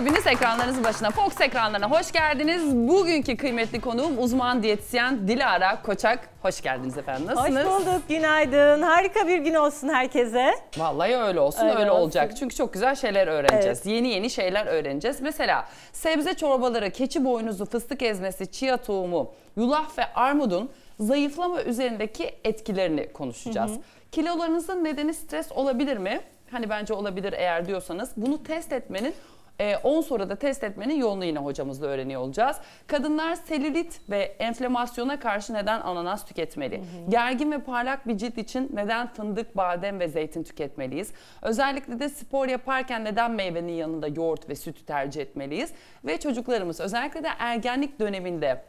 hepiniz ekranlarınızın başına. Fox ekranlarına hoş geldiniz. Bugünkü kıymetli konuğum uzman diyetisyen Dilara Koçak. Hoş geldiniz efendim. Nasılsınız? Hoş bulduk. Günaydın. Harika bir gün olsun herkese. Vallahi öyle olsun, öyle, öyle olsun. olacak. Çünkü çok güzel şeyler öğreneceğiz. Evet. Yeni yeni şeyler öğreneceğiz. Mesela sebze çorbaları, keçi boynuzu, fıstık ezmesi, chia tohumu, yulaf ve armudun zayıflama üzerindeki etkilerini konuşacağız. Hı hı. Kilolarınızın nedeni stres olabilir mi? Hani bence olabilir eğer diyorsanız bunu test etmenin 10 e, soruda test etmenin yolunu yine hocamızla öğreniyor olacağız. Kadınlar selülit ve enflamasyona karşı neden ananas tüketmeli? Hı hı. Gergin ve parlak bir cilt için neden fındık, badem ve zeytin tüketmeliyiz? Özellikle de spor yaparken neden meyvenin yanında yoğurt ve sütü tercih etmeliyiz? Ve çocuklarımız özellikle de ergenlik döneminde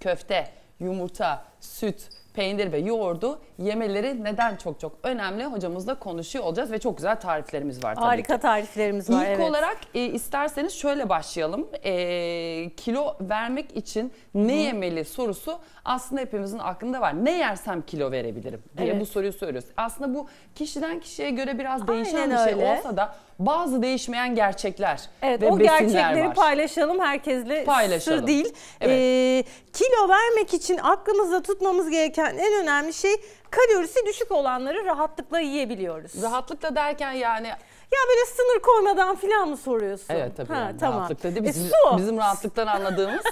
köfte, yumurta, süt, peynir ve yoğurdu yemeleri neden çok çok önemli hocamızla konuşuyor olacağız ve çok güzel tariflerimiz var tabii Harika ki. tariflerimiz var. İlk evet. olarak e, isterseniz şöyle başlayalım. E, kilo vermek için ne Hı. yemeli sorusu aslında hepimizin aklında var. Ne yersem kilo verebilirim diye evet. bu soruyu soruyoruz Aslında bu kişiden kişiye göre biraz değişen Aynen bir şey öyle. olsa da bazı değişmeyen gerçekler evet, ve o besinler gerçekleri var. paylaşalım herkesle paylaşalım. sır değil. Evet. Ee, kilo vermek için aklımızda tutmamız gereken en önemli şey kalorisi düşük olanları rahatlıkla yiyebiliyoruz. Rahatlıkla derken yani ya böyle sınır koymadan filan mı soruyorsun? Evet tabii. Ha, yani. tamam. Rahatlıkta değil. E, bizim, e, bizim rahatlıktan anladığımız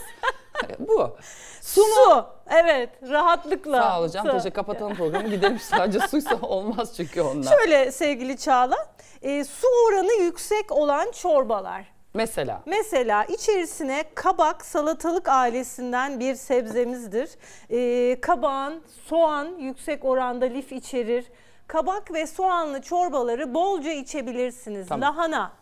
Bu. Su, su Evet rahatlıkla. Sağ ol hocam. Teşekkür Kapatalım programı gidelim. Sadece suysa olmaz çünkü onlar. Şöyle sevgili Çağla. E, su oranı yüksek olan çorbalar. Mesela? Mesela içerisine kabak salatalık ailesinden bir sebzemizdir. Ee, kabağın soğan yüksek oranda lif içerir. Kabak ve soğanlı çorbaları bolca içebilirsiniz. Tamam. Lahana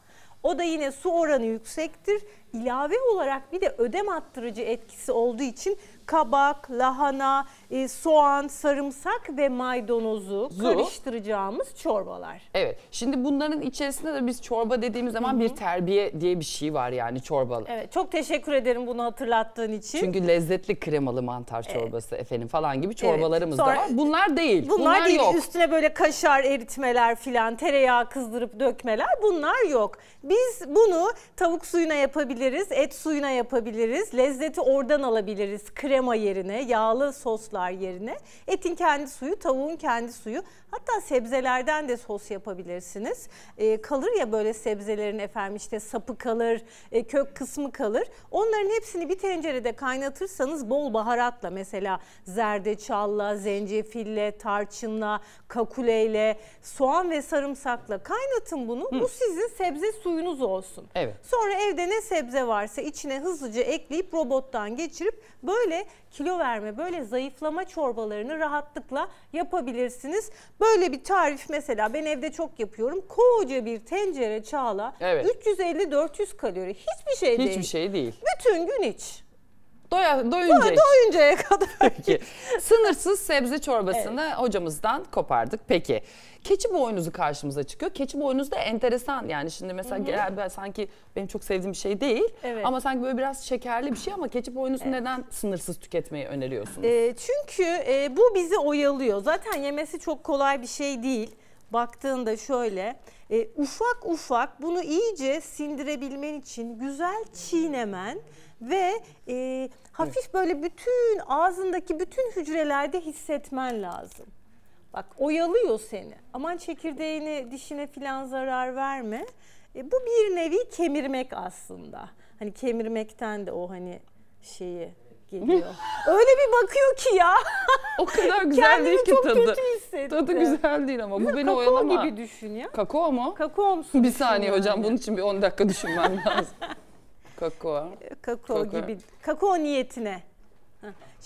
o da yine su oranı yüksektir. İlave olarak bir de ödem attırıcı etkisi olduğu için kabak, lahana, e, soğan, sarımsak ve maydanozu Zu. karıştıracağımız çorbalar. Evet. Şimdi bunların içerisinde de biz çorba dediğimiz zaman Hı-hı. bir terbiye diye bir şey var yani çorbalı. Evet. Çok teşekkür ederim bunu hatırlattığın için. Çünkü lezzetli kremalı mantar evet. çorbası efendim falan gibi çorbalarımız evet. Sonra, da var. Bunlar değil. Bunlar, bunlar değil. Yok. Üstüne böyle kaşar eritmeler filan, tereyağı kızdırıp dökmeler bunlar yok. Biz bunu tavuk suyuna yapabiliriz, et suyuna yapabiliriz. Lezzeti oradan alabiliriz krema yerine, yağlı sosla koyuyorlar yerine. Etin kendi suyu, tavuğun kendi suyu. Hatta sebzelerden de sos yapabilirsiniz. E, kalır ya böyle sebzelerin efendim işte sapı kalır, e, kök kısmı kalır. Onların hepsini bir tencerede kaynatırsanız bol baharatla mesela zerdeçalla, zencefille, tarçınla, kakuleyle, soğan ve sarımsakla kaynatın bunu. Hı. Bu sizin sebze suyunuz olsun. Evet. Sonra evde ne sebze varsa içine hızlıca ekleyip robottan geçirip böyle kilo verme, böyle zayıflama ıslama çorbalarını rahatlıkla yapabilirsiniz. Böyle bir tarif mesela ben evde çok yapıyorum. Koca bir tencere çağla evet. 350-400 kalori hiçbir şey Hiçbir değil. Hiçbir şey değil. Bütün gün iç. Doya, doyunca. Doyuncaya kadar. Peki. Sınırsız sebze çorbasını evet. hocamızdan kopardık. Peki. Keçi boynuzu karşımıza çıkıyor. Keçi boynuzu da enteresan. Yani şimdi mesela genel sanki benim çok sevdiğim bir şey değil. Evet. Ama sanki böyle biraz şekerli bir şey ama keçi boynuzu evet. neden sınırsız tüketmeyi öneriyorsunuz? E, çünkü e, bu bizi oyalıyor. Zaten yemesi çok kolay bir şey değil. Baktığında şöyle e, ufak ufak bunu iyice sindirebilmen için güzel çiğnemen ve e, hafif evet. böyle bütün ağzındaki bütün hücrelerde hissetmen lazım. Bak oyalıyor seni. Aman çekirdeğini dişine filan zarar verme. E, bu bir nevi kemirmek aslında. Hani kemirmekten de o hani şeyi geliyor. Öyle bir bakıyor ki ya. O kadar güzel değil ki tadı. Kötü tadı güzel değil ama bu ya, beni oyalama. Kakao gibi düşün ya. Kakao mu? Kakao musun? Bir saniye yani. hocam bunun için bir 10 dakika düşünmem lazım. Kakao. Kakao, gibi. Kakao niyetine.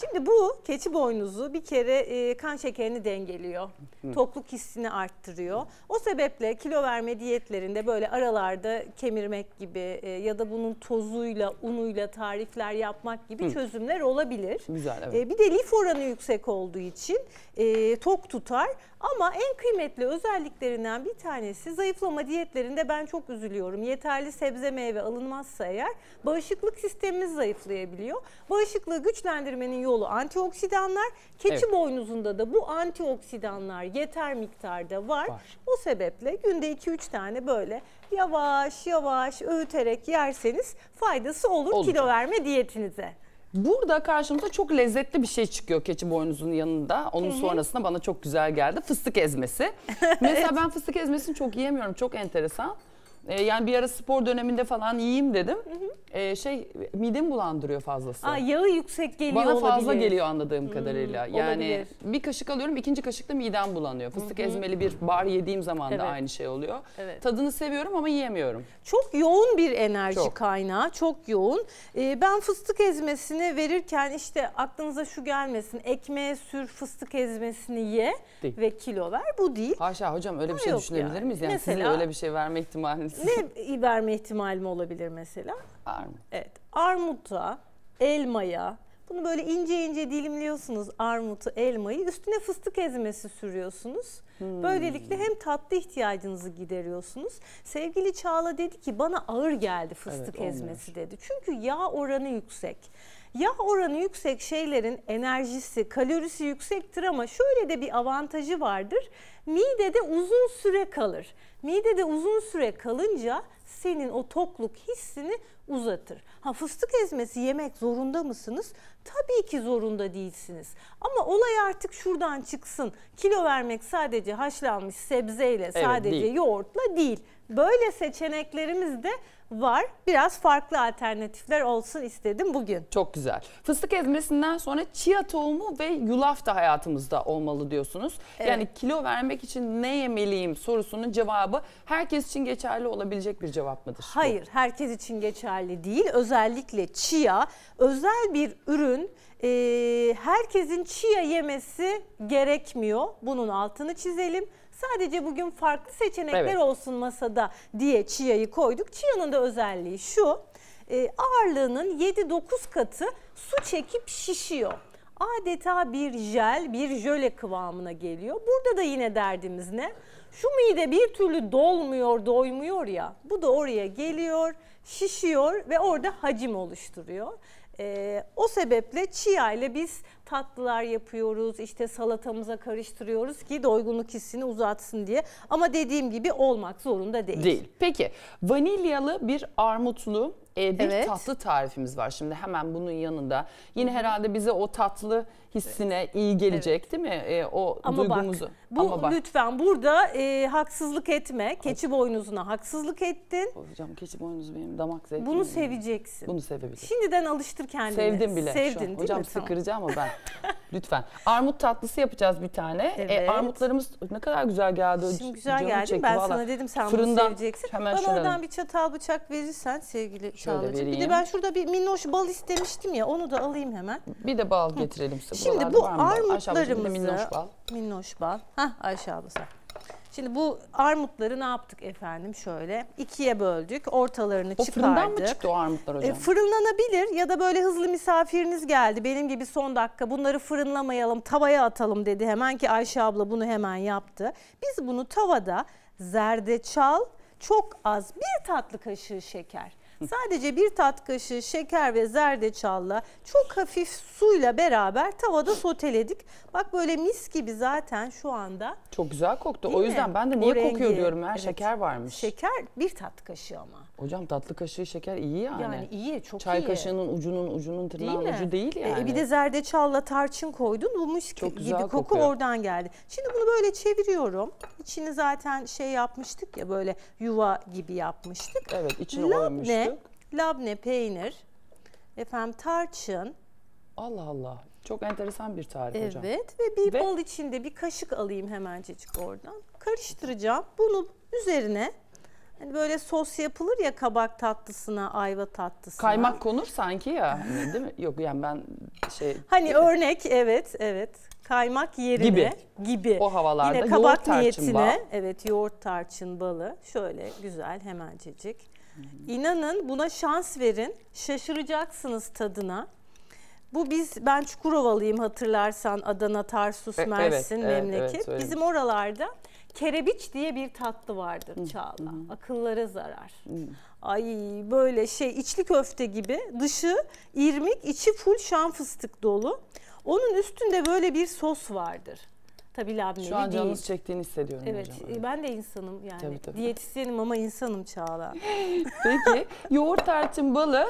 Şimdi bu keçi boynuzu bir kere e, kan şekerini dengeliyor. Hı. Tokluk hissini arttırıyor. O sebeple kilo verme diyetlerinde böyle aralarda kemirmek gibi e, ya da bunun tozuyla, unuyla tarifler yapmak gibi Hı. çözümler olabilir. Güzel e, evet. E, bir de lif oranı yüksek olduğu için e, tok tutar. Ama en kıymetli özelliklerinden bir tanesi zayıflama diyetlerinde ben çok üzülüyorum. Yeterli sebze meyve alınmazsa eğer bağışıklık sistemimiz zayıflayabiliyor. Bağışıklığı güçlendirmenin yolu antioksidanlar. Keçi evet. boynuzunda da bu antioksidanlar yeter miktarda var. var. O sebeple günde 2-3 tane böyle yavaş yavaş öğüterek yerseniz faydası olur Olacak. kilo verme diyetinize. Burada karşımıza çok lezzetli bir şey çıkıyor keçi boynuzunun yanında. Onun Hı-hı. sonrasında bana çok güzel geldi fıstık ezmesi. Mesela ben fıstık ezmesini çok yiyemiyorum. Çok enteresan. E, yani bir ara spor döneminde falan yiyeyim dedim. E, şey midem bulandırıyor fazlası. Aa, yağı yüksek geliyor Bana olabilir. fazla geliyor anladığım hmm, kadarıyla. Hmm, yani olabilir. bir kaşık alıyorum ikinci kaşıkta midem bulanıyor. Fıstık hı hı. ezmeli bir bar yediğim zaman evet. da aynı şey oluyor. Evet. Tadını seviyorum ama yiyemiyorum. Çok yoğun bir enerji çok. kaynağı. Çok yoğun. E, ben fıstık ezmesini verirken işte aklınıza şu gelmesin. Ekmeğe sür fıstık ezmesini ye değil. ve kilo ver. Bu değil. Haşa hocam öyle ha, bir şey düşünebilir yani. miyiz? Yani Mesela, sizin öyle bir şey verme ihtimali ne verme ihtimalim olabilir mesela? Armut. Evet. Armuta, elmaya, bunu böyle ince ince dilimliyorsunuz armutu, elmayı. Üstüne fıstık ezmesi sürüyorsunuz. Hmm. Böylelikle hem tatlı ihtiyacınızı gideriyorsunuz. Sevgili Çağla dedi ki bana ağır geldi fıstık evet, ezmesi olmuş. dedi. Çünkü yağ oranı yüksek. Yağ oranı yüksek şeylerin enerjisi, kalorisi yüksektir ama şöyle de bir avantajı vardır. Midede uzun süre kalır. Midede uzun süre kalınca senin o tokluk hissini uzatır. Ha fıstık ezmesi yemek zorunda mısınız? Tabii ki zorunda değilsiniz. Ama olay artık şuradan çıksın. Kilo vermek sadece haşlanmış sebzeyle, evet, sadece değil. yoğurtla değil. Böyle seçeneklerimiz de var. Biraz farklı alternatifler olsun istedim bugün. Çok güzel. Fıstık ezmesinden sonra chia tohumu ve yulaf da hayatımızda olmalı diyorsunuz. Evet. Yani kilo vermek için ne yemeliyim sorusunun cevabı herkes için geçerli olabilecek bir cevap mıdır? Hayır, bu? herkes için geçerli değil. Özellikle chia özel bir ürün e, herkesin chia yemesi gerekmiyor. Bunun altını çizelim. Sadece bugün farklı seçenekler evet. olsun masada diye çiyayı koyduk. Çiyanın da özelliği şu e, ağırlığının 7-9 katı su çekip şişiyor adeta bir jel, bir jöle kıvamına geliyor. Burada da yine derdimiz ne? Şu mide bir türlü dolmuyor, doymuyor ya. Bu da oraya geliyor, şişiyor ve orada hacim oluşturuyor. Ee, o sebeple chia ile biz tatlılar yapıyoruz işte salatamıza karıştırıyoruz ki doygunluk hissini uzatsın diye. Ama dediğim gibi olmak zorunda değil. Değil. Peki vanilyalı bir armutlu e, bir evet. tatlı tarifimiz var şimdi hemen bunun yanında. Yine Hı-hı. herhalde bize o tatlı hissine evet. iyi gelecek evet. değil mi? E, o Ama duygumuzu. Bak, bu Ama bak. lütfen burada e, haksızlık etme. Keçi boynuzuna haksızlık ettin. Hocam keçi boynuzu benim damak zevkim. Bunu seveceksin. Bunu sevebilirim. Şimdiden alıştır kendini. Sevdim bile Sevdin, şu an. Hocam mi? sıkıracağım ama ben Lütfen. Armut tatlısı yapacağız bir tane. E, evet. E, armutlarımız ne kadar güzel geldi. Şimdi güzel geldi. Ben Vallahi. sana dedim sen Fırından, bunu seveceksin. Hemen Bana oradan bir çatal bıçak verirsen sevgili Çağla'cığım. Bir de ben şurada bir minnoş bal istemiştim ya onu da alayım hemen. Bir de bal getirelim size. Şimdi bu armutlarımızı... Minnoş bal. Minnoş bal. Hah Ayşe abla Şimdi bu armutları ne yaptık efendim şöyle ikiye böldük ortalarını o çıkardık. O fırından mı çıktı o armutlar e, hocam? E, fırınlanabilir ya da böyle hızlı misafiriniz geldi benim gibi son dakika bunları fırınlamayalım tavaya atalım dedi hemen ki Ayşe abla bunu hemen yaptı. Biz bunu tavada zerdeçal çok az bir tatlı kaşığı şeker Sadece bir tat kaşığı şeker ve zerdeçalla çok hafif suyla beraber tavada soteledik. Bak böyle mis gibi zaten şu anda. Çok güzel koktu. Değil o mi? yüzden ben de niye o kokuyor rengi. diyorum. Her evet. şeker varmış. Şeker bir tat kaşığı ama. Hocam tatlı kaşığı şeker iyi yani. Yani iyi çok Çay iyi. Çay kaşığının ucunun ucunun tırnağın değil ucu değil yani. E, bir de zerdeçalla tarçın koydun bu musk çok gibi koku kokuyor. oradan geldi. Şimdi bunu böyle çeviriyorum. İçini zaten şey yapmıştık ya böyle yuva gibi yapmıştık. Evet içini labne, oymuştuk. Labne peynir, efendim tarçın. Allah Allah çok enteresan bir tarif evet, hocam. Evet ve bir ve... bol içinde bir kaşık alayım hemencecik oradan. Karıştıracağım bunu üzerine Hani böyle sos yapılır ya kabak tatlısına, ayva tatlısına. Kaymak konur sanki ya. Hani değil mi? Yok yani ben şey... Hani örnek evet evet. Kaymak yerine gibi. gibi. O havalarda Yine kabak yoğurt tarçın niyetine, Evet yoğurt tarçın balı. Şöyle güzel hemencecik. İnanın buna şans verin. Şaşıracaksınız tadına. Bu biz ben Çukurovalıyım hatırlarsan Adana, Tarsus, e, Mersin evet, evet, memleket. öyleymiş. Bizim oralarda kerebiç diye bir tatlı vardır Çağla. Hı. Akıllara zarar. Ay böyle şey içli köfte gibi dışı irmik içi full şan fıstık dolu. Onun üstünde böyle bir sos vardır. Tabii labneli Şu an değil. çektiğini hissediyorum evet, hocam. E, evet ben de insanım yani. Tabii, tabii. Diyetisyenim ama insanım Çağla. Peki yoğurt tarçın balı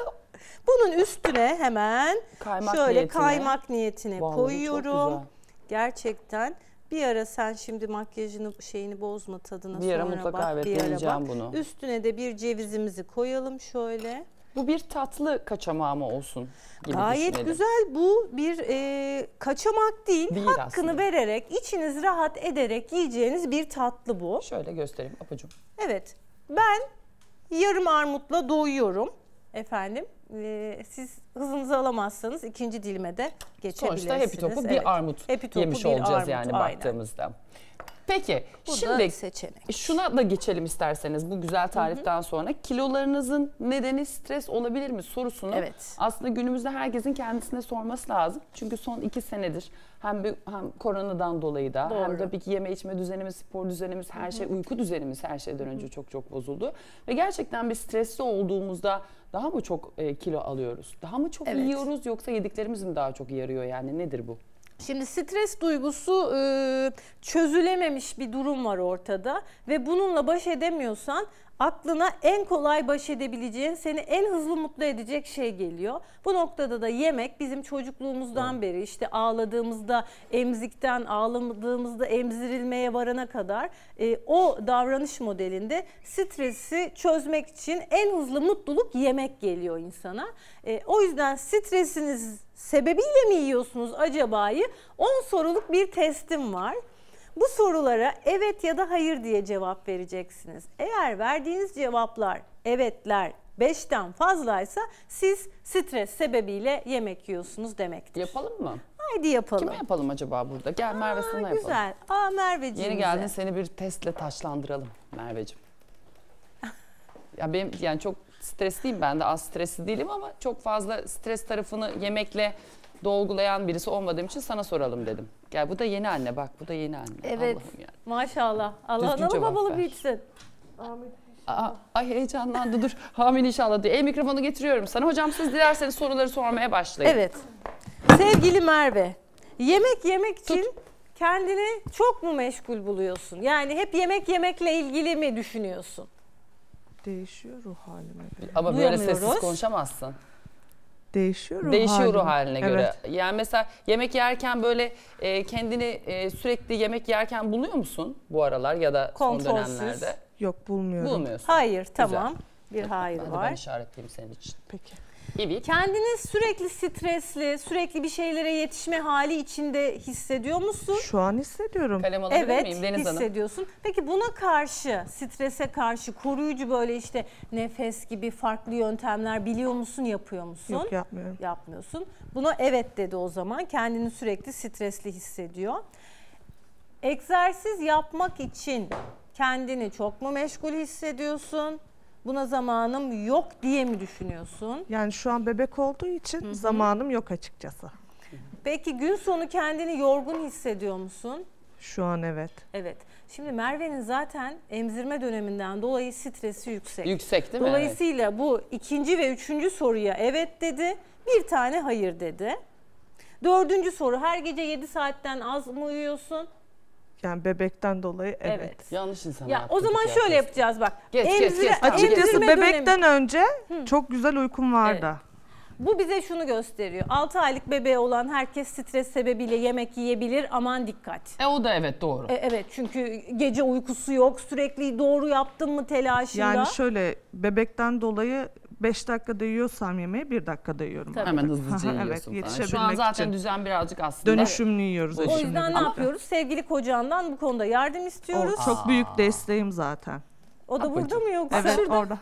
bunun üstüne hemen kaymak şöyle niyetine. kaymak niyetine Vallahi koyuyorum. Çok güzel. Gerçekten bir ara sen şimdi makyajını şeyini bozma tadına Bir ara sonra mutlaka bak. evet, deneyeceğim bak. bunu. Üstüne de bir cevizimizi koyalım şöyle. Bu bir tatlı kaçamağı mı olsun gibi Gayet güzel bu bir e, kaçamak değil, Değil hakkını aslında. vererek, içiniz rahat ederek yiyeceğiniz bir tatlı bu. Şöyle göstereyim apacım. Evet ben yarım armutla doyuyorum efendim e, siz hızınızı alamazsanız ikinci dilime de geçebilirsiniz. Sonuçta hepi topu evet. bir armut hepi topu yemiş bir olacağız armut, yani aynen. baktığımızda. Peki Burada şimdi seçenek. şuna da geçelim isterseniz bu güzel tariften hı hı. sonra. Kilolarınızın nedeni stres olabilir mi sorusunu evet. aslında günümüzde herkesin kendisine sorması lazım. Çünkü son iki senedir hem, bir, hem koronadan dolayı da Doğru. hem tabii ki yeme içme düzenimiz, spor düzenimiz, her şey, hı hı. Şey, uyku düzenimiz her şeyden önce çok çok bozuldu. Ve gerçekten bir stresli olduğumuzda daha mı çok e, kilo alıyoruz? Daha mı çok evet. yiyoruz yoksa yediklerimiz mi daha çok yarıyor yani nedir bu? Şimdi stres duygusu e, çözülememiş bir durum var ortada ve bununla baş edemiyorsan aklına en kolay baş edebileceğin, seni en hızlı mutlu edecek şey geliyor. Bu noktada da yemek bizim çocukluğumuzdan beri işte ağladığımızda emzikten ağladığımızda emzirilmeye varana kadar e, o davranış modelinde stresi çözmek için en hızlı mutluluk yemek geliyor insana. E, o yüzden stresiniz sebebiyle mi yiyorsunuz acabayı? 10 soruluk bir testim var. Bu sorulara evet ya da hayır diye cevap vereceksiniz. Eğer verdiğiniz cevaplar evetler 5'ten fazlaysa siz stres sebebiyle yemek yiyorsunuz demektir. Yapalım mı? Haydi yapalım. Kime yapalım acaba burada? Gel Aa, Merve sana yapalım. Güzel. Aa Merveciğim. Yeni geldin seni bir testle taşlandıralım Merveciğim. ya benim yani çok stresliyim ben de az stresli değilim ama çok fazla stres tarafını yemekle dolgulayan birisi olmadığım için sana soralım dedim. Gel bu da yeni anne bak bu da yeni anne. Evet yani. maşallah. Allah Düzgün analı babalı ver. büyütsün. Amin. ay heyecanlandı dur. Amin inşallah diye. El mikrofonu getiriyorum sana. Hocam siz dilerseniz soruları sormaya başlayın. Evet. Sevgili Merve, yemek yemek için Tut. kendini çok mu meşgul buluyorsun? Yani hep yemek yemekle ilgili mi düşünüyorsun? Değişiyor ruh halime göre. Ama böyle sessiz konuşamazsın. Değişiyor ruh Değişiyor haline, ruh haline göre. Evet. Yani mesela yemek yerken böyle e, kendini e, sürekli yemek yerken buluyor musun bu aralar ya da son Kontrolsüz. dönemlerde? Yok bulmuyorum. Bulmuyorsun. Hayır tamam. Güzel. Bir hayır Ben de ben var. işaretleyeyim senin için. Peki. Evet. Kendini sürekli stresli, sürekli bir şeylere yetişme hali içinde hissediyor musun? Şu an hissediyorum. Kalem alabilir evet, miyim Deniz Hanım? hissediyorsun. Peki buna karşı, strese karşı koruyucu böyle işte nefes gibi farklı yöntemler biliyor musun, yapıyor musun? Yok yapmıyorum. Yapmıyorsun. Buna evet dedi o zaman. Kendini sürekli stresli hissediyor. Egzersiz yapmak için kendini çok mu meşgul hissediyorsun? buna zamanım yok diye mi düşünüyorsun? Yani şu an bebek olduğu için Hı -hı. zamanım yok açıkçası. Peki gün sonu kendini yorgun hissediyor musun? Şu an evet. Evet. Şimdi Merve'nin zaten emzirme döneminden dolayı stresi yüksek. Yüksek değil mi? Dolayısıyla evet. bu ikinci ve üçüncü soruya evet dedi. Bir tane hayır dedi. Dördüncü soru her gece 7 saatten az mı uyuyorsun? Yani bebekten dolayı evet. evet. Yanlış insanlar. Ya o zaman şöyle yapacağız bak. Geç, emzire, geç, geç. Tamam. Açıkçası bebekten dönemi. önce Hı. çok güzel uykum vardı. Evet. Bu bize şunu gösteriyor. 6 aylık bebeği olan herkes stres sebebiyle yemek yiyebilir. Aman dikkat. E o da evet doğru. E, evet çünkü gece uykusu yok. Sürekli doğru yaptın mı telaşında. Yani şöyle bebekten dolayı 5 dakikada yiyorsam yemeği 1 dakikada yiyorum. Tabii. Hemen hızlıca Aha, yiyorsun evet, falan. Şu an zaten düzen birazcık aslında. Dönüşümlü yiyoruz. O yüzden ne yapıyoruz? Sevgili kocandan bu konuda yardım istiyoruz. O, çok Aa. büyük desteğim zaten. O da Apucu. burada mı yoksa? Evet orada.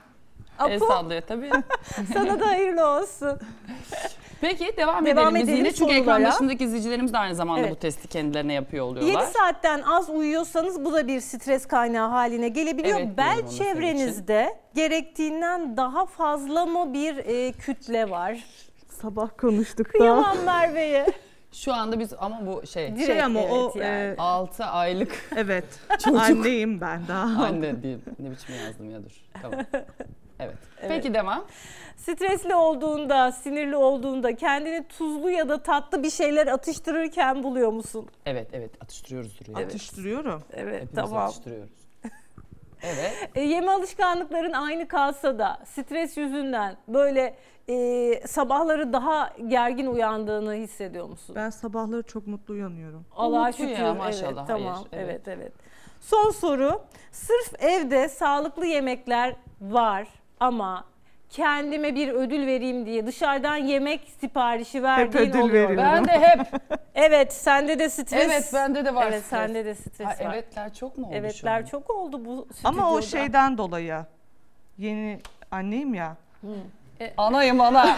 Apu. El sallıyor tabii. Sana da hayırlı olsun. Peki devam, devam edelim, edelim yine. Çünkü ekran başındaki izleyicilerimiz de aynı zamanda evet. bu testi kendilerine yapıyor oluyorlar. 7 saatten az uyuyorsanız bu da bir stres kaynağı haline gelebiliyor. Evet, Bel çevrenizde gerektiğinden daha fazla mı bir e, kütle var? Sabah konuştuk da. Yalan Merve'ye. Şu anda biz ama bu şey. Direkt, şey ama evet o yani. 6 e, aylık. Evet. Çocuk. Anneyim ben daha. Anne değil. Ne biçim yazdım ya dur. Tamam. Evet. evet. Peki devam. Stresli olduğunda, sinirli olduğunda kendini tuzlu ya da tatlı bir şeyler atıştırırken buluyor musun? Evet, evet atıştırıyoruzdur. Yani. Atıştırıyorum. Evet, Hepimiz tamam. atıştırıyoruz. Evet. E, yeme alışkanlıkların aynı kalsa da stres yüzünden böyle e, sabahları daha gergin uyandığını hissediyor musun? Ben sabahları çok mutlu uyanıyorum. Allah'a şükür. Ya, maşallah. Evet, tamam. Hayır, evet. evet evet. Son soru. Sırf evde sağlıklı yemekler var ama kendime bir ödül vereyim diye dışarıdan yemek siparişi verdiğin hep ödül oluyor. Veriyorum. Ben de hep. evet sende de stres. Evet bende de var Evet stres. sende de stres ha, var. Evetler çok mu oldu Evetler çok oldu bu stüdyoda. Ama o şeyden dolayı yeni anneyim ya. Hı. E, anayım ana.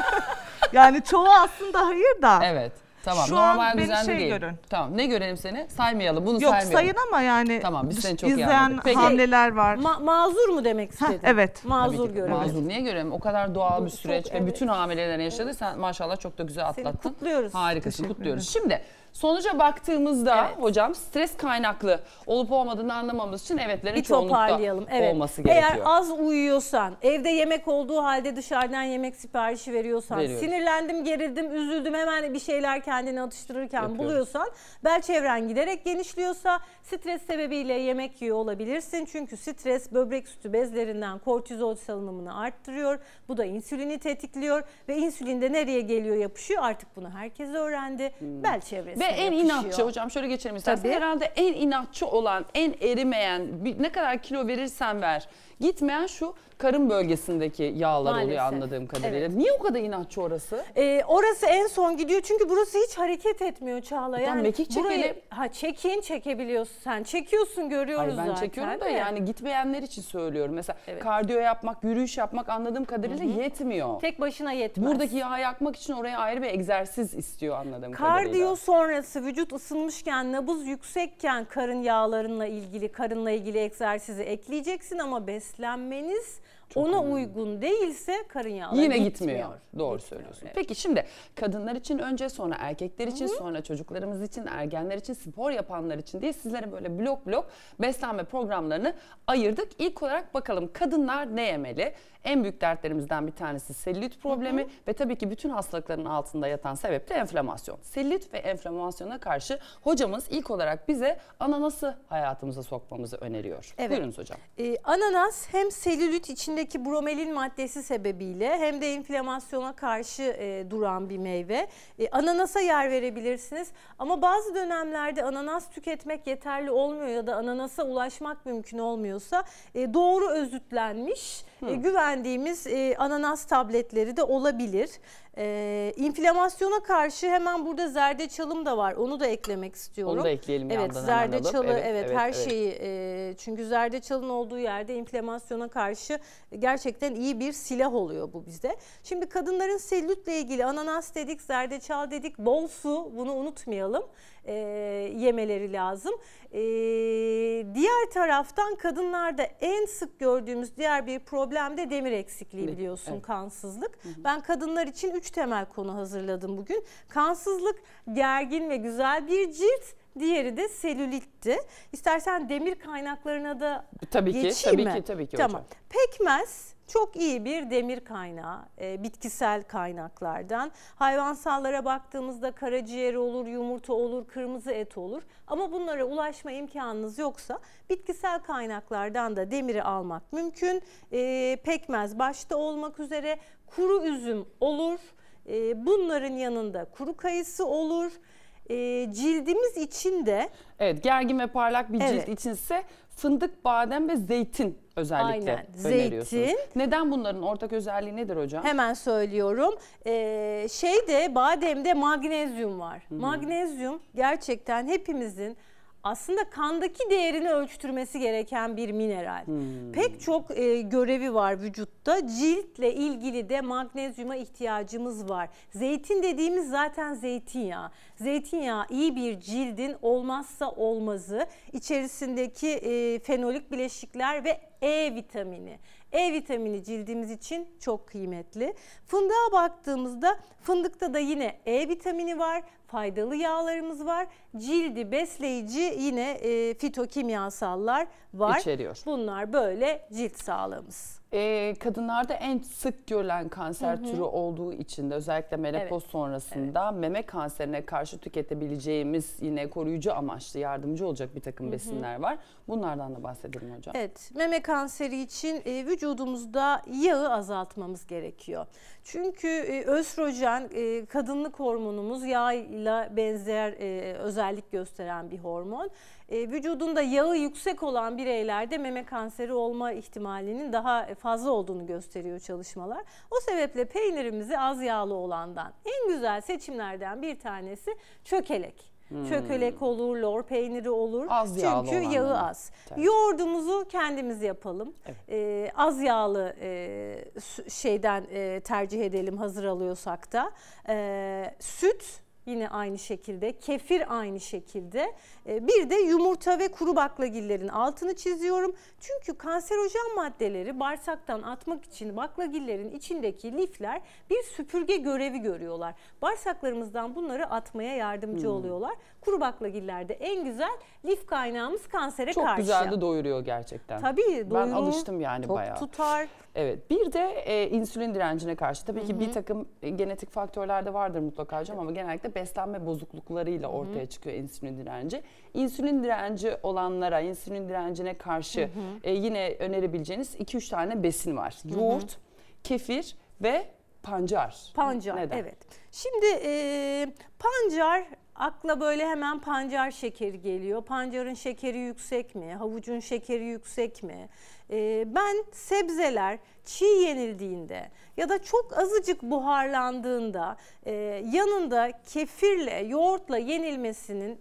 yani çoğu aslında hayır da. Evet. Tamam Şu normal an beni şey değil. görün. Tamam ne görelim seni? Saymayalım bunu Yok saymayalım. sayın ama yani Tamam biz seni çok iyi izleyen Peki, hamleler var. Ma- mazur mu demek istedin? evet. Tabii Mazur görelim. Mazur niye görelim? O kadar doğal bir süreç ve evet. bütün hamilelerin yaşadı. Sen maşallah çok da güzel atlattın. kutluyoruz. Harikasın kutluyoruz. Şimdi Sonuca baktığımızda evet. hocam stres kaynaklı olup olmadığını anlamamız için evetlerin bir çoğunlukta evet. olması gerekiyor. Eğer az uyuyorsan, evde yemek olduğu halde dışarıdan yemek siparişi veriyorsan, Veriyoruz. sinirlendim, gerildim, üzüldüm hemen bir şeyler kendini atıştırırken Yapıyoruz. buluyorsan, bel çevren giderek genişliyorsa stres sebebiyle yemek yiyor olabilirsin. Çünkü stres böbrek sütü bezlerinden kortizol salınımını arttırıyor. Bu da insülini tetikliyor ve insülin de nereye geliyor yapışıyor artık bunu herkes öğrendi. Hmm. Bel çevresi. Ve en inatçı hocam şöyle geçelim istersen. Tabii. Herhalde en inatçı olan, en erimeyen ne kadar kilo verirsen ver, Gitmeyen şu karın bölgesindeki yağlar Maalesef. oluyor anladığım kadarıyla. Evet. Niye o kadar inatçı orası? Ee, orası en son gidiyor çünkü burası hiç hareket etmiyor Çağla. Yani mekik Burayı, ha çekin çekebiliyorsun sen. Çekiyorsun görüyoruz Hayır, ben zaten. Ben çekiyorum da yani gitmeyenler için söylüyorum. Mesela evet. kardiyo yapmak, yürüyüş yapmak anladığım kadarıyla Hı-hı. yetmiyor. Tek başına yetmez. Buradaki yağ yakmak için oraya ayrı bir egzersiz istiyor anladığım kardiyo kadarıyla. Kardiyo sonrası vücut ısınmışken, nabız yüksekken karın yağlarınla ilgili, karınla ilgili egzersizi ekleyeceksin ama bes beslenmeniz Çok ona önemli. uygun değilse karın yağları Yine gitmiyor. gitmiyor. Doğru gitmiyor, söylüyorsun. Evet. Peki şimdi kadınlar için önce sonra erkekler için Hı-hı. sonra çocuklarımız için ergenler için spor yapanlar için diye sizlere böyle blok blok beslenme programlarını ayırdık. İlk olarak bakalım kadınlar ne yemeli? en büyük dertlerimizden bir tanesi selülit problemi hı hı. ve tabii ki bütün hastalıkların altında yatan sebep de enflamasyon. Selülit ve enflamasyona karşı hocamız ilk olarak bize ananası hayatımıza sokmamızı öneriyor. Evet. Buyurunuz hocam. Ee, ananas hem selülit içindeki bromelin maddesi sebebiyle hem de inflamasyona karşı e, duran bir meyve. E, ananasa yer verebilirsiniz ama bazı dönemlerde ananas tüketmek yeterli olmuyor ya da ananasa ulaşmak mümkün olmuyorsa e, doğru özütlenmiş e, güvendiğimiz e, ananas tabletleri de olabilir. Ee, inflamasyona karşı hemen burada zerdeçalım da var. Onu da eklemek istiyorum. Onu da ekleyelim evet, yandan zerdeçalı, Evet, evet, evet her evet. şeyi. E, çünkü zerdeçalın olduğu yerde inflamasyona karşı gerçekten iyi bir silah oluyor bu bizde. Şimdi kadınların selülitle ilgili ananas dedik, zerdeçal dedik, bol su bunu unutmayalım. E, yemeleri lazım. E, diğer taraftan kadınlarda en sık gördüğümüz diğer bir problem de demir eksikliği biliyorsun evet. kansızlık. Hı hı. Ben kadınlar için 3 3 temel konu hazırladım bugün. Kansızlık, gergin ve güzel bir cilt. Diğeri de selülitti. İstersen demir kaynaklarına da tabii ki, geçeyim tabii mi? Tabii ki, tabii ki tamam. hocam. Pekmez çok iyi bir demir kaynağı, e, bitkisel kaynaklardan. Hayvansallara baktığımızda karaciğer olur, yumurta olur, kırmızı et olur. Ama bunlara ulaşma imkanınız yoksa bitkisel kaynaklardan da demiri almak mümkün. E, pekmez başta olmak üzere kuru üzüm olur e, bunların yanında kuru kayısı olur. E, cildimiz için de... Evet gergin ve parlak bir Evet. cilt içinse fındık, badem ve zeytin özellikle Aynen, öneriyorsunuz. zeytin. Neden bunların ortak özelliği nedir hocam? Hemen söylüyorum. Ee, şeyde bademde magnezyum var. Magnezyum gerçekten hepimizin aslında kandaki değerini ölçtürmesi gereken bir mineral. Hmm. Pek çok e, görevi var vücutta. Ciltle ilgili de magnezyuma ihtiyacımız var. Zeytin dediğimiz zaten zeytinyağı. Zeytinyağı iyi bir cildin olmazsa olmazı. İçerisindeki e, fenolik bileşikler ve E vitamini. E vitamini cildimiz için çok kıymetli. Fındığa baktığımızda fındıkta da yine E vitamini var, faydalı yağlarımız var. Cildi besleyici yine e, fitokimyasallar var. İçeriyor. Bunlar böyle cilt sağlığımız e, kadınlarda en sık görülen kanser hı hı. türü olduğu için de özellikle menopoz evet. sonrasında evet. meme kanserine karşı tüketebileceğimiz yine koruyucu amaçlı yardımcı olacak bir takım hı hı. besinler var. Bunlardan da bahsedelim hocam. Evet meme kanseri için e, vücudumuzda yağı azaltmamız gerekiyor. Çünkü e, östrojen e, kadınlık hormonumuz yağ ile benzer e, özellik gösteren bir hormon. Ee, vücudunda yağı yüksek olan bireylerde meme kanseri olma ihtimalinin daha fazla olduğunu gösteriyor çalışmalar. O sebeple peynirimizi az yağlı olandan en güzel seçimlerden bir tanesi çökelek. Hmm. Çökelek olur, lor peyniri olur. Az Çünkü yağı yani. az. Tabii. Yoğurdumuzu kendimiz yapalım. Evet. Ee, az yağlı e, şeyden e, tercih edelim hazır alıyorsak da. E, süt yine aynı şekilde. Kefir aynı şekilde. E, bir de yumurta ve kuru baklagillerin altını çiziyorum. Çünkü kanserojen maddeleri bağırsaktan atmak için baklagillerin içindeki lifler bir süpürge görevi görüyorlar. Bağırsaklarımızdan bunları atmaya yardımcı hmm. oluyorlar. Kuru baklagillerde en güzel lif kaynağımız kansere Çok karşı. Çok güzel de doyuruyor gerçekten. Tabii doyurur. Ben alıştım yani Tok bayağı. tutar. Evet bir de e, insülin direncine karşı tabii Hı -hı. ki bir takım e, genetik faktörler de vardır mutlaka hocam ama genellikle beslenme bozukluklarıyla ortaya Hı -hı. çıkıyor insülin direnci. İnsülin direnci olanlara insülin direncine karşı Hı -hı. E, yine önerebileceğiniz 2-3 tane besin var. Hı -hı. Yoğurt, kefir ve pancar. Pancar Neden? evet. Şimdi e, pancar akla böyle hemen pancar şekeri geliyor. Pancarın şekeri yüksek mi? Havucun şekeri yüksek mi? Ee, ben sebzeler çiğ yenildiğinde ya da çok azıcık buharlandığında e, yanında kefirle, yoğurtla yenilmesinin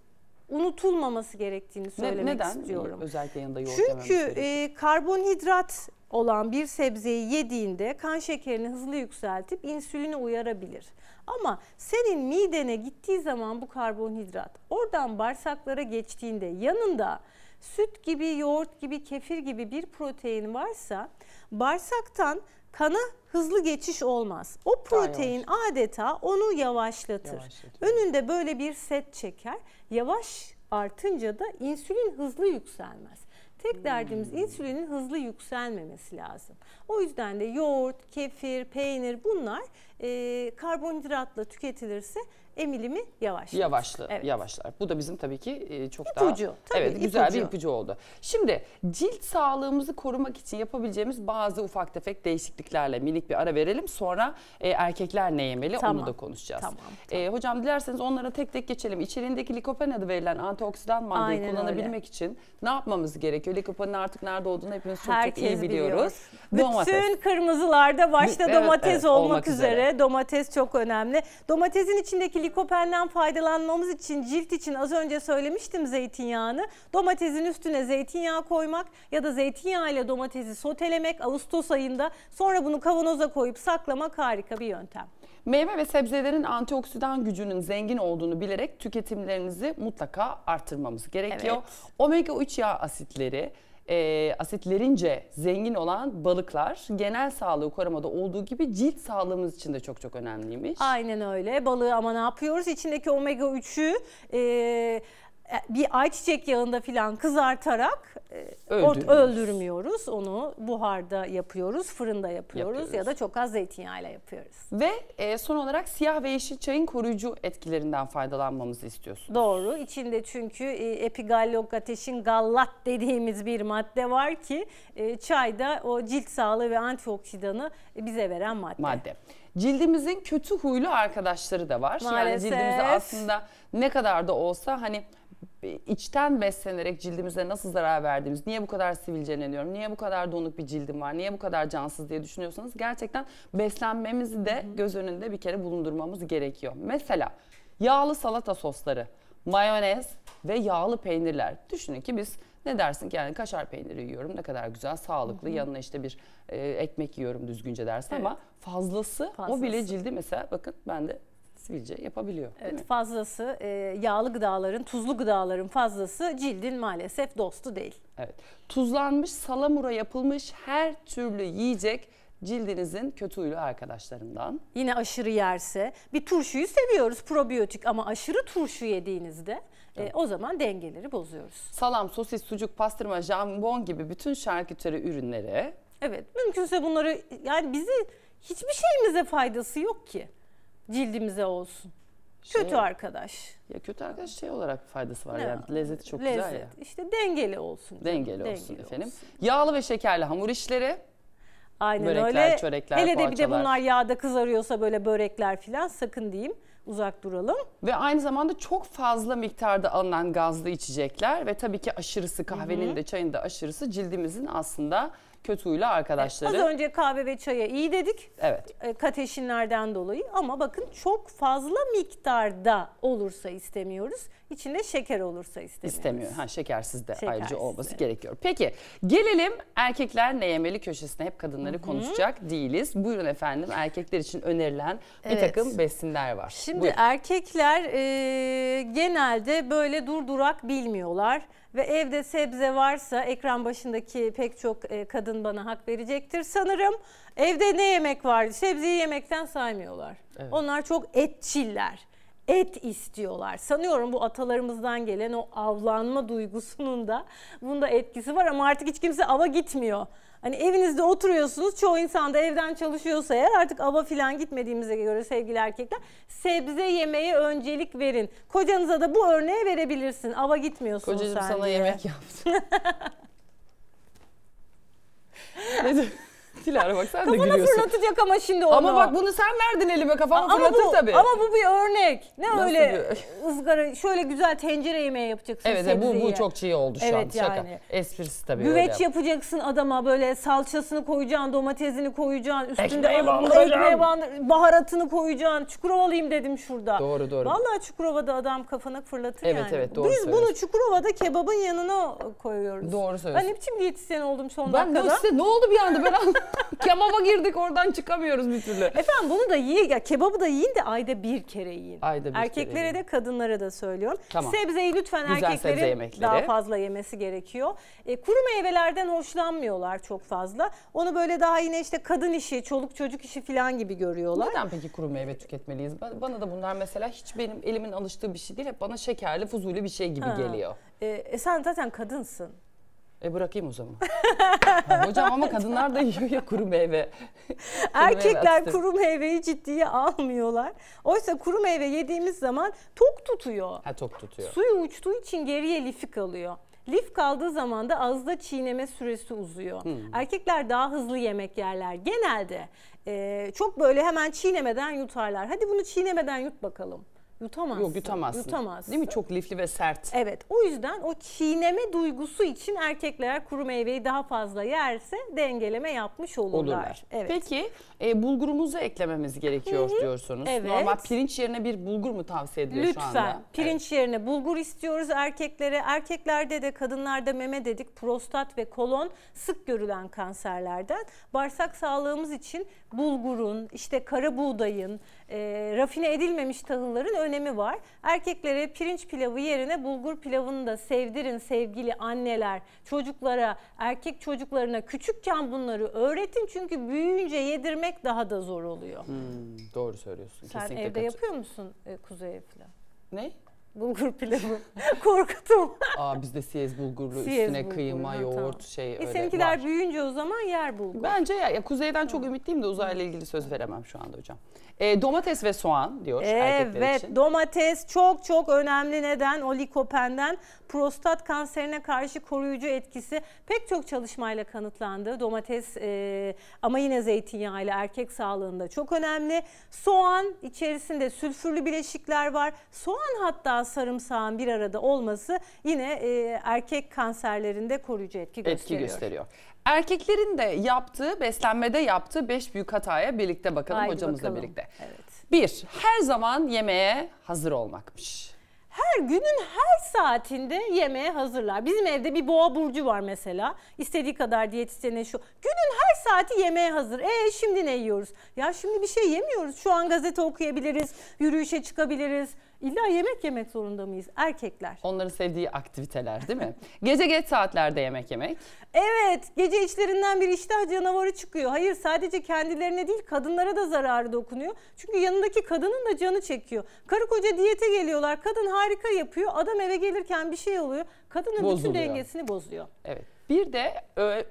unutulmaması gerektiğini söylemek ne, neden? istiyorum. Özellikle yanında yoğurt Çünkü e, karbonhidrat olan bir sebzeyi yediğinde kan şekerini hızlı yükseltip insülini uyarabilir. Ama senin midene gittiği zaman bu karbonhidrat oradan bağırsaklara geçtiğinde yanında süt gibi, yoğurt gibi, kefir gibi bir protein varsa bağırsaktan kana hızlı geçiş olmaz. O protein adeta onu yavaşlatır. yavaşlatır. Önünde böyle bir set çeker. Yavaş artınca da insülin hızlı yükselmez. Tek derdimiz insülinin hızlı yükselmemesi lazım. O yüzden de yoğurt, kefir, peynir bunlar e, karbonhidratla tüketilirse emilimi yavaşlar. Yavaşlı, evet. yavaşlar. Bu da bizim tabii ki e, çok ipucu, daha tabii, evet güzel bir ipucu oldu. Şimdi cilt sağlığımızı korumak için yapabileceğimiz bazı ufak tefek değişikliklerle minik bir ara verelim. Sonra e, erkekler ne yemeli tamam. onu da konuşacağız. Tamam, tamam. E, hocam dilerseniz onlara tek tek geçelim. İçerindeki likopen adı verilen antioksidan maddeyi Aynen kullanabilmek öyle. için ne yapmamız gerekiyor? Likopenin artık nerede olduğunu hepimiz çok çok iyi biliyoruz. Bütün kırmızılarda başta evet, domates evet, olmak, olmak üzere. üzere domates çok önemli. Domatesin içindeki likopenden faydalanmamız için cilt için az önce söylemiştim zeytinyağını. Domatesin üstüne zeytinyağı koymak ya da zeytinyağı ile domatesi sotelemek Ağustos ayında sonra bunu kavanoza koyup saklamak harika bir yöntem. Meyve ve sebzelerin antioksidan gücünün zengin olduğunu bilerek tüketimlerinizi mutlaka artırmamız gerekiyor. Evet. Omega 3 yağ asitleri e, asitlerince zengin olan balıklar genel sağlığı korumada olduğu gibi cilt sağlığımız için de çok çok önemliymiş. Aynen öyle. Balığı ama ne yapıyoruz? içindeki omega 3'ü e, e, bir ayçiçek yağında filan kızartarak e, öldürmüyoruz. öldürmüyoruz. Onu buharda yapıyoruz, fırında yapıyoruz, yapıyoruz ya da çok az zeytinyağıyla yapıyoruz. Ve e, son olarak siyah ve yeşil çayın koruyucu etkilerinden faydalanmamızı istiyorsunuz. Doğru. İçinde çünkü e, ateşin gallat dediğimiz bir madde var ki e, çayda o cilt sağlığı ve antioksidanı e, bize veren madde. Madde cildimizin kötü huylu arkadaşları da var. Maalesef. Yani cildimizi aslında ne kadar da olsa hani içten beslenerek cildimize nasıl zarar verdiğimiz, niye bu kadar sivilceleniyorum, niye bu kadar donuk bir cildim var, niye bu kadar cansız diye düşünüyorsanız gerçekten beslenmemizi de göz önünde bir kere bulundurmamız gerekiyor. Mesela yağlı salata sosları, mayonez ve yağlı peynirler. Düşünün ki biz ne dersin ki yani kaşar peyniri yiyorum ne kadar güzel sağlıklı Hı-hı. yanına işte bir e, ekmek yiyorum düzgünce dersin evet. ama fazlası, fazlası o bile cildi mesela bakın ben de sivilce yapabiliyor. Evet, fazlası e, yağlı gıdaların, tuzlu gıdaların fazlası cildin maalesef dostu değil. Evet. Tuzlanmış, salamura yapılmış her türlü yiyecek cildinizin kötü huylu arkadaşlarından. Yine aşırı yerse bir turşuyu seviyoruz probiyotik ama aşırı turşu yediğinizde e, evet. e, o zaman dengeleri bozuyoruz. Salam, sosis, sucuk, pastırma, jambon gibi bütün şarküteri ürünleri. Evet mümkünse bunları yani bizi hiçbir şeyimize faydası yok ki cildimize olsun. Şey, kötü arkadaş. Ya kötü arkadaş şey olarak faydası var ne? yani lezzeti çok Lezzet. güzel ya. İşte dengeli olsun. Canım. Dengeli, dengeli olsun efendim. Olsun. Yağlı ve şekerli hamur işleri. Aynen börekler, öyle. çörekler, Hele poğaçalar. de bir de bunlar yağda kızarıyorsa böyle börekler filan sakın diyeyim uzak duralım. Ve aynı zamanda çok fazla miktarda alınan gazlı içecekler ve tabii ki aşırısı kahvenin Hı-hı. de çayın da aşırısı cildimizin aslında kötü huylu arkadaşları. Az önce kahve ve çaya iyi dedik. Evet. E, kateşinlerden dolayı ama bakın çok fazla miktarda olursa istemiyoruz. İçinde şeker olursa istemiyoruz. İstemiyor. Ha şekersiz de şekersiz ayrıca olması de. gerekiyor. Peki gelelim erkekler ne yemeli köşesine hep kadınları Hı-hı. konuşacak değiliz. Buyurun efendim erkekler için önerilen evet. bir takım besinler var. Şimdi Buyurun. erkekler e, genelde böyle durdurak bilmiyorlar ve evde sebze varsa ekran başındaki pek çok e, kadın bana hak verecektir sanırım. Evde ne yemek var? Sebzeyi yemekten saymıyorlar. Evet. Onlar çok etçiller. Et istiyorlar. Sanıyorum bu atalarımızdan gelen o avlanma duygusunun da bunda etkisi var ama artık hiç kimse ava gitmiyor. Hani evinizde oturuyorsunuz. Çoğu insan da evden çalışıyorsa eğer artık ava filan gitmediğimize göre sevgili erkekler sebze yemeye öncelik verin. Kocanıza da bu örneği verebilirsin. Ava gitmiyorsunuz Kocacığım sen sana diye. yemek yaptım. Dilara bak sen de Kafana fırlatacak ama şimdi onu. Ama bak bunu sen verdin elime kafama ama fırlatır bu, tabii. Ama bu bir örnek. Ne Nasıl öyle bir... ızgara şöyle güzel tencere yemeği yapacaksın Evet bu, bu çok çiğ şey oldu şu evet, an şaka. Yani. Esprisi tabii Güveç öyle. yapacaksın adama böyle salçasını koyacaksın, domatesini koyacaksın. Üstünde ekmeğe bandıracaksın. baharatını koyacaksın. Çukurovalıyım dedim şurada. Doğru doğru. Vallahi Çukurova'da adam kafana fırlatır evet, yani. Evet evet doğru Biz bunu Çukurova'da kebabın yanına koyuyoruz. Doğru söylüyorsun. Ben ne biçim diyetisyen oldum son ben dakikada. Ben ne oldu bir anda ben Kebaba girdik oradan çıkamıyoruz bir türlü. Efendim bunu da yiyin. Ya, kebabı da yiyin de ayda bir kere yiyin. Ayda bir Erkeklere kere yiyin. de kadınlara da söylüyorum. Tamam. Sebzeyi lütfen Güzel erkeklerin yemekleri. daha fazla yemesi gerekiyor. E, kuru meyvelerden hoşlanmıyorlar çok fazla. Onu böyle daha yine işte kadın işi, çoluk çocuk işi falan gibi görüyorlar. Neden peki kuru meyve tüketmeliyiz? Bana da bunlar mesela hiç benim elimin alıştığı bir şey değil. Hep bana şekerli, fuzuli bir şey gibi Ha. geliyor. e, e sen zaten kadınsın. E bırakayım o zaman. ha, hocam ama kadınlar da yiyor ya kuru meyve. kuru Erkekler meyve kuru meyveyi ciddiye almıyorlar. Oysa kuru meyve yediğimiz zaman tok tutuyor. Ha tok tutuyor. Suyu uçtuğu için geriye lifi kalıyor. Lif kaldığı zaman da ağızda çiğneme süresi uzuyor. Hmm. Erkekler daha hızlı yemek yerler. Genelde e, çok böyle hemen çiğnemeden yutarlar. Hadi bunu çiğnemeden yut bakalım. Yutamazsın. Yok yutamazsın. Yutamazsın. Değil mi? Çok lifli ve sert. Evet. O yüzden o çiğneme duygusu için erkekler kuru meyveyi daha fazla yerse dengeleme yapmış olurlar. olurlar. Evet. Peki e, bulgurumuzu eklememiz gerekiyor Hı-hı. diyorsunuz. Evet. Normal pirinç yerine bir bulgur mu tavsiye ediliyor Lütfen. şu anda? Lütfen. Pirinç evet. yerine bulgur istiyoruz erkeklere. Erkeklerde de kadınlarda meme dedik. Prostat ve kolon sık görülen kanserlerden. Bağırsak sağlığımız için bulgurun, işte kara buğdayın, e, rafine edilmemiş tahılların önemli önemi var. Erkeklere pirinç pilavı yerine bulgur pilavını da sevdirin sevgili anneler. Çocuklara, erkek çocuklarına küçükken bunları öğretin çünkü büyüyünce yedirmek daha da zor oluyor. Hmm, doğru söylüyorsun. Sen Kesinlikle evde yapıyor musun e, kuzey pilavı? Ne? Bulgur pilavı. Korkutum. Aa bizde siyez bulgurlu siyez üstüne bulgurlu, kıyma, yoğurt tamam. şey e, öyle Seninkiler var. büyüyünce o zaman yer bulgur. Bence ya, ya kuzeyden çok ümitliyim de uzayla ilgili söz veremem şu anda hocam. E, domates ve soğan diyor evet, erkekler için. Evet domates çok çok önemli neden o olikopenden prostat kanserine karşı koruyucu etkisi pek çok çalışmayla kanıtlandı. Domates e, ama yine zeytinyağı ile erkek sağlığında çok önemli. Soğan içerisinde sülfürlü bileşikler var. Soğan hatta sarımsağın bir arada olması yine e, erkek kanserlerinde koruyucu etki gösteriyor. Etki gösteriyor. Erkeklerin de yaptığı, beslenmede yaptığı beş büyük hataya birlikte bakalım Haydi hocamızla bakalım. birlikte. Evet. Bir, her zaman yemeğe hazır olmakmış. Her günün her saatinde yemeğe hazırlar. Bizim evde bir boğa burcu var mesela. İstediği kadar diyetisyene şu. Günün her saati yemeğe hazır. E şimdi ne yiyoruz? Ya şimdi bir şey yemiyoruz. Şu an gazete okuyabiliriz, yürüyüşe çıkabiliriz İlla yemek yemek zorunda mıyız erkekler? Onların sevdiği aktiviteler değil mi? gece geç saatlerde yemek yemek. Evet gece içlerinden bir iştah canavarı çıkıyor. Hayır sadece kendilerine değil kadınlara da zararı dokunuyor. Çünkü yanındaki kadının da canı çekiyor. Karı koca diyete geliyorlar. Kadın harika yapıyor. Adam eve gelirken bir şey oluyor. Kadının Bozuluyor. bütün dengesini bozuyor. Evet. Bir de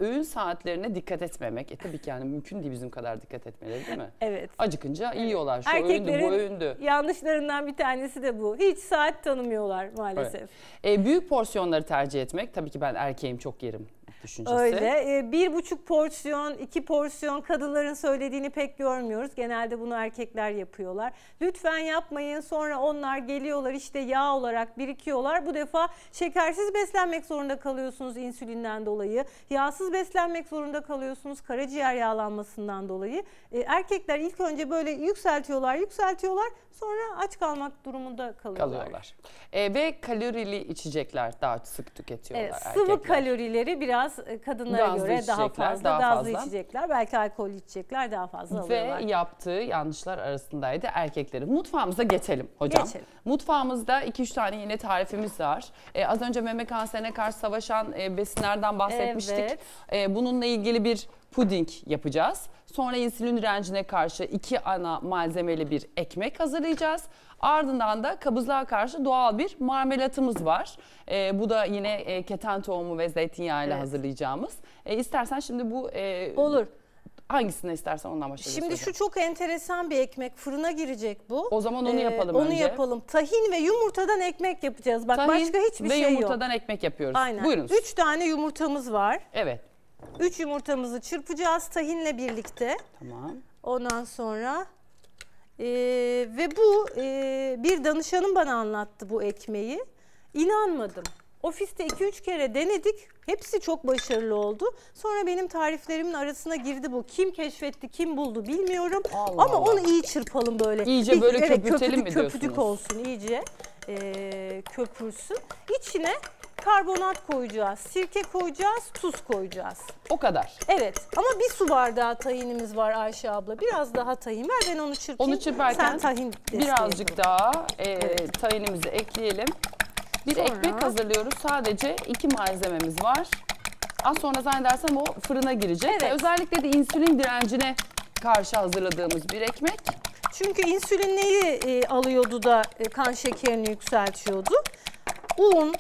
öğün saatlerine dikkat etmemek. E tabii ki yani mümkün değil bizim kadar dikkat etmeleri değil mi? Evet. Acıkınca yiyorlar. Şu Erkeklerin öğündü, bu öğündü. yanlışlarından bir tanesi de bu. Hiç saat tanımıyorlar maalesef. Evet. E, büyük porsiyonları tercih etmek. Tabii ki ben erkeğim çok yerim düşüncesi. Öyle. E, bir buçuk porsiyon, iki porsiyon kadınların söylediğini pek görmüyoruz. Genelde bunu erkekler yapıyorlar. Lütfen yapmayın. Sonra onlar geliyorlar işte yağ olarak birikiyorlar. Bu defa şekersiz beslenmek zorunda kalıyorsunuz insülinden dolayı. Yağsız beslenmek zorunda kalıyorsunuz karaciğer yağlanmasından dolayı. E, erkekler ilk önce böyle yükseltiyorlar, yükseltiyorlar. Sonra aç kalmak durumunda kalıyorlar. kalıyorlar. E, ve kalorili içecekler daha sık tüketiyorlar evet, erkekler. Sıvı kalorileri biraz biraz e, kadınlara gazlı göre daha fazla daha gazlı fazla. içecekler. Belki alkol içecekler daha fazla Ve alıyorlar. Ve yaptığı yanlışlar arasındaydı erkeklerin. Mutfağımıza geçelim hocam. Geçelim. Mutfağımızda 2-3 tane yine tarifimiz var. Ee, az önce meme kanserine karşı savaşan e, besinlerden bahsetmiştik. Evet. Ee, bununla ilgili bir puding yapacağız. Sonra insülin direncine karşı iki ana malzemeli bir ekmek hazırlayacağız. Ardından da kabızlığa karşı doğal bir marmelatımız var. E, bu da yine e, keten tohumu ve zeytinyağı ile evet. hazırlayacağımız. E, istersen şimdi bu... E, Olur. Hangisini istersen ondan başlayalım. Şimdi şu çok enteresan bir ekmek. Fırına girecek bu. O zaman onu ee, yapalım onu önce. Onu yapalım. Tahin ve yumurtadan ekmek yapacağız. Bak Tahin başka hiçbir şey yok. ve yumurtadan ekmek yapıyoruz. Aynen. Buyurun. Üç tane yumurtamız var. Evet. Üç yumurtamızı çırpacağız tahinle birlikte. Tamam. Ondan sonra e, ve bu e, bir danışanım bana anlattı bu ekmeği. İnanmadım. Ofiste 2-3 kere denedik. Hepsi çok başarılı oldu. Sonra benim tariflerimin arasına girdi bu. Kim keşfetti, kim buldu bilmiyorum. Allah Ama Allah. onu iyi çırpalım böyle. İyice böyle evet, köpürtelim köpüdük, mi diyorsunuz? Köpüdük olsun iyice. E, köpürsün. İçine karbonat koyacağız, sirke koyacağız, tuz koyacağız. O kadar. Evet ama bir su bardağı tahinimiz var Ayşe abla. Biraz daha tahin ver ben onu çırpayım. Onu çırparken Sen tahin birazcık daha e, evet. tahinimizi ekleyelim. Bir sonra... ekmek hazırlıyoruz. Sadece iki malzememiz var. Az sonra zannedersem o fırına girecek. Evet. Özellikle de insülin direncine karşı hazırladığımız bir ekmek. Çünkü insülin neyi e, alıyordu da e, kan şekerini yükseltiyordu? Un,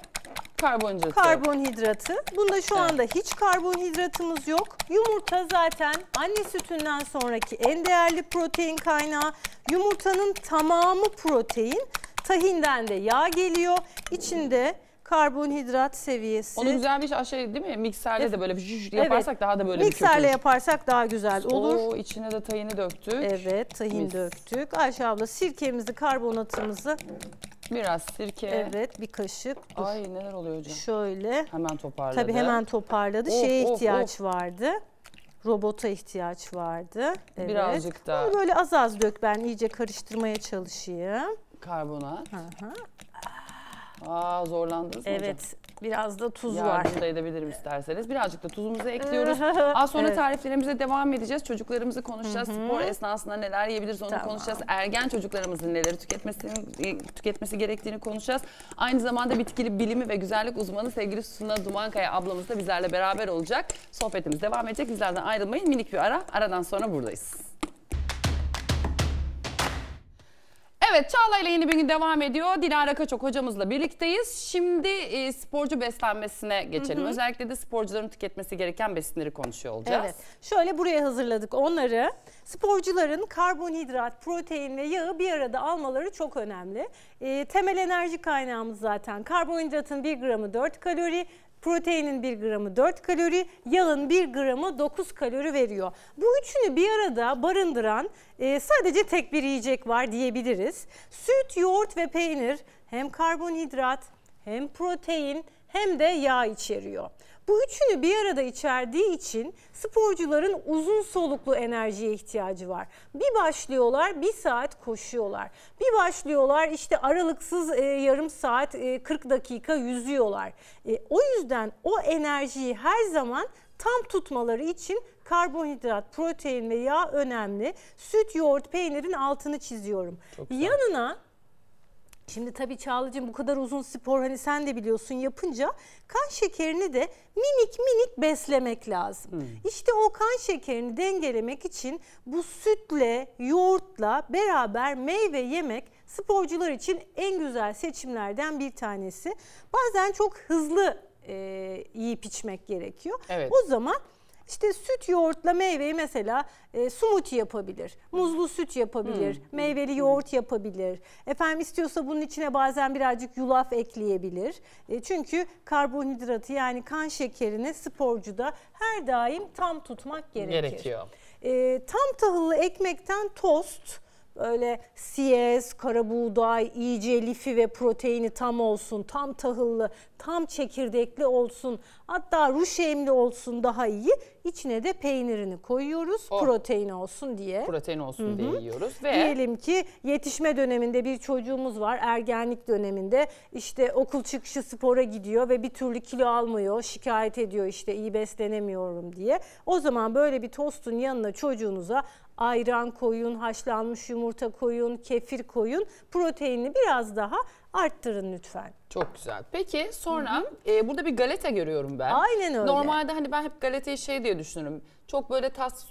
karbonhidratı. Karbonhidratı. Bunda şu anda hiç karbonhidratımız yok. Yumurta zaten anne sütünden sonraki en değerli protein kaynağı. Yumurtanın tamamı protein. Tahinden de yağ geliyor. İçinde karbonhidrat seviyesi. Onu güzel bir şey, şey değil mi? Mikserle de böyle bir yaparsak evet. daha da böyle Mikserle bir köpür. yaparsak daha güzel olur. Oo, içine de tahini döktük. Evet tahin Mis. döktük. Ayşe abla sirkemizi, karbonatımızı biraz sirke. Evet bir kaşık. Dur. Ay neler oluyor hocam? Şöyle. Hemen toparladı. Tabii hemen toparladı. Of, Şeye of, ihtiyaç of. vardı. Robota ihtiyaç vardı. Evet. Birazcık da. Bunu böyle az az dök ben iyice karıştırmaya çalışayım. Karbonat. Hı hı. Aa zorlandınız mı Evet. Biraz da tuz var. Yardım da edebilirim isterseniz. Birazcık da tuzumuzu ekliyoruz. Az sonra Evet. tariflerimize devam edeceğiz. Çocuklarımızı konuşacağız. Spor esnasında neler yiyebiliriz onu Tamam. konuşacağız. Ergen çocuklarımızın neleri tüketmesini, e, tüketmesi gerektiğini konuşacağız. Aynı zamanda bitkili bilimi ve güzellik uzmanı sevgili Suna Dumankaya ablamız da bizlerle beraber olacak. Sohbetimiz devam edecek. Bizlerden ayrılmayın. Minik bir ara. Aradan sonra buradayız. Evet Çağla ile yeni bir gün devam ediyor. Dilara Kaçok hocamızla birlikteyiz. Şimdi e, sporcu beslenmesine geçelim. Hı hı. Özellikle de sporcuların tüketmesi gereken besinleri konuşuyor olacağız. Evet. Şöyle buraya hazırladık onları. Sporcuların karbonhidrat, protein ve yağı bir arada almaları çok önemli. E, temel enerji kaynağımız zaten. Karbonhidratın 1 gramı 4 kalori, Proteinin 1 gramı 4 kalori, yağın 1 gramı 9 kalori veriyor. Bu üçünü bir arada barındıran e, sadece tek bir yiyecek var diyebiliriz. Süt, yoğurt ve peynir hem karbonhidrat hem protein hem de yağ içeriyor. Bu üçünü bir arada içerdiği için sporcuların uzun soluklu enerjiye ihtiyacı var. Bir başlıyorlar bir saat koşuyorlar. Bir başlıyorlar işte aralıksız e, yarım saat e, 40 dakika yüzüyorlar. E, o yüzden o enerjiyi her zaman tam tutmaları için karbonhidrat, protein ve yağ önemli. Süt, yoğurt, peynirin altını çiziyorum. Çok Yanına Şimdi tabii Çağlıcığım bu kadar uzun spor hani sen de biliyorsun yapınca kan şekerini de minik minik beslemek lazım. Hmm. İşte o kan şekerini dengelemek için bu sütle, yoğurtla beraber meyve yemek sporcular için en güzel seçimlerden bir tanesi. Bazen çok hızlı e, yiyip içmek gerekiyor. Evet. O zaman işte süt yoğurtla meyve mesela e, smoothie yapabilir. Muzlu süt yapabilir. Hmm. Meyveli hmm. yoğurt yapabilir. Efendim istiyorsa bunun içine bazen birazcık yulaf ekleyebilir. E, çünkü karbonhidratı yani kan şekerini sporcuda her daim tam tutmak gerekir. Gerekiyor. E, tam tahıllı ekmekten tost öyle siyez, kara buğday, iyice lifi ve proteini tam olsun, tam tahıllı, tam çekirdekli olsun. Hatta ruşemli olsun daha iyi. İçine de peynirini koyuyoruz o, oh. protein olsun diye. Protein olsun Hı-hı. diye yiyoruz ve diyelim ki yetişme döneminde bir çocuğumuz var. Ergenlik döneminde işte okul çıkışı spora gidiyor ve bir türlü kilo almıyor. Şikayet ediyor işte iyi beslenemiyorum diye. O zaman böyle bir tostun yanına çocuğunuza ayran koyun, haşlanmış yumurta koyun, kefir koyun. Proteinini biraz daha arttırın lütfen. Çok güzel. Peki sonra hı hı. E, burada bir galeta görüyorum ben. Aynen öyle. Normalde hani ben hep galeteyi şey diye düşünürüm. Çok böyle tatsız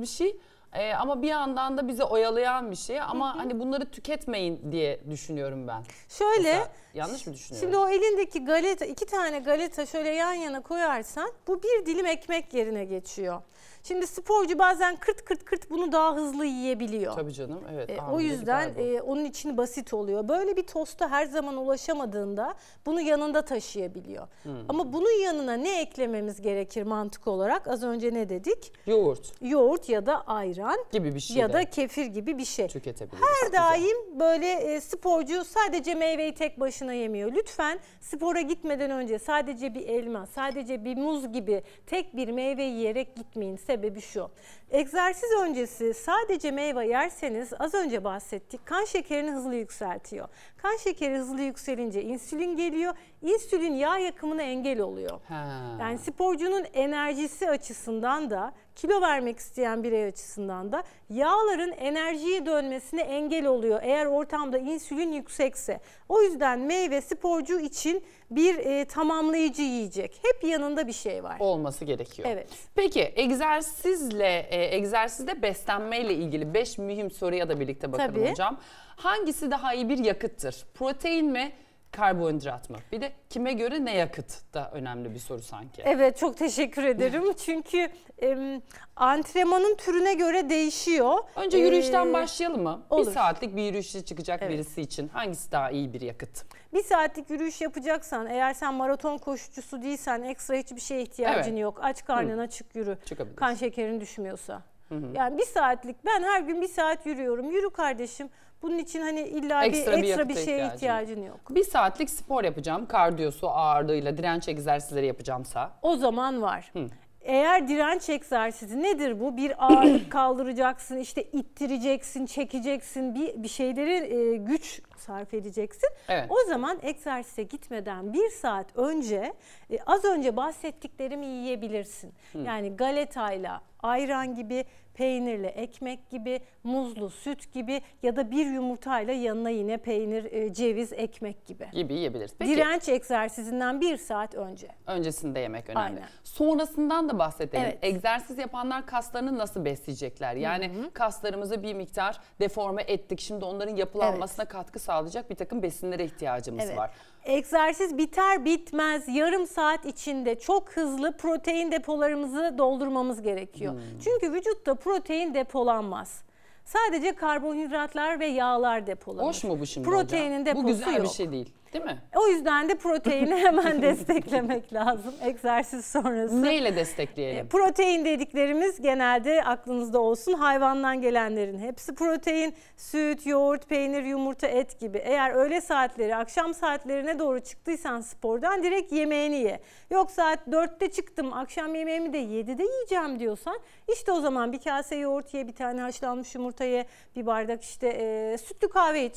bir şey. Ee, ama bir yandan da bizi oyalayan bir şey ama hı hı. hani bunları tüketmeyin diye düşünüyorum ben. Şöyle Mesela. Yanlış mı düşünüyorum? Şimdi o elindeki galeta, iki tane galeta şöyle yan yana koyarsan bu bir dilim ekmek yerine geçiyor. Şimdi sporcu bazen kırt kırt kırt bunu daha hızlı yiyebiliyor. Tabii canım evet. E, o yüzden e, onun için basit oluyor. Böyle bir tosta her zaman ulaşamadığında bunu yanında taşıyabiliyor. Hmm. Ama bunun yanına ne eklememiz gerekir mantık olarak? Az önce ne dedik? Yoğurt. Yoğurt ya da ayran. Gibi bir şey. Ya da kefir gibi bir şey. Tüketebiliriz. Her daim böyle e, sporcu sadece meyveyi tek başına başına yemiyor. Lütfen spora gitmeden önce sadece bir elma, sadece bir muz gibi tek bir meyve yiyerek gitmeyin. Sebebi şu. Egzersiz öncesi sadece meyve yerseniz az önce bahsettik kan şekerini hızlı yükseltiyor. Kan şekeri hızlı yükselince insülin geliyor. İnsülin yağ yakımına engel oluyor. Ha. Yani sporcunun enerjisi açısından da kilo vermek isteyen birey açısından da yağların enerjiye dönmesine engel oluyor. Eğer ortamda insülin yüksekse. O yüzden meyve sporcu için bir e, tamamlayıcı yiyecek. Hep yanında bir şey var. Olması gerekiyor. Evet. Peki egzersizle e, egzersizde beslenmeyle ilgili 5 mühim soruya da birlikte bakalım Tabii. hocam. Hangisi daha iyi bir yakıttır? Protein mi? karbonhidrat mı? Bir de kime göre ne yakıt da önemli bir soru sanki. Evet çok teşekkür ederim. Çünkü e, antrenmanın türüne göre değişiyor. Önce yürüyüşten ee, başlayalım mı? Olur. Bir saatlik bir yürüyüşe çıkacak evet. birisi için hangisi daha iyi bir yakıt? Bir saatlik yürüyüş yapacaksan eğer sen maraton koşucusu değilsen ekstra hiçbir şeye ihtiyacın evet. yok. Aç karnına Hı. çık yürü. Kan şekerin düşmüyorsa. Hı hı. Yani bir saatlik ben her gün bir saat yürüyorum. Yürü kardeşim bunun için hani illa ekstra bir, ekstra bir şeye ihtiyacın, yok. yok. Bir saatlik spor yapacağım. Kardiyosu ağırlığıyla direnç egzersizleri yapacağımsa. O zaman var. Hı. Eğer direnç egzersizi nedir bu? Bir ağırlık kaldıracaksın, işte ittireceksin, çekeceksin, bir, bir şeyleri e, güç sarf edeceksin. Evet. O zaman egzersize gitmeden bir saat önce e, az önce bahsettiklerimi yiyebilirsin. Hı. Yani galetayla, ayran gibi peynirli ekmek gibi, muzlu süt gibi ya da bir yumurtayla yanına yine peynir, e, ceviz, ekmek gibi. Gibi yiyebiliriz. Peki. Direnç egzersizinden bir saat önce. Öncesinde yemek önemli. Aynen. Sonrasından da bahsedelim. Evet. Egzersiz yapanlar kaslarını nasıl besleyecekler? Yani Hı -hı. kaslarımızı bir miktar deforme ettik. Şimdi onların yapılanmasına evet. katkı sağlayacak bir takım besinlere ihtiyacımız evet. var. Egzersiz biter bitmez yarım saat içinde çok hızlı protein depolarımızı doldurmamız gerekiyor. Hmm. Çünkü vücutta protein depolanmaz. Sadece karbonhidratlar ve yağlar depolanır. Hoş mu bu şimdi Proteinin hocam? deposu Bu güzel yok. bir şey değil. Değil mi? O yüzden de proteini hemen desteklemek lazım egzersiz sonrası. Neyle destekleyelim? E, protein dediklerimiz genelde aklınızda olsun. Hayvandan gelenlerin hepsi protein. Süt, yoğurt, peynir, yumurta, et gibi. Eğer öğle saatleri, akşam saatlerine doğru çıktıysan spordan direkt yemeğini ye. Yok saat 4'te çıktım, akşam yemeğimi de 7'de yiyeceğim diyorsan işte o zaman bir kase yoğurt ye, bir tane haşlanmış yumurta ye, bir bardak işte e, sütlü kahve iç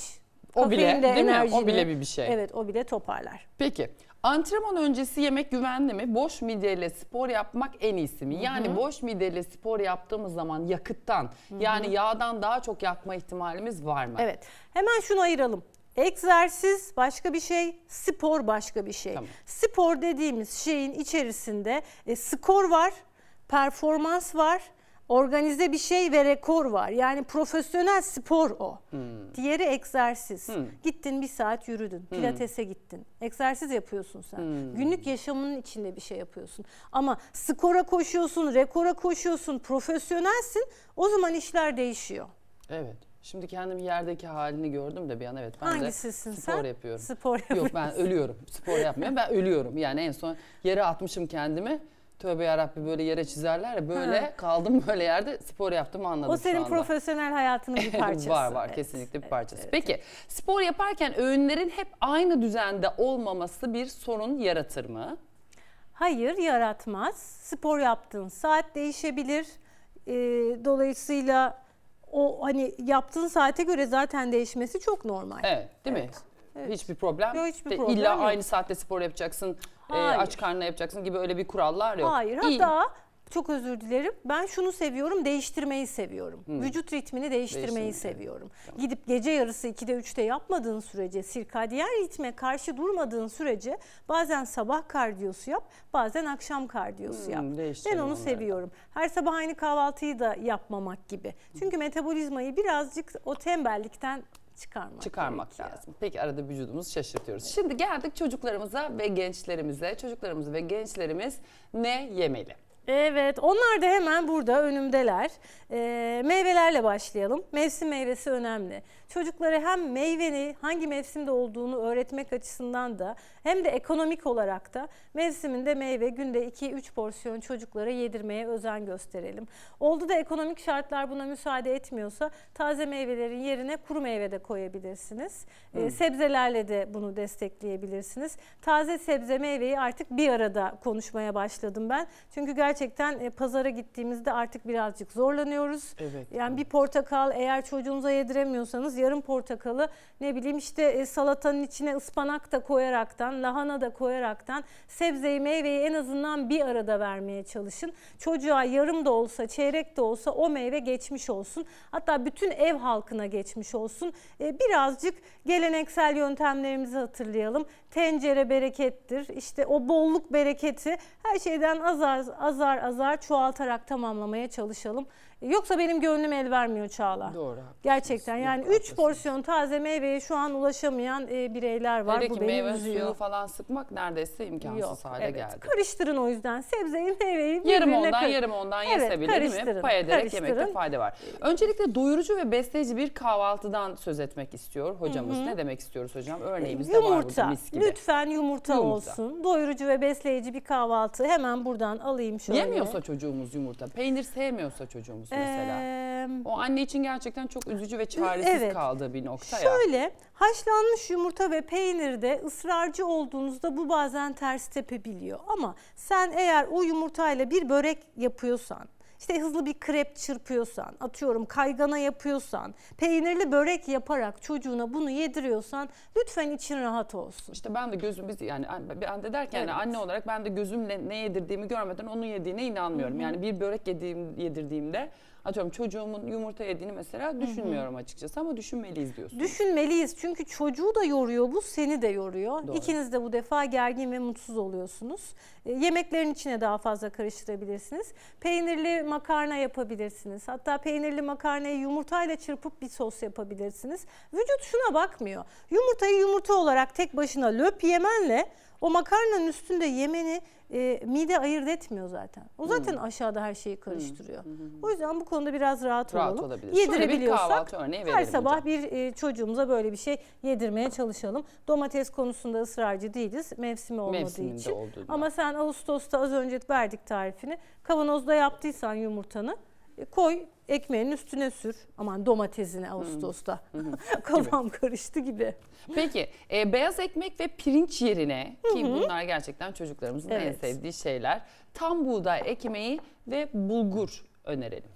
o bile de değil enerjini, mi? O bile bir bir şey. Evet o bile toparlar. Peki antrenman öncesi yemek güvenli mi? Boş mideyle spor yapmak en iyisi mi? Yani Hı-hı. boş mideyle spor yaptığımız zaman yakıttan Hı-hı. yani yağdan daha çok yakma ihtimalimiz var mı? Evet hemen şunu ayıralım. Egzersiz başka bir şey, spor başka bir şey. Tamam. Spor dediğimiz şeyin içerisinde e, skor var, performans var, organize bir şey ve rekor var. Yani profesyonel spor o. Hmm. Diğeri egzersiz. Hmm. Gittin bir saat yürüdün. Hmm. Pilatese gittin. Egzersiz yapıyorsun sen. Hmm. Günlük yaşamının içinde bir şey yapıyorsun. Ama skora koşuyorsun, rekora koşuyorsun, profesyonelsin. O zaman işler değişiyor. Evet. Şimdi kendim yerdeki halini gördüm de bir an evet ben Hangisisin de spor sen? yapıyorum. Spor yapıyorsun. Yok ben ölüyorum. Spor yapmıyorum ben ölüyorum. Yani en son yere atmışım kendimi tövbe yarabbi böyle yere çizerler ya böyle ha. kaldım böyle yerde spor yaptım anladım O senin profesyonel hayatının bir parçası. var var evet. kesinlikle bir parçası. Evet, Peki evet. spor yaparken öğünlerin hep aynı düzende olmaması bir sorun yaratır mı? Hayır yaratmaz. Spor yaptığın saat değişebilir. Ee, dolayısıyla o hani yaptığın saate göre zaten değişmesi çok normal. Evet değil evet. mi? Evet. Hiçbir problem. Yok hiçbir problem. İlla aynı saatte spor yapacaksın e, aç karnına yapacaksın gibi öyle bir kurallar yok. Hayır hatta çok özür dilerim. Ben şunu seviyorum, değiştirmeyi seviyorum. Hmm. Vücut ritmini değiştirmeyi Değişim, seviyorum. Tamam. Gidip gece yarısı 2'de 3'te yapmadığın sürece, sirkadiyen ritme karşı durmadığın sürece bazen sabah kardiyosu yap, bazen akşam kardiyosu yap. Hmm, ben onu onları. seviyorum. Her sabah aynı kahvaltıyı da yapmamak gibi. Çünkü metabolizmayı birazcık o tembellikten çıkarmak, çıkarmak gerekiyor. lazım. Peki arada vücudumuzu şaşırtıyoruz. Şimdi geldik çocuklarımıza ve gençlerimize. Çocuklarımız ve gençlerimiz ne yemeli? Evet onlar da hemen burada önümdeler. E, meyvelerle başlayalım. Mevsim meyvesi önemli. Çocuklara hem meyveni hangi mevsimde olduğunu öğretmek açısından da hem de ekonomik olarak da mevsiminde meyve günde 2-3 porsiyon çocuklara yedirmeye özen gösterelim. Oldu da ekonomik şartlar buna müsaade etmiyorsa taze meyvelerin yerine kuru meyve de koyabilirsiniz. E, sebzelerle de bunu destekleyebilirsiniz. Taze sebze meyveyi artık bir arada konuşmaya başladım ben. Çünkü gerçekten e, pazara gittiğimizde artık birazcık zorlanıyoruz söylüyoruz. Evet. Yani bir portakal eğer çocuğunuza yediremiyorsanız yarım portakalı ne bileyim işte e, salatanın içine ıspanak da koyaraktan, lahana da koyaraktan sebzeyi meyveyi en azından bir arada vermeye çalışın. Çocuğa yarım da olsa, çeyrek de olsa o meyve geçmiş olsun. Hatta bütün ev halkına geçmiş olsun. E, birazcık geleneksel yöntemlerimizi hatırlayalım. Tencere berekettir. İşte o bolluk bereketi her şeyden azar azar azar çoğaltarak tamamlamaya çalışalım. Yoksa benim gönlüm el vermiyor Çağla. Doğru. Gerçekten yani 3 porsiyon taze meyveye şu an ulaşamayan e, bireyler var. Hele Bu ki beni meyve üzüyor. suyu falan sıkmak neredeyse imkansız Yok, hale evet. geldi. Karıştırın o yüzden sebzeyi meyveyi birbirine Yarım ondan kar- yarım ondan evet, yese bile değil mi? Pay ederek karıştırın. yemekte fayda var. Öncelikle doyurucu ve besleyici bir kahvaltıdan söz etmek istiyor hocamız. Hı-hı. Ne demek istiyoruz hocam? E, Örneğimiz yumurta. de var burada mis gibi. Lütfen yumurta, yumurta olsun. Doyurucu ve besleyici bir kahvaltı. Hemen buradan alayım şöyle. Yemiyorsa çocuğumuz yumurta. Peynir sevmiyorsa çocuğumuz mesela. Ee, o anne için gerçekten çok üzücü ve çaresiz evet. kaldığı bir nokta Şöyle, ya. Şöyle haşlanmış yumurta ve peynirde ısrarcı olduğunuzda bu bazen ters tepebiliyor. Ama sen eğer o yumurtayla bir börek yapıyorsan işte hızlı bir krep çırpıyorsan, atıyorum kaygana yapıyorsan, peynirli börek yaparak çocuğuna bunu yediriyorsan lütfen için rahat olsun. İşte ben de gözüm biz yani ben de derken evet. yani anne olarak ben de gözümle ne yedirdiğimi görmeden onun yediğine inanmıyorum. Hı hı. Yani bir börek yediğim yedirdiğimde atıyorum çocuğumun yumurta yediğini mesela düşünmüyorum açıkçası ama düşünmeliyiz diyorsun. Düşünmeliyiz çünkü çocuğu da yoruyor bu seni de yoruyor. Doğru. İkiniz de bu defa gergin ve mutsuz oluyorsunuz. E, yemeklerin içine daha fazla karıştırabilirsiniz. Peynirli makarna yapabilirsiniz. Hatta peynirli makarnayı yumurtayla çırpıp bir sos yapabilirsiniz. Vücut şuna bakmıyor. Yumurtayı yumurta olarak tek başına löp yemenle o makarnanın üstünde yemeni e, mide ayırt etmiyor zaten. O zaten hmm. aşağıda her şeyi hmm. karıştırıyor. Hmm. hmm. O yüzden bu konuda biraz rahat, rahat olalım. Olabilir. Yedirebiliyorsak her sabah hocam. bir e, çocuğumuza böyle bir şey yedirmeye çalışalım. Domates konusunda ısrarcı değiliz. Mevsimi olmadığı için. Ama sen Ağustos'ta az önce verdik tarifini. Kavanozda yaptıysan yumurtanı koy ekmeğin üstüne sür. Aman domatesini Ağustos'ta. Kafam karıştı gibi. Peki e, beyaz ekmek ve pirinç yerine ki bunlar gerçekten çocuklarımızın en sevdiği şeyler. Tam buğday ekmeği ve bulgur önerelim.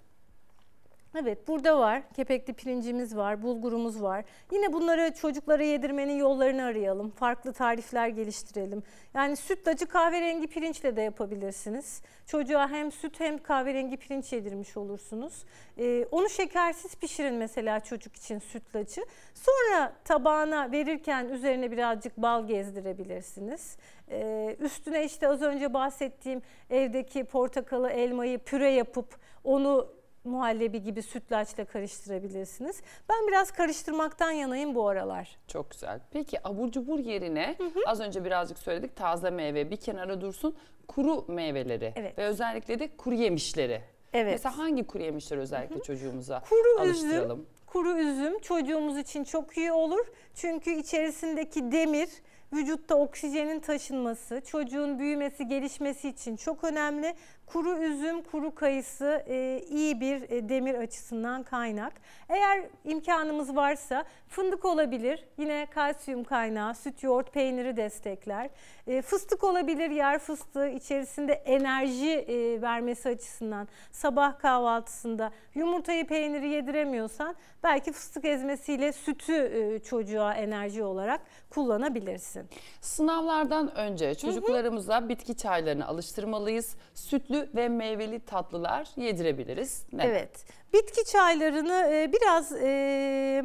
Evet burada var. Kepekli pirincimiz var, bulgurumuz var. Yine bunları çocuklara yedirmenin yollarını arayalım. Farklı tarifler geliştirelim. Yani sütlacı kahverengi pirinçle de yapabilirsiniz. Çocuğa hem süt hem kahverengi pirinç yedirmiş olursunuz. Ee, onu şekersiz pişirin mesela çocuk için sütlacı. Sonra tabağına verirken üzerine birazcık bal gezdirebilirsiniz. Ee, üstüne işte az önce bahsettiğim evdeki portakalı, elmayı püre yapıp onu muhallebi gibi sütlaçla karıştırabilirsiniz. Ben biraz karıştırmaktan yanayım bu aralar. Çok güzel. Peki abur cubur yerine hı hı. az önce birazcık söyledik taze meyve bir kenara dursun. Kuru meyveleri evet. ve özellikle de kuru yemişleri. Evet. Mesela hangi kuru yemişleri özellikle hı hı. çocuğumuza kuru alıştıralım? Üzüm, kuru üzüm çocuğumuz için çok iyi olur. Çünkü içerisindeki demir, vücutta oksijenin taşınması, çocuğun büyümesi, gelişmesi için çok önemli kuru üzüm, kuru kayısı e, iyi bir e, demir açısından kaynak. Eğer imkanımız varsa fındık olabilir. Yine kalsiyum kaynağı, süt, yoğurt, peyniri destekler. E, fıstık olabilir, yer fıstığı içerisinde enerji e, vermesi açısından. Sabah kahvaltısında yumurtayı, peyniri yediremiyorsan belki fıstık ezmesiyle sütü e, çocuğa enerji olarak kullanabilirsin. Sınavlardan önce çocuklarımıza hı hı. bitki çaylarını alıştırmalıyız. Sütlü ve meyveli tatlılar yedirebiliriz. Neden? Evet. Bitki çaylarını e, biraz e,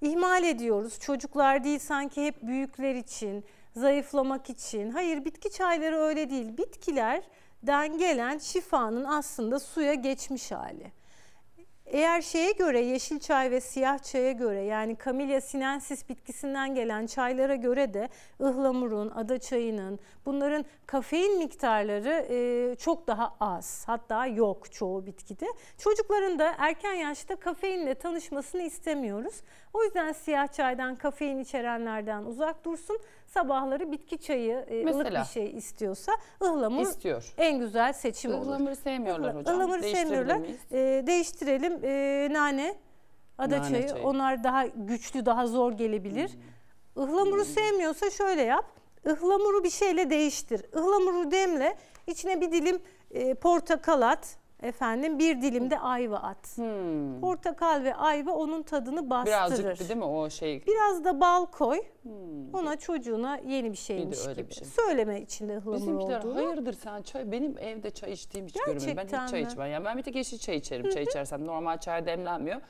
ihmal ediyoruz. Çocuklar değil sanki hep büyükler için, zayıflamak için. Hayır bitki çayları öyle değil. Bitkiler den gelen şifanın aslında suya geçmiş hali. Eğer şeye göre yeşil çay ve siyah çaya göre yani Camellia sinensis bitkisinden gelen çaylara göre de ıhlamurun, ada çayının bunların kafein miktarları e, çok daha az. Hatta yok çoğu bitkide. Çocukların da erken yaşta kafeinle tanışmasını istemiyoruz. O yüzden siyah çaydan kafein içerenlerden uzak dursun sabahları bitki çayı e, Mesela, ılık bir şey istiyorsa ıhlamur istiyor. en güzel seçim Ihlamuru olur. Ihlamuru sevmiyorlar hocam. Ihlamuru sevmiyorlar. E, değiştirelim e, nane, ada nane çayı. çayı. Onlar daha güçlü, daha zor gelebilir. Hmm. hmm. sevmiyorsa şöyle yap. Ihlamuru bir şeyle değiştir. Ihlamuru demle içine bir dilim e, portakal at Efendim bir dilimde ayva at. Hmm. Portakal ve ayva onun tadını bastırır. Birazcık değil mi o şey? Biraz da bal koy. Hmm. Ona çocuğuna yeni bir şeymiş bir gibi. Bir şey. Söyleme içinde ıhlamur Bizimkiler olduğunu. hayırdır sen çay benim evde çay içtiğim hiç Gerçekten görmüyorum. Ben hiç çay içmem. Yani ben bir tek yeşil çay içerim. Hı -hı. Çay içersem normal çay demlenmiyor.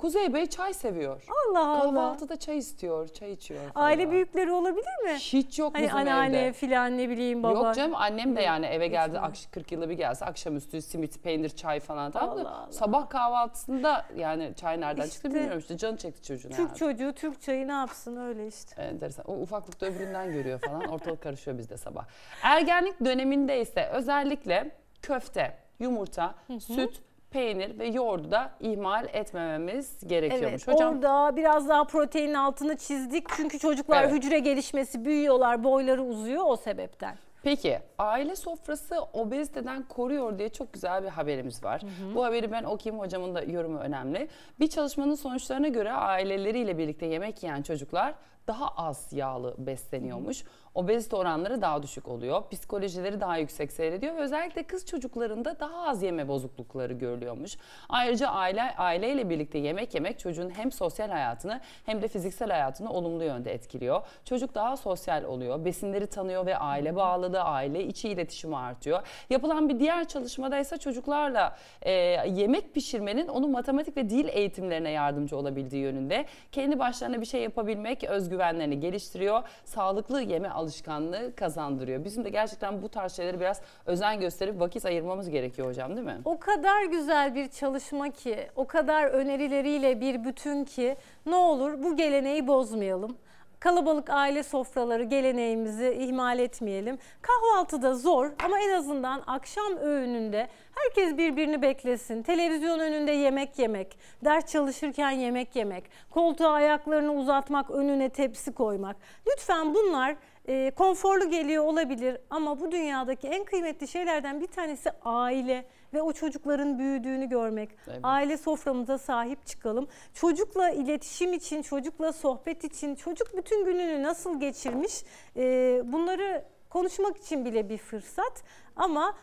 Kuzey Bey çay seviyor. Allah Allah. Kahvaltıda çay istiyor, çay içiyor falan. Aile büyükleri olabilir mi? Hiç yok hani bizim anneanne evde. filan ne bileyim baba. Yok canım annem de yani eve geldi akş- 40 yılda bir gelse akşamüstü simit, peynir, çay falan tamam Allah Allah. sabah kahvaltısında yani çay nereden İşte. çıktı bilmiyorum işte canı çekti çocuğuna. Türk herhalde. çocuğu Türk çayı ne yapsın öyle işte. Enteresan. O ufaklıkta öbüründen görüyor falan. Ortalık karışıyor bizde sabah. Ergenlik döneminde ise özellikle köfte, yumurta, süt, peynir ve yoğurdu da ihmal etmememiz gerekiyormuş. Evet, Hocam, orada biraz daha protein altını çizdik. Çünkü çocuklar evet. hücre gelişmesi büyüyorlar, boyları uzuyor o sebepten. Peki aile sofrası obeziteden koruyor diye çok güzel bir haberimiz var. Hı hı. Bu haberi ben okuyayım hocamın da yorumu önemli. Bir çalışmanın sonuçlarına göre aileleriyle birlikte yemek yiyen çocuklar daha az yağlı besleniyormuş. Hı hı obezite oranları daha düşük oluyor. Psikolojileri daha yüksek seyrediyor ve özellikle kız çocuklarında daha az yeme bozuklukları görülüyormuş. Ayrıca aile aileyle birlikte yemek yemek çocuğun hem sosyal hayatını hem de fiziksel hayatını olumlu yönde etkiliyor. Çocuk daha sosyal oluyor. Besinleri tanıyor ve aile bağlılığı, aile içi iletişimi artıyor. Yapılan bir diğer çalışmada ise çocuklarla e, yemek pişirmenin onun matematik ve dil eğitimlerine yardımcı olabildiği yönünde. Kendi başlarına bir şey yapabilmek özgüvenlerini geliştiriyor. Sağlıklı yeme alışkanlığı kazandırıyor. Bizim de gerçekten bu tarz şeyleri biraz özen gösterip vakit ayırmamız gerekiyor hocam değil mi? O kadar güzel bir çalışma ki, o kadar önerileriyle bir bütün ki ne olur bu geleneği bozmayalım kalabalık aile sofraları geleneğimizi ihmal etmeyelim. Kahvaltı da zor ama en azından akşam öğününde herkes birbirini beklesin. Televizyon önünde yemek yemek, ders çalışırken yemek yemek, koltuğa ayaklarını uzatmak, önüne tepsi koymak. Lütfen bunlar e, konforlu geliyor olabilir ama bu dünyadaki en kıymetli şeylerden bir tanesi aile ve o çocukların büyüdüğünü görmek. Aynen. Aile soframıza sahip çıkalım. Çocukla iletişim için, çocukla sohbet için, çocuk bütün gününü nasıl geçirmiş e, bunları konuşmak için bile bir fırsat ama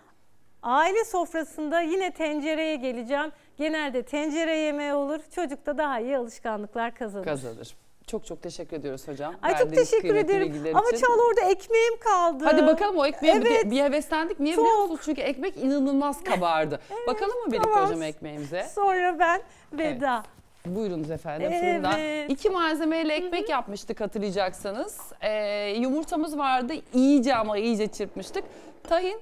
aile sofrasında yine tencereye geleceğim. Genelde tencere yemeği olur. Çocukta daha iyi alışkanlıklar kazanır. Kazanır. Çok çok teşekkür ediyoruz hocam. Ay çok teşekkür ederim. Ama için. Çağla orada ekmeğim kaldı. Hadi bakalım o ekmeğe evet. bir, bir heveslendik. Niye çok. biliyor musunuz? Çünkü ekmek inanılmaz kabardı. evet, bakalım mı birlikte tamam. hocam ekmeğimize? Sonra ben veda. Evet. Buyurunuz efendim evet. fırından. İki malzemeyle ekmek Hı -hı. yapmıştık hatırlayacaksanız. Ee, yumurtamız vardı iyice ama iyice çırpmıştık. Tahin,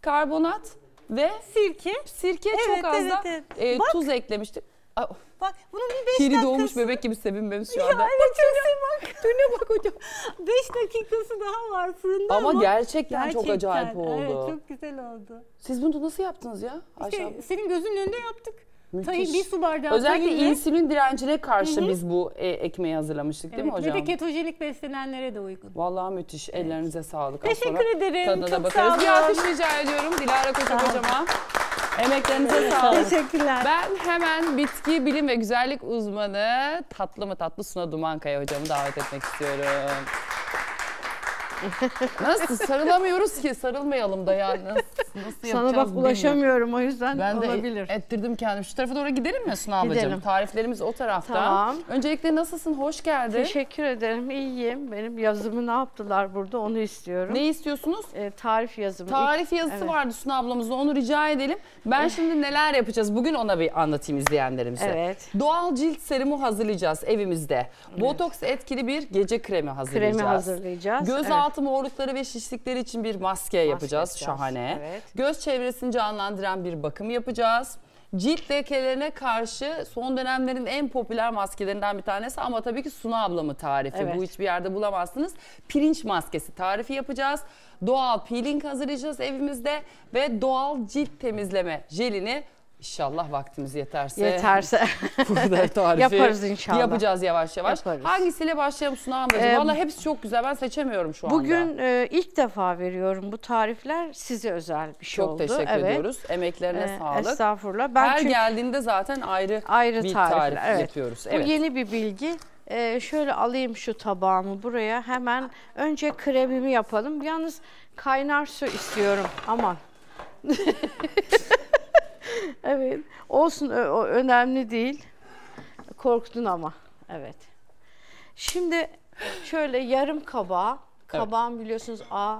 karbonat ve sirke. Sirke evet, çok az evet, da evet. E, tuz eklemiştik. Aa, bak bunun bir 5 dakikası. doğmuş bebek gibi sevinmemiz şu anda. Ya bak evet bak. Döne bak hocam. 5 dakikası daha var fırında ama. Ama gerçekten, gerçekten çok acayip oldu. Evet çok güzel oldu. Siz bunu nasıl yaptınız ya? İşte Ayşe. senin gözünün önünde yaptık. Müthiş. bir su bardağı Özellikle tahinle. insülin direncine karşı Hı-hı. biz bu e, ekmeği hazırlamıştık değil mi hocam? Ve de ketojenik beslenenlere de uygun. Vallahi müthiş. Ellerinize sağlık. Teşekkür ederim. Tadına da Çok sağ bakarız. Bir olun. alkış rica ediyorum Dilara Koçak Sağ olun. Emeklerinize sağlık. Teşekkürler. Ben hemen bitki bilim ve güzellik uzmanı tatlı mı tatlı Suna Dumankaya hocamı davet etmek istiyorum. Nasıl sarılamıyoruz ki sarılmayalım da yani nasıl, nasıl Sana bak ulaşamıyorum o yüzden Ben de olabilir. ettirdim kendimi. Şu tarafa doğru gidelim mi Suna ablacığım? Gidelim. Tariflerimiz o tarafta. Tamam. Öncelikle nasılsın? Hoş geldin. Teşekkür ederim. İyiyim. Benim yazımı ne yaptılar burada onu istiyorum. Ne istiyorsunuz? Ee, tarif yazımı. Tarif yazısı Evet. vardı Suna ablamızda onu rica edelim. Ben eh. şimdi neler yapacağız bugün ona bir anlatayım izleyenlerimize. Evet. Doğal cilt serumu hazırlayacağız evimizde. Botoks etkili bir gece kremi hazırlayacağız. Kremi hazırlayacağız, evet. Gözaltı Artı morlukları ve şişlikleri için bir maske, maske yapacağız. Yapacağız. Şahane. Evet. Göz çevresini canlandıran bir bakım yapacağız. Cilt lekelerine karşı son dönemlerin en popüler maskelerinden bir tanesi ama tabii ki Suna ablamı tarifi. Evet. Bu hiçbir yerde bulamazsınız. Pirinç maskesi tarifi yapacağız. Doğal peeling hazırlayacağız evimizde ve doğal cilt temizleme jelini İnşallah vaktimiz yeterse. Yeterse. Burada tarifi yaparız inşallah. Yapacağız yavaş yavaş. Yaparız. Hangisiyle başlayalım Suna Hanımcığım? Ee, Valla hepsi çok güzel. Ben seçemiyorum şu bugün anda. Bugün e, ilk defa veriyorum bu tarifler. Size özel bir şey çok oldu. Çok teşekkür evet. ediyoruz. Emeklerine ee, sağlık. Estağfurullah. Ben Her çünkü, geldiğinde zaten ayrı, ayrı bir tarifler, tarif evet. yapıyoruz. Evet. Bu yeni bir bilgi. Ee, şöyle alayım şu tabağımı buraya. Hemen önce kremimi yapalım. Yalnız kaynar su istiyorum. Aman. evet. Olsun o önemli değil. Korktun ama. Evet. Şimdi şöyle yarım kabağa. Kabağın biliyorsunuz A,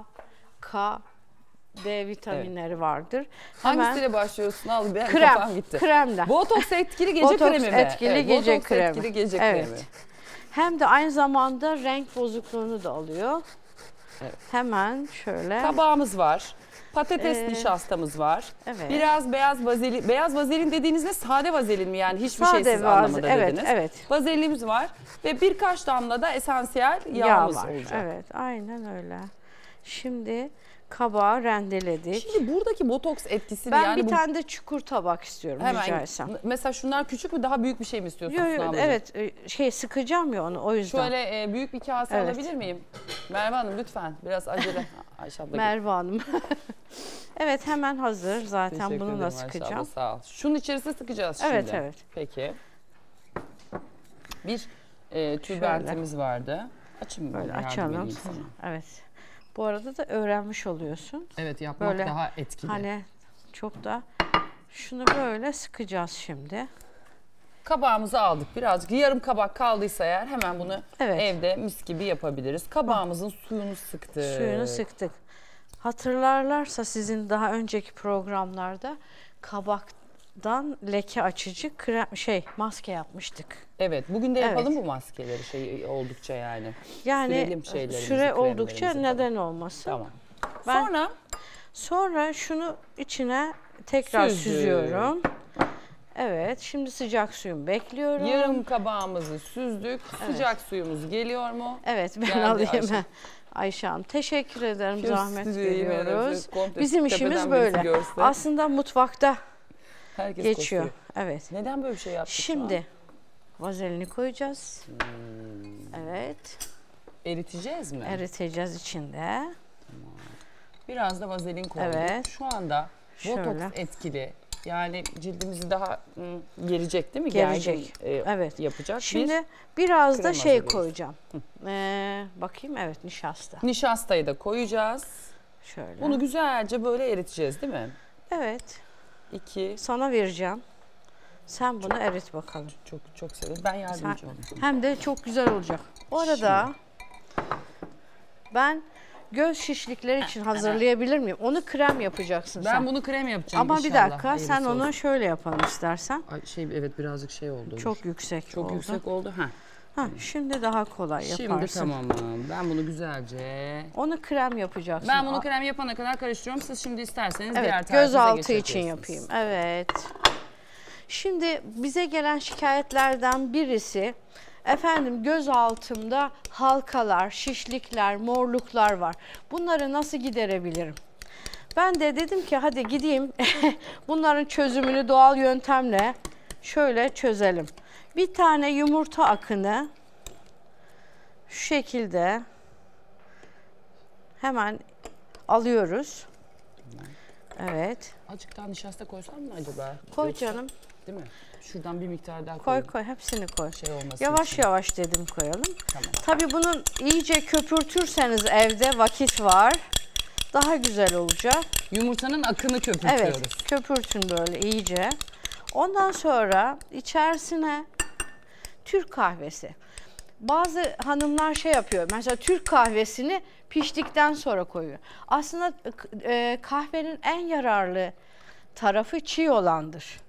K, D vitaminleri vardır. Hemen Hangisiyle başlıyorsun? Al ben krem, kafam gitti. Kremden. Botoks etkili gece Botoks kremi mi? etkili evet, gece botoks kremi. etkili gece evet. kremi. Hem de aynı zamanda renk bozukluğunu da alıyor. Evet. Hemen şöyle. Kabağımız var. Patates ee, nişastamız var. Evet. Biraz beyaz vazelin. Beyaz vazelin dediğinizde sade vazelin mi yani hiçbir sade şeysiz vaz, anlamında evet, dediniz. Evet. Vazelinimiz var ve birkaç damla da esansiyel yağımız Yağ var. olacak. Evet aynen öyle. Şimdi Kaba rendeledik. Şimdi buradaki botoks etkisini ben yani... bir bu... tane de çukur tabak istiyorum Hemen, Mesela şunlar küçük mü daha büyük bir şey mi istiyorsunuz? Yok yok evet e, şey sıkacağım ya onu o yüzden. Şöyle e, büyük bir kase evet. alabilir miyim? Merve Hanım lütfen biraz acele. Ayşe Merve Hanım. evet hemen hazır zaten bunu da sıkacağım. sağ ol. Şunun içerisine sıkacağız şimdi. Evet evet. Peki. Bir e, tülbentimiz Şöyle. vardı. Açın mı? Böyle açalım. Evet. Bu arada da öğrenmiş oluyorsun. Evet yapmak böyle, daha etkili. Hani çok da şunu böyle sıkacağız şimdi. Kabağımızı aldık birazcık. Yarım kabak kaldıysa eğer hemen bunu evet. evde mis gibi yapabiliriz. Kabağımızın suyunu sıktık. Suyunu sıktık. Hatırlarlarsa sizin daha önceki programlarda kabak dan leke açıcı krem şey maske yapmıştık. Evet, bugün de yapalım Evet. bu maskeleri şey oldukça yani. Yani Sürelim süre oldukça kremlerimizi neden olmasın. Tamam. Ben- Sonra Sonra şunu içine tekrar Süzdük. süzüyorum. Evet, şimdi sıcak suyum bekliyorum. yarım kabağımızı süzdük. Sıcak suyumuz geliyor mu? Evet ben Geldi alayım. Ayşe. Ayşe. Hanım teşekkür ederim Göz zahmet veriyoruz. Bizim işimiz böyle. Aslında mutfakta Herkes geçiyor. Koşuyor. Evet. Neden böyle bir şey yaptık Şimdi vazelini koyacağız. Hmm. Evet. Eriteceğiz mi? Eriteceğiz içinde. Biraz da vazelin koyduk. Evet. Şu anda botoks Şöyle. etkili. Yani cildimizi daha gelecek değil mi? Gelecek. Gergin, e, evet. Yapacak. Şimdi bir biraz da şey hazırlıyoruz. koyacağım. Ee, bakayım evet nişasta. Nişastayı da koyacağız. Şöyle. Bunu güzelce böyle eriteceğiz değil mi? Evet. 2. Sana vereceğim. Sen bunu çok, erit bakalım. Çok çok seviyorum. Ben yardımcı Sen, olayım. Hem de çok güzel olacak. Bu arada Şimdi. ben göz şişlikleri için ah, hazırlayabilir miyim? Onu krem yapacaksın ben sen. Ben bunu krem yapacağım Ama inşallah. bir dakika sen olur. onu şöyle yapalım istersen. Ay şey evet birazcık şey oldu. Çok olur. yüksek çok oldu. Çok yüksek oldu. ha. Ha, şimdi daha kolay yaparsın. Şimdi tamamım. Ben bunu güzelce... Onu krem yapacaksın. Ben bunu krem yapana kadar karıştırıyorum. Siz şimdi isterseniz evet, diğer göz altı için yapayım. Evet. Şimdi bize gelen şikayetlerden birisi efendim göz altımda halkalar, şişlikler, morluklar var. Bunları nasıl giderebilirim? Ben de dedim ki hadi gideyim bunların çözümünü doğal yöntemle şöyle çözelim. Bir tane yumurta akını şu şekilde hemen alıyoruz. Evet. Azıcık daha nişasta koysam mı acaba? Koy Yoksa, canım. Değil mi? Şuradan bir miktar daha koy. Koy koy hepsini koy. Şey olmasın. Yavaş için. yavaş dedim koyalım. Tamam. Tabii bunun iyice köpürtürseniz evde vakit var. Daha güzel olacak. Yumurtanın akını köpürtüyoruz. Evet köpürtün böyle iyice. Ondan sonra içerisine Türk kahvesi. Bazı hanımlar şey yapıyor. Mesela Türk kahvesini piştikten sonra koyuyor. Aslında e, kahvenin en yararlı tarafı çiğ olandır.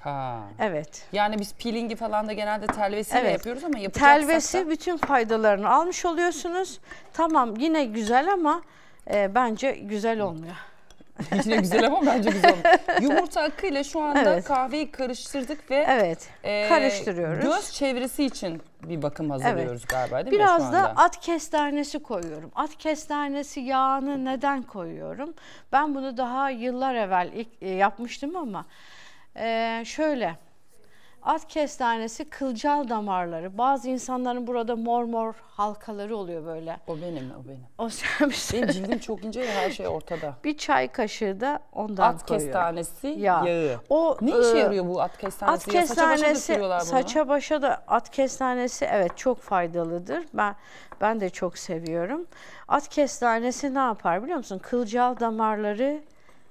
Ha. Evet. Yani biz peelingi falan da genelde telvesiyle evet. yapıyoruz ama yapacaksak Telvesi da... bütün faydalarını almış oluyorsunuz. Tamam yine güzel ama e, bence güzel olmuyor. Yine güzel ama bence güzel. Yumurta akıyla şu anda evet. kahveyi karıştırdık ve evet. e, karıştırıyoruz. Göz çevresi için bir bakım hazırlıyoruz evet. galiba değil Biraz mi Biraz da at kestanesi koyuyorum. At kestanesi yağını neden koyuyorum? Ben bunu daha yıllar evvel ilk, e, yapmıştım ama e, şöyle At kestanesi kılcal damarları. Bazı insanların burada mor mor halkaları oluyor böyle. O benim, o benim. O sen bir şey. Benim cildim çok ince ya her şey ortada. bir çay kaşığı da ondan at kestanesi ya. yağı. O, ne ıı, işe yarıyor bu at kestanesi? At kestanesi, saça başa da Saça başa da at kestanesi evet çok faydalıdır. Ben ben de çok seviyorum. At kestanesi ne yapar biliyor musun? Kılcal damarları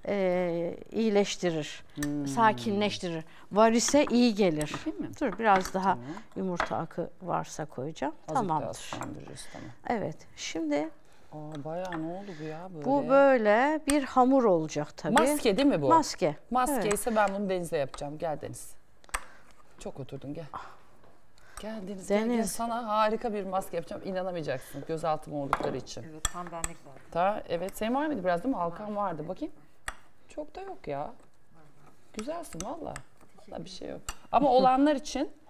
e, iyileştirir, hmm. sakinleştirir. Varise iyi gelir. mi? Dur biraz daha tamam. yumurta akı varsa koyacağım. Azıcık Tamamdır. Tamam. Evet. Şimdi Aa, bayağı ne oldu bu ya böyle? Bu böyle bir hamur olacak tabii. Maske değil mi bu? Maske. Maske evet. ise ben bunu Deniz'le yapacağım. Gel Deniz. Çok oturdun gel. Ah. Gel Deniz, Deniz. Gel, gel. sana harika bir maske yapacağım. İnanamayacaksın gözaltım oldukları için. Evet tam benlik zaten. Ta, evet senin var mıydı biraz değil mi? Halkan vardı. Bakayım. Çok da yok ya. Güzelsin valla. Valla bir şey yok. Ama olanlar için.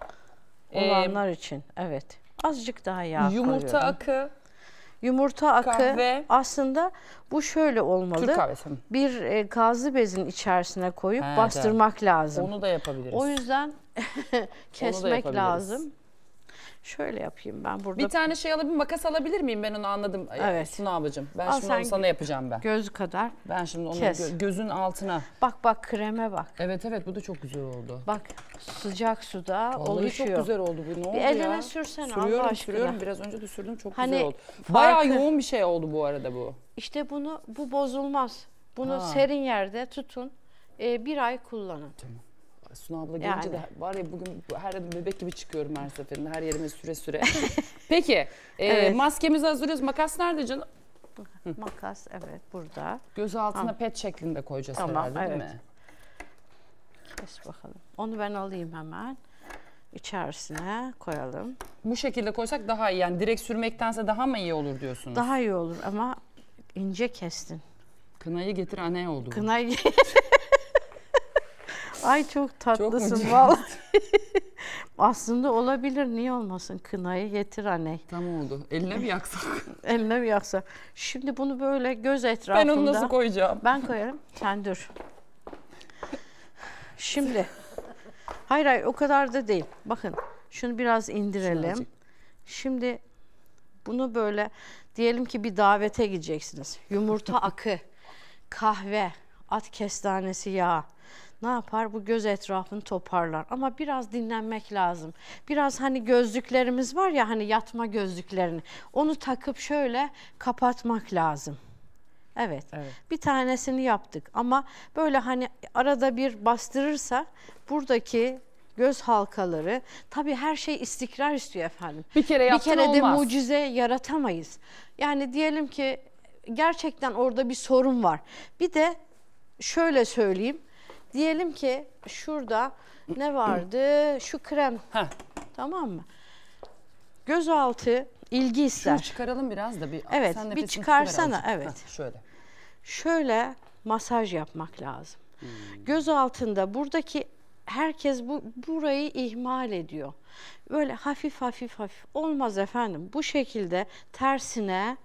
E, olanlar e, için evet. Azıcık daha yağ Yumurta koyuyorum. akı. Yumurta akı kahve. aslında bu şöyle olmalı. Türk Bir e, gazlı bezin içerisine koyup He, bastırmak de. lazım. Onu da yapabiliriz. O yüzden kesmek lazım. Şöyle yapayım ben burada. Bir tane şey alabilir makas alabilir miyim ben onu anladım. Evet. Sunu ablacığım ben Al şimdi onu sana yapacağım ben. Gözü kadar. Ben şimdi onu kes. gözün altına. Bak bak kreme bak. Evet evet bu da çok güzel oldu. Bak sıcak suda Vallahi oluşuyor. çok güzel oldu bu ne oldu bir ya? elime sürsene sürüyorum, Allah aşkına. Sürüyorum biraz önce de sürdüm çok hani, güzel oldu. Bayağı yoğun bir şey oldu bu arada bu. İşte bunu bu bozulmaz. Bunu ha. serin yerde tutun. Ee, bir ay kullanın. Tamam. Suna abla gelince yani. de var ya bugün her bebek gibi çıkıyorum her seferinde. Her yerime süre süre. Peki e, evet. maskemizi hazırlıyoruz. Makas nerede canım? Makas evet burada. Göz altına ha. pet şeklinde koyacağız tamam, herhalde evet. değil mi? Kes bakalım. Onu ben alayım hemen. İçerisine koyalım. Bu şekilde koysak daha iyi. Yani direkt sürmektense daha mı iyi olur diyorsunuz? Daha iyi olur ama ince kestin. Kınayı getir anne oldu. Kınayı getir. Ay çok tatlısın çok vallahi. Aslında olabilir niye olmasın kınayı getir anne. Tam oldu. Eline mi yaksak? Eline mi yaksak? Şimdi bunu böyle göz etrafında. Ben onu nasıl koyacağım? Ben koyarım. Sen dur. Şimdi. Hayır hayır o kadar da değil. Bakın şunu biraz indirelim. Şimdi bunu böyle diyelim ki bir davete gideceksiniz. Yumurta akı, kahve, at kestanesi yağı ne yapar? Bu göz etrafını toparlar. Ama biraz dinlenmek lazım. Biraz hani gözlüklerimiz var ya hani yatma gözlüklerini. Onu takıp şöyle kapatmak lazım. Evet. evet. Bir tanesini yaptık ama böyle hani arada bir bastırırsa buradaki göz halkaları tabii her şey istikrar istiyor efendim. Bir kere, bir kere olmaz. de mucize yaratamayız. Yani diyelim ki gerçekten orada bir sorun var. Bir de şöyle söyleyeyim Diyelim ki şurada ne vardı? Şu krem. Heh. Tamam mı? Gözaltı ilgi ister. Şunu çıkaralım biraz da bir. Evet, sen bir çıkarsana. Evet. Heh, şöyle. Şöyle masaj yapmak lazım. Hmm. Göz altında buradaki herkes bu burayı ihmal ediyor. Böyle hafif hafif hafif olmaz efendim. Bu şekilde tersine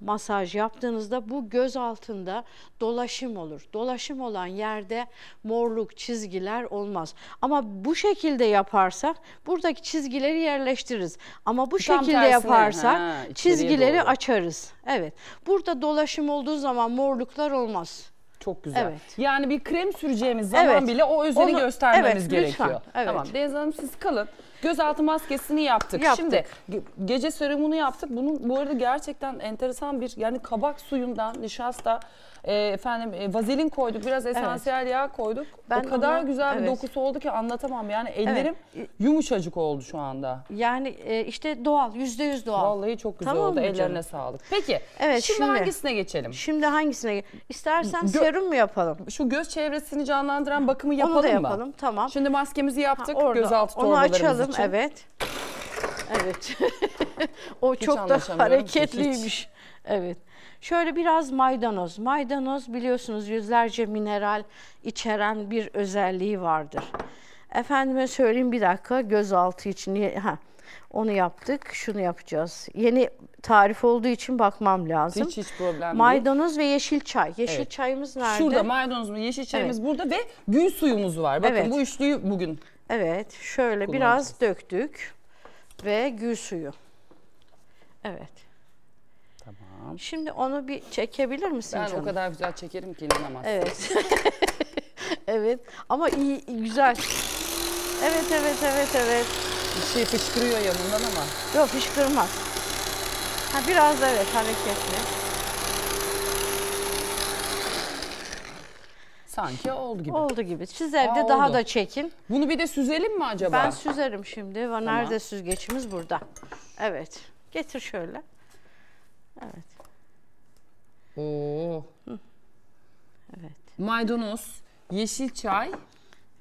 masaj yaptığınızda bu göz altında dolaşım olur. Dolaşım olan yerde morluk, çizgiler olmaz. Ama bu şekilde yaparsak buradaki çizgileri yerleştiririz. Ama bu Tam şekilde tersine, yaparsak çizgileri doğru. açarız. Evet. Burada dolaşım olduğu zaman morluklar olmaz. Çok güzel. Evet. Yani bir krem süreceğimiz zaman evet. bile o özeni Onu, göstermemiz evet, gerekiyor. Lütfen, evet. Tamam. Deniz Hanım siz kalın. Gözaltı maskesini yaptık. yaptık. Şimdi gece serumunu yaptık. Bunun bu arada gerçekten enteresan bir yani kabak suyundan nişasta e, efendim e, vazelin koyduk, biraz esansiyel evet. yağ koyduk. Ben o kadar ona, güzel evet. bir dokusu oldu ki anlatamam. Yani ellerim evet. yumuşacık oldu şu anda. Yani e, işte doğal, yüzde yüz doğal. Vallahi çok güzel tamam oldu. Ellerine sağlık. Peki. Evet, şimdi, şimdi hangisine geçelim? Şimdi hangisine? İstersen Gö serum mu yapalım? Şu göz çevresini canlandıran bakımı yapalım mı? Onu da yapalım. Mı? Tamam. Şimdi maskemizi yaptık. Ha, orada. Gözaltı Onu açalım. Için. Evet. Evet. o Hiç çok da hareketliymiş. Hiç. Evet. Şöyle biraz maydanoz. Maydanoz biliyorsunuz yüzlerce mineral içeren bir özelliği vardır. Efendime söyleyeyim bir dakika gözaltı için ha, onu yaptık şunu yapacağız. Yeni tarif olduğu için bakmam lazım. Hiç hiç problem Maydanoz ve yeşil çay. Yeşil evet. çayımız nerede? Şurada maydanoz mu yeşil çayımız evet. burada ve gül suyumuz var. Bakın evet. bu üçlüyü bugün Evet şöyle biraz döktük ve gül suyu. Evet. Tamam. Şimdi onu bir çekebilir misin Ben canım? o kadar güzel çekerim ki inanamazsın. Evet. evet ama iyi, güzel. Evet, evet, evet, evet. Bir şey fışkırıyor yanından ama. Yok fışkırmaz. Ha, biraz da evet hareketli. Sanki oldu gibi. Oldu gibi. Siz evde Aa, daha oldu. da çekin. Bunu bir de süzelim mi acaba? Ben süzerim şimdi. Nerede süzgeçimiz? Burada. Evet. Getir şöyle. Evet. Oo. Evet. Maydanoz, yeşil çay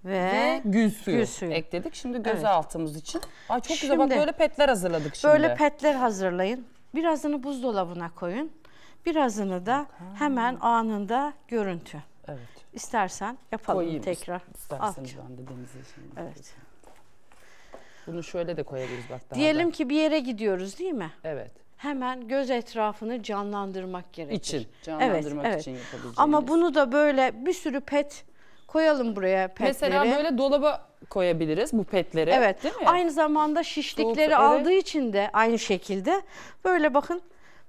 ve, ve gül, suyu gül suyu ekledik. Şimdi gözaltımız evet. için. Ay çok şimdi, güzel bak böyle petler hazırladık şimdi. Böyle petler hazırlayın. Birazını buzdolabına koyun. Birazını da hemen anında görüntü. Evet. İstersen yapalım Koyayım tekrar. İsterseniz ben de denize şimdi. Evet. Bunu şöyle de koyabiliriz bak daha Diyelim da. ki bir yere gidiyoruz değil mi? Evet hemen göz etrafını canlandırmak gerekir. İçin, canlandırmak evet, için evet. yapabileceğiniz. Ama bunu da böyle bir sürü pet koyalım buraya petleri. Mesela böyle dolaba koyabiliriz bu petleri. Evet. Değil mi? Aynı zamanda şişlikleri Dolsa, aldığı evet. için de aynı şekilde böyle bakın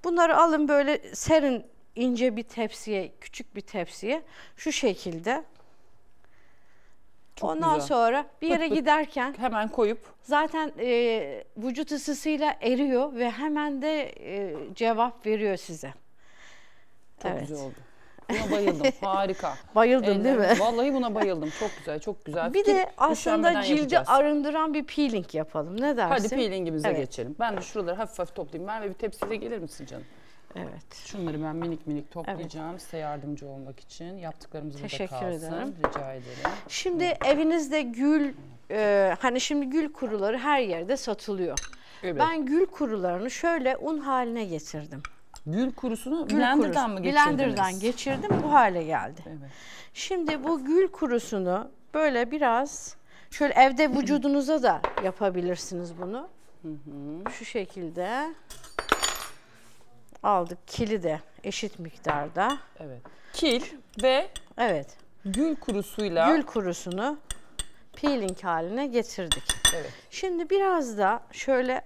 bunları alın böyle serin ince bir tepsiye, küçük bir tepsiye şu şekilde çok Ondan güzel. sonra bir yere giderken hemen koyup zaten e, vücut ısısıyla eriyor ve hemen de e, cevap veriyor size. Çok evet. güzel oldu. Buna bayıldım. Harika. Bayıldın Ellerim, değil mi? Vallahi buna bayıldım. Çok güzel, çok güzel. Bir de aslında cildi yapacağız. arındıran bir peeling yapalım. Ne dersin? Hadi peelingimize evet. geçelim. Ben de şuraları hafif hafif toplayayım. Merve bir tepside gelir misin canım? Evet. Şunları ben minik minik toplayacağım evet. size yardımcı olmak için. Yaptıklarımız Teşekkür burada kalsın. Ederim. Rica ederim. Şimdi evet. evinizde gül, e, hani şimdi gül kuruları her yerde satılıyor. Evet. Ben gül kurularını şöyle un haline getirdim. Gül kurusunu gül blenderdan kurusu. mı geçirdiniz? Blenderdan geçirdim bu hale geldi. Evet. Şimdi bu gül kurusunu böyle biraz şöyle evde vücudunuza da yapabilirsiniz bunu. Hı hı. Şu şekilde aldık. Kili de eşit miktarda. Evet. Kil ve evet. gül kurusuyla. Gül kurusunu peeling haline getirdik. Evet. Şimdi biraz da şöyle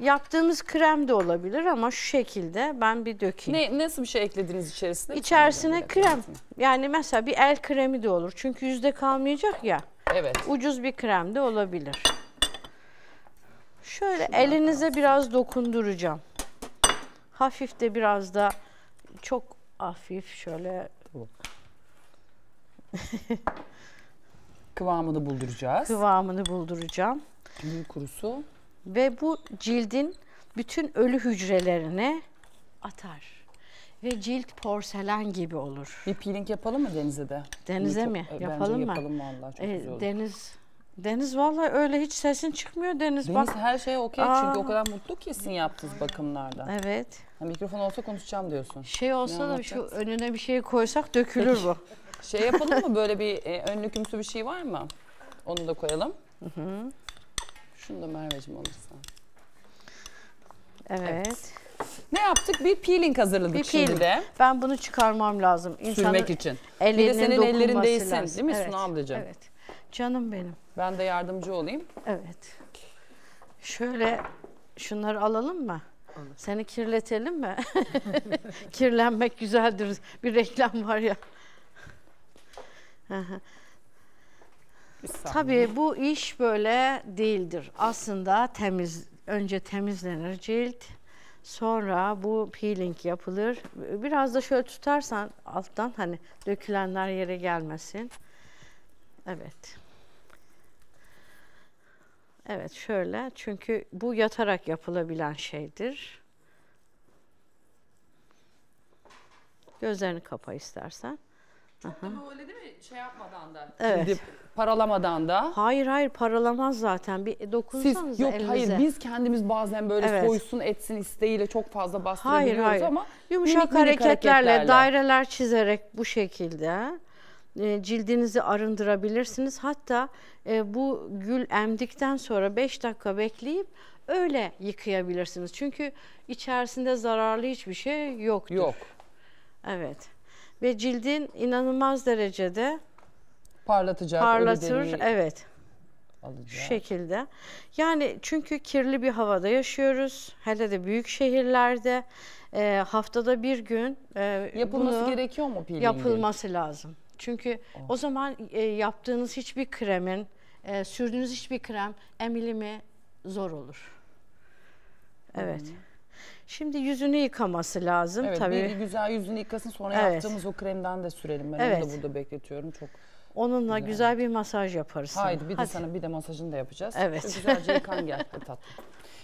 yaptığımız krem de olabilir ama şu şekilde ben bir dökeyim. Ne, nasıl bir şey eklediniz içerisine? İçerisine krem. Yani mesela bir el kremi de olur. Çünkü yüzde kalmayacak ya. Evet. Ucuz bir krem de olabilir. Şöyle Şundan elinize kalsın. biraz dokunduracağım. Hafif de biraz da çok hafif şöyle Kıvamını bulduracağız. kıvamını bulduracağım. Gül kurusu. Ve bu cildin bütün ölü hücrelerine atar. Ve cilt porselen gibi olur. Bir peeling yapalım mı denize de? Denize mi? E, yapalım mı? Yapalım vallahi çok E, güzel olur. deniz Deniz vallahi öyle hiç sesin çıkmıyor Deniz. Deniz Bak. her şey okey çünkü o kadar mutlu ki sizin yaptığınız bakımlarda. Evet. Ha, mikrofon olsa konuşacağım diyorsun. Şey olsa da şu önüne bir şey koysak dökülür bu. Şey yapalım mı böyle bir e, önlükümsü bir şey var mı? Onu da koyalım. Hı hı. Şunu da mervecim alırsan. Evet. evet. Ne yaptık? Bir peeling hazırladık bir şimdi de. Ben bunu çıkarmam lazım. İnsanın Sürmek için. Bir de senin ellerin değilsin değil mi evet. Suna ablacığım? Evet. Canım benim. Ben de yardımcı olayım. Evet. Şöyle şunları alalım mı? Olur. Seni kirletelim mi? Kirlenmek güzeldir. Bir reklam var ya. Tabii bu iş böyle değildir. Aslında temiz önce temizlenir cilt. Sonra bu peeling yapılır. Biraz da şöyle tutarsan alttan hani dökülenler yere gelmesin. Evet. Evet şöyle çünkü bu yatarak yapılabilen şeydir. Gözlerini kapa istersen. Aha. öyle değil mi? Şey yapmadan da. Evet. Şimdi paralamadan da. Hayır hayır paralamaz zaten. Bir dokunsanız Siz, yok elinize. hayır biz kendimiz bazen böyle Evet. soysun etsin isteğiyle çok fazla bastırabiliyoruz hayır. ama Yumuşak minik minik hareketlerle, daireler çizerek bu şekilde e, cildinizi arındırabilirsiniz. Hatta e, bu gül emdikten sonra 5 dakika bekleyip öyle yıkayabilirsiniz. Çünkü içerisinde zararlı hiçbir şey yoktur. Yok. Evet. Ve cildin inanılmaz derecede parlatacak, parlatır. Evet. Alacak. Şu şekilde. Yani çünkü kirli bir havada yaşıyoruz. Hele de büyük şehirlerde e, haftada bir gün e, yapılması gerekiyor mu peeling? Yapılması lazım. Çünkü oh. o zaman e, yaptığınız hiçbir kremin, e, sürdüğünüz hiçbir krem emilimi zor olur. Evet. Hmm. Şimdi yüzünü yıkaması lazım evet, tabii. Evet. güzel yüzünü yıkasın sonra evet. yaptığımız o kremden de sürelim. Ben evet. onu da burada bekletiyorum. Çok Onunla güzel, güzel bir masaj yaparız. Haydi sana. bir de Hadi. sana bir de masajını da yapacağız. Evet. güzelce yıkan gel tatlı.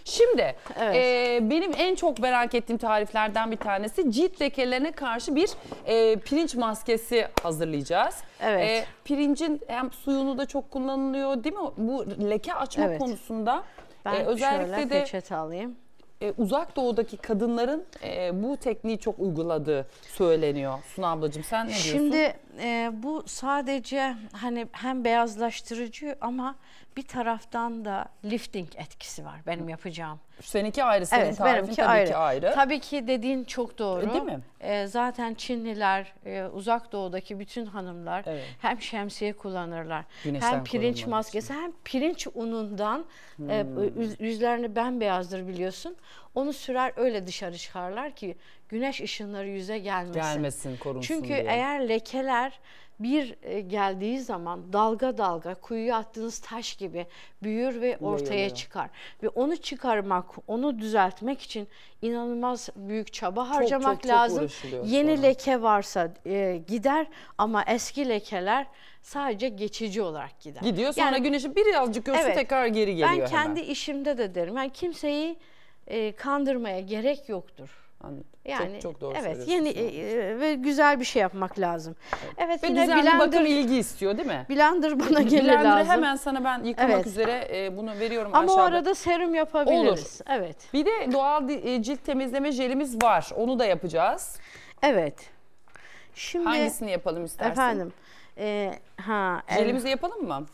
Şimdi evet. e, benim en çok merak ettiğim tariflerden bir tanesi cilt lekelerine karşı bir e, pirinç maskesi hazırlayacağız. Evet. E, pirincin hem suyunu da çok kullanılıyor değil mi? Bu leke açma evet. konusunda. Ben e, özellikle şöyle de, peçete alayım e, uzak doğudaki kadınların e, bu tekniği çok uyguladığı söyleniyor. Suna ablacığım sen ne diyorsun? Şimdi e, bu sadece hani hem beyazlaştırıcı ama bir taraftan da lifting etkisi var benim yapacağım. Seninki ayrı, senin evet, tarifin benimki tabii ayrı. ki ayrı. Tabii ki dediğin çok doğru. E, değil mi? E, zaten Çinliler, e, uzak doğudaki bütün hanımlar evet. hem şemsiye kullanırlar, Güneşten hem pirinç maskesi, hem pirinç unundan e, hmm. e, yüzlerini bembeyazdır biliyorsun. Onu sürer öyle dışarı çıkarlar ki güneş ışınları yüze gelmesin. Gelmesin korunsun Çünkü diye. eğer lekeler bir e, geldiği zaman dalga dalga kuyuya attığınız taş gibi büyür ve ortaya Yayılıyor. çıkar. Ve onu çıkarmak, onu düzeltmek için inanılmaz büyük çaba çok, harcamak çok, çok lazım. Yeni sonra. leke varsa e, gider ama eski lekeler sadece geçici olarak gider. Gidiyor sonra yani, güneşi birazcık görsün evet, tekrar geri geliyor. Ben kendi hemen. işimde de derim. Yani kimseyi e, kandırmaya gerek yoktur. Anladım. Yani çok, çok doğru evet yeni e, e, ve güzel bir şey yapmak lazım. Evet, evet yine blender, bakım ilgi istiyor değil mi? Blender bana gelir blender lazım. hemen sana ben yıkamak evet. üzere e, bunu veriyorum Ama aşağıda. o arada serum yapabiliriz. Olur. Evet. Bir de doğal e, cilt temizleme jelimiz var. Onu da yapacağız. Evet. Şimdi hangisini yapalım istersen? Efendim. E, ha, Jelimizi evet. yapalım mı?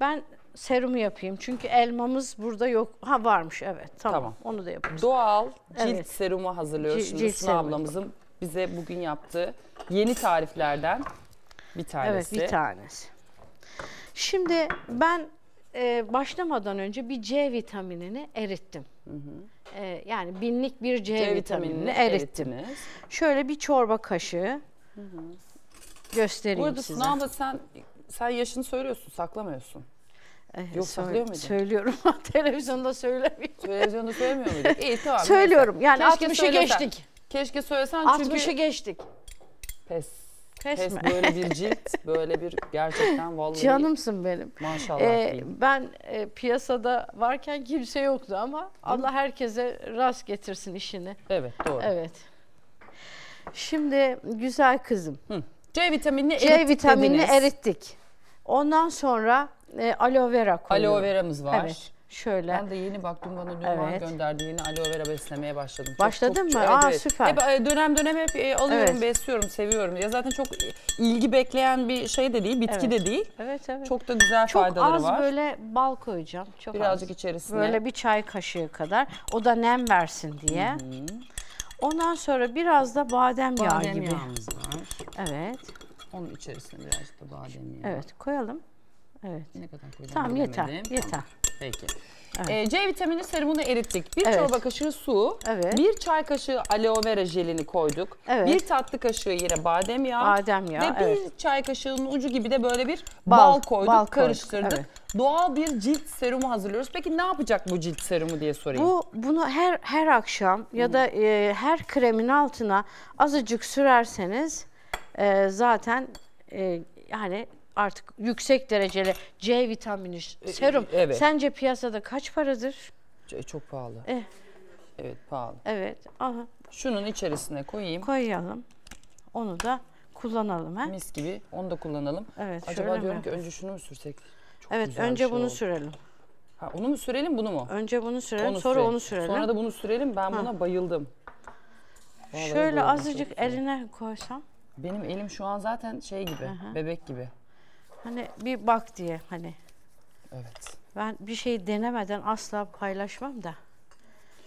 Ben serumu yapayım. Çünkü elmamız burada yok. Ha varmış evet. Tamam. tamam. Onu da yaparız. Doğal cilt evet. serumu hazırlıyoruz. şimdi cilt serumu. ablamızın bize bugün yaptığı yeni tariflerden bir tanesi. Evet bir tanesi. Şimdi ben e, başlamadan önce bir C vitaminini erittim. Hı hı. E, yani binlik bir C, C vitaminini, vitaminini erittim. Erittiniz. Şöyle bir çorba kaşığı hı hı. göstereyim Burada size. Burada sen sen yaşını söylüyorsun saklamıyorsun. Ee, Yok saklıyor muydun? Söylüyorum. Televizyonda söylemiyorum. Televizyonda söylemiyor muydun? İyi tamam. Söylüyorum yani 60'ı geçtik. Keşke söylesen 60'ı çünkü... 60'ı geçtik. Pes. Pes, Pes mi? böyle bir cilt, böyle bir gerçekten vallahi... Canımsın benim. Maşallah. Ee, ben e, piyasada varken kimse yoktu ama Hı? Allah herkese rast getirsin işini. Evet doğru. Evet. Şimdi güzel kızım. Hı. C vitaminini C erittik C vitaminini dediniz. erittik. Ondan sonra e, aloe vera koyuyorum. Aloe veramız var. Evet. Şöyle. Ben de yeni baktım bana Nurman evet. gönderdi. Yeni aloe vera beslemeye başladım. Başladın çok, mı? Evet, Aa süper. Hep e, dönem dönem hep e, alıyorum, evet. besliyorum, seviyorum. Ya zaten çok ilgi bekleyen bir şey de değil, bitki evet. de değil. Evet, evet. Çok da güzel çok faydaları var. Çok az böyle bal koyacağım. Çok Birazcık az. içerisine. Böyle bir çay kaşığı kadar. O da nem versin diye. Hı -hı. Ondan sonra biraz da badem, badem yağı gibi. Badem yağımız var. Evet. Onun içerisine birazcık da badem yağı. Evet, koyalım. Evet. Ne kadar koyacağım? Tamam yeter. Yeter. Tamam. Peki. Evet. Ee, C vitamini serumunu erittik. Bir evet. çorba kaşığı su, evet. bir çay kaşığı aloe vera jelini koyduk. Evet. Bir tatlı kaşığı yine badem yağı. Badem yağı. Ve evet. bir çay kaşığının ucu gibi de böyle bir bal, bal koyduk, bal karıştırdık. Koyduk. Evet doğal bir cilt serumu hazırlıyoruz. Peki ne yapacak bu cilt serumu diye sorayım. Bu bunu her her akşam ya da hmm. e, her kremin altına azıcık sürerseniz e, zaten e, yani artık yüksek dereceli C vitamini e, serum. Evet. Sence piyasada kaç paradır? Çok, çok pahalı. Eh. Evet pahalı. Evet. Aha. Şunun içerisine koyayım. Koyalım. Onu da kullanalım. He? Mis gibi. Onu da kullanalım. Evet. Acaba diyorum mi? ki önce şunu mu sürsek? Çok evet önce şey bunu oldu. sürelim. Ha, onu mu sürelim bunu mu? Önce bunu sürelim onu sonra sürelim. onu sürelim. Sonra da bunu sürelim ben ha. buna bayıldım. Vallahi Şöyle azıcık eline koysam. Benim elim şu an zaten şey gibi Aha. bebek gibi. Hani bir bak diye hani. Evet. Ben bir şey denemeden asla paylaşmam da.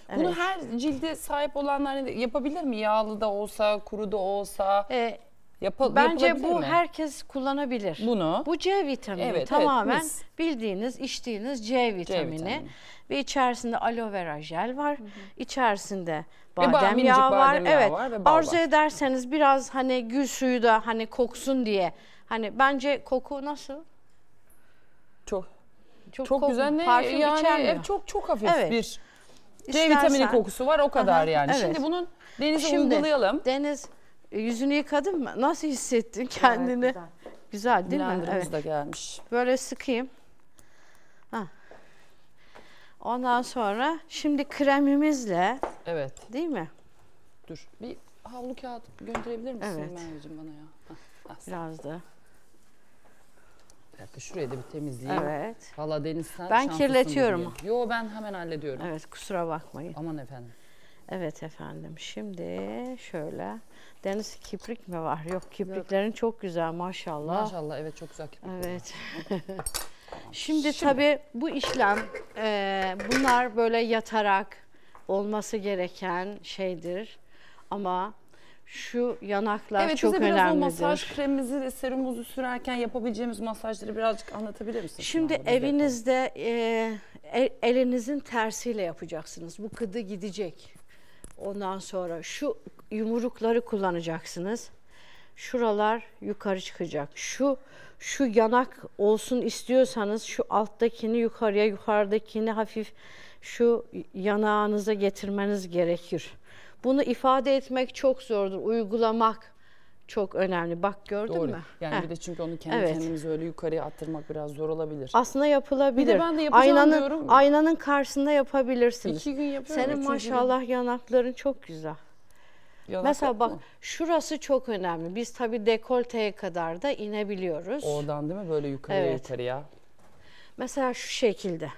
Evet. Bunu her cilde sahip olanlar yapabilir mi? Yağlı da olsa, kuru da olsa. Ee, Yapa, Bence bu mi? herkes kullanabilir. Bunu. Bu C vitamini evet, tamamen evet, bildiğiniz içtiğiniz C vitamini. C vitamini ve içerisinde aloe vera jel var. Hı hı. İçerisinde badem, badem yağı var. Badem yağı evet. Var ve arzu var. ederseniz biraz hani gül suyu da hani koksun diye Hani bence koku nasıl? Çok. Çok, çok koku, güzel ne parfüm yani ev çok çok hafif evet. bir C vitamini kokusu var o kadar aha, yani. Evet. Şimdi bunun denize Şimdi, uygulayalım. Deniz e, yüzünü yıkadın mı? Nasıl hissettin kendini? Evet, güzel. güzel değil mi? Evet. da gelmiş. Böyle sıkayım. Ondan sonra şimdi kremimizle Evet. Değil mi? Dur. Bir havlu kağıt gönderebilir misin evet. Ben yüzüm bana ya? Hah, Biraz da. Bir dakika şurayı da bir temizleyeyim. Evet. Valla Deniz sen Ben kirletiyorum. diyor. Yo ben hemen hallediyorum. Evet kusura bakmayın. Aman efendim. Evet efendim şimdi şöyle deniz kiprik mi var? Yok kipriklerin çok güzel maşallah. Maşallah evet çok güzel kipik. Evet. Şimdi tabii bu işlem e, bunlar böyle yatarak olması gereken şeydir. Ama şu yanaklar evet, çok önemli. önemlidir. Evet biraz o masaj kremimizi serumumuzu sürerken yapabileceğimiz masajları birazcık anlatabilir misiniz? Şimdi evinizde e, e, elinizin tersiyle yapacaksınız. Bu kıdı gidecek. Ondan sonra şu yumrukları kullanacaksınız. Şuralar yukarı çıkacak. Şu şu yanak olsun istiyorsanız şu alttakini yukarıya, yukarıdakini hafif şu yanağınıza getirmeniz gerekir. Bunu ifade etmek çok zordur. Uygulamak çok önemli. Bak gördün Doğru. mü? Yani Heh. bir de çünkü onu kendi evet. kendimizi öyle yukarıya attırmak biraz zor olabilir. Aslında yapılabilir. Bir de ben de yapacağım aynanın, diyorum. Aynanın karşısında yapabilirsiniz. İki gün yapıyorum. Senin maşallah gün. yanakların çok güzel. Yanak Mesela bak mı? şurası çok önemli. Biz tabii dekolteye kadar da inebiliyoruz. Oradan değil mi böyle yukarıya evet. yukarıya? Mesela şu şekilde.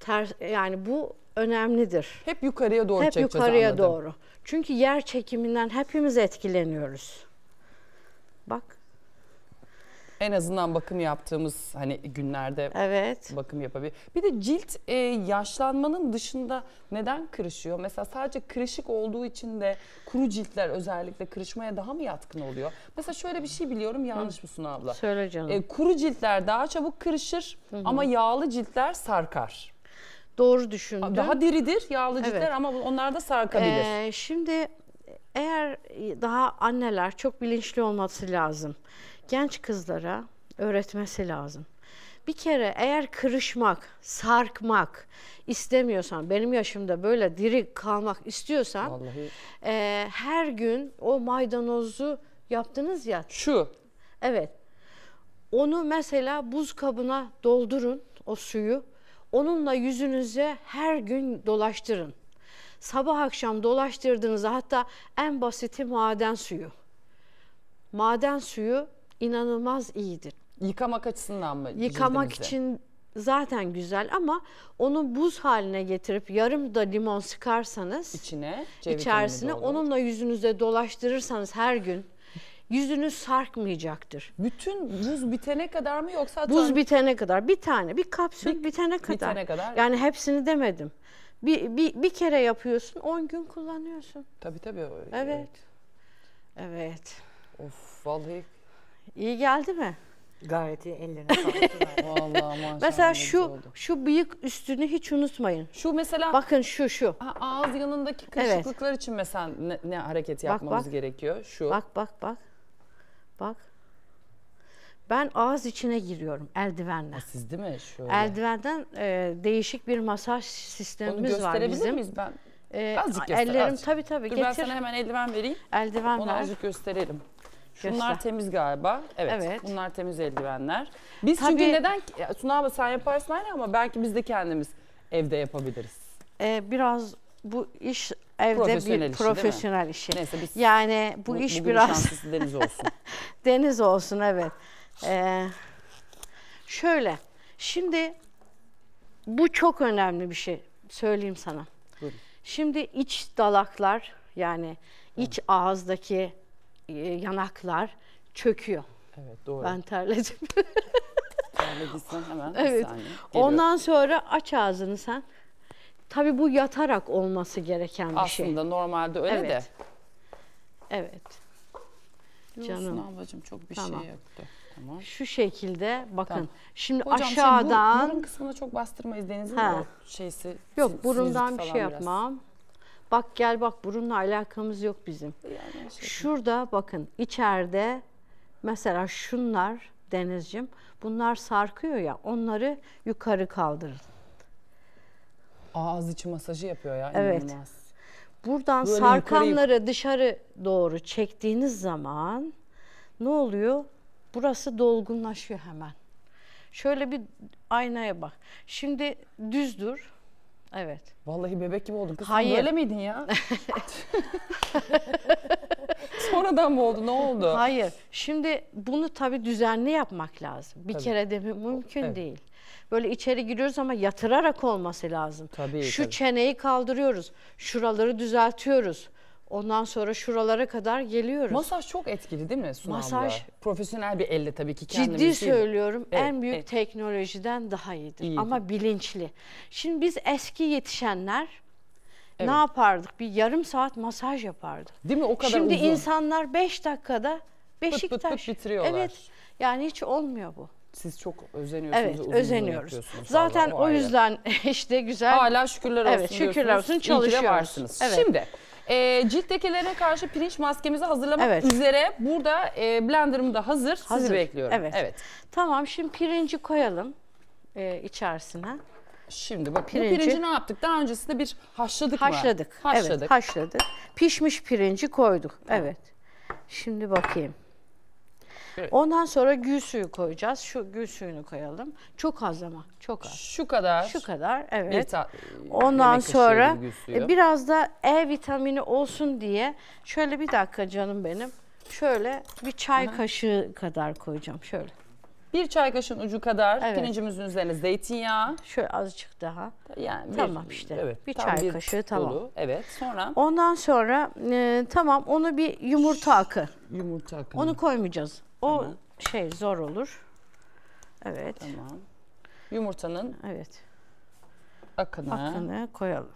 Ter, yani bu önemlidir. Hep yukarıya doğru Hep çekeceğiz yukarıya anladım. doğru. Çünkü yer çekiminden hepimiz etkileniyoruz. Bak. En azından bakım yaptığımız hani günlerde evet. bakım yapabilir. Bir de cilt e, yaşlanmanın dışında neden kırışıyor? Mesela sadece kırışık olduğu için de kuru ciltler özellikle kırışmaya daha mı yatkın oluyor? Mesela şöyle bir şey biliyorum yanlış Hı. mı abla? Söyle canım. E, kuru ciltler daha çabuk kırışır Hı -hı. ama yağlı ciltler sarkar doğru düşündüm. Daha diridir yağlı ciltler evet. ama onlar da sarkabilir. Ee, şimdi eğer daha anneler çok bilinçli olması lazım. Genç kızlara öğretmesi lazım. Bir kere eğer kırışmak, sarkmak istemiyorsan, benim yaşımda böyle diri kalmak istiyorsan e, her gün o maydanozu yaptınız ya. Şu. Evet. Onu mesela buz kabına doldurun o suyu. Onunla yüzünüze her gün dolaştırın. Sabah akşam dolaştırdığınızda hatta en basiti maden suyu. Maden suyu inanılmaz iyidir. Yıkamak açısından mı? Yıkamak cildimize? için zaten güzel ama onu buz haline getirip yarım da limon sıkarsanız içine içerisine onunla yüzünüze dolaştırırsanız her gün yüzünü sarkmayacaktır. Bütün buz bitene kadar mı yoksa Buz bitene kadar. Bir tane, bir kapsül Bir- bitene kadar. bitene kadar. Yani hepsini demedim. Bir, bir, bir kere yapıyorsun, 10 gün kullanıyorsun. Tabii tabii. Evet. Evet. Of vallahi İyi geldi mi? Gayet iyi ellerine sağlık. vallahi maşallah. Mesela şu oldu. şu bıyık üstünü hiç unutmayın. Şu mesela Bakın şu şu. ha, ağız yanındaki kırışıklıklar için mesela ne, ne hareket yapmamız bak. gerekiyor? Şu. Bak bak bak. Bak. Ben ağız içine giriyorum eldivenle. Ha, siz değil mi? Şöyle. Eldivenden e, değişik bir masaj sistemimiz var Onu gösterebilir miyiz ben? E, azıcık göster, ellerim azıcık. tabii tabii Dur ben sana hemen eldiven vereyim. Eldiven Onu ver. azıcık gösterelim. Şunlar Göster. temiz galiba. Evet, Evet. Bunlar temiz eldivenler. Biz çünkü neden Ya Suna abla sen yaparsın aynı ama belki biz de kendimiz evde yapabiliriz. E, biraz bu iş evde profesyonel bir işi, profesyonel işi. Neyse biz yani bu, bu iş biraz deniz olsun. deniz olsun evet. Ee, şöyle şimdi bu çok önemli bir şey söyleyeyim sana. Buyurun. Şimdi iç dalaklar yani iç Hı. ağızdaki e, yanaklar çöküyor. Evet doğru. Ben terledim. Terlediysen hemen evet. Ondan sonra aç ağzını sen. Tabii bu yatarak olması gereken bir şey. Aslında normalde öyle evet. de. Evet. Diyorsun Canım. ablacığım çok bir şey tamam. şey yoktu. Tamam. Şu şekilde bakın. Tamam. Şimdi Hocam, aşağıdan. Şey, burun kısmına çok bastırmayız denizin ha. şeysi. Yok burundan bir şey biraz. yapmam. Bak gel bak burunla alakamız yok bizim. Yani şey Şurada bakın içeride mesela şunlar Deniz'cim bunlar sarkıyor ya onları yukarı kaldırın. Ağız içi masajı yapıyor ya. Evet. İnanılmaz. Buradan Böyle sarkamları yukarı... dışarı doğru çektiğiniz zaman ne oluyor? Burası dolgunlaşıyor hemen. Şöyle bir aynaya bak. Şimdi düz dur. Evet. Vallahi bebek gibi oldun. Kızım Hayır. böyle miydin ya? Sonradan mı oldu? Ne oldu? Hayır. Şimdi bunu tabii düzenli yapmak lazım. Bir tabii. kere de mümkün evet. değil böyle içeri giriyoruz ama yatırarak olması lazım. Tabii, Şu tabii. çeneyi kaldırıyoruz. Şuraları düzeltiyoruz. Ondan sonra şuralara kadar geliyoruz. Masaj çok etkili değil mi Suna Masaj abla? profesyonel bir elle tabii ki kendimiz. Ciddi söylüyorum evet, en büyük evet. teknolojiden daha iyidir İyiydi. ama bilinçli. Şimdi biz eski yetişenler evet. ne yapardık? Bir yarım saat masaj yapardık. Değil mi o kadar Şimdi uzun. insanlar 5 dakikada Beşiktaş. Pıt pıt pıt bitiriyorlar. Evet yani hiç olmuyor bu. Siz çok özeniyorsunuz. Evet özeniyoruz. Zaten o, o yüzden işte güzel. Hala şükürler olsun Evet şükürler olsun çalışıyorsunuz. Evet. Şimdi e, cilt karşı pirinç maskemizi hazırlamak evet. üzere burada e, blenderım da hazır. hazır. Sizi bekliyorum. Evet. evet. Tamam şimdi pirinci koyalım e, içerisine. Şimdi bak pirinci. bu pirinci ne yaptık? Daha öncesinde bir haşladık, haşladık. mı? Haşladık. Evet, haşladık. Pişmiş pirinci koyduk. evet. Şimdi bakayım. Evet. Ondan sonra gül suyu koyacağız. Şu gül suyunu koyalım. Çok az ama çok az. Şu kadar. Şu kadar evet. Ondan sonra biraz da E vitamini olsun diye şöyle bir dakika canım benim. Şöyle bir çay kaşığı kadar koyacağım şöyle. Bir çay kaşığın ucu kadar Evet. pirincimizin üzerine zeytinyağı. Şöyle azıcık daha. Yani bir- Tamam işte. Bir tam çay kaşığı tamam. Evet. Sonra Ondan sonra e, tamam onu bir yumurta akı. yumurta akı. Onu koymayacağız. O tamam. şey zor olur. Evet. Tamam. Yumurtanın Evet. akını. Akını koyalım.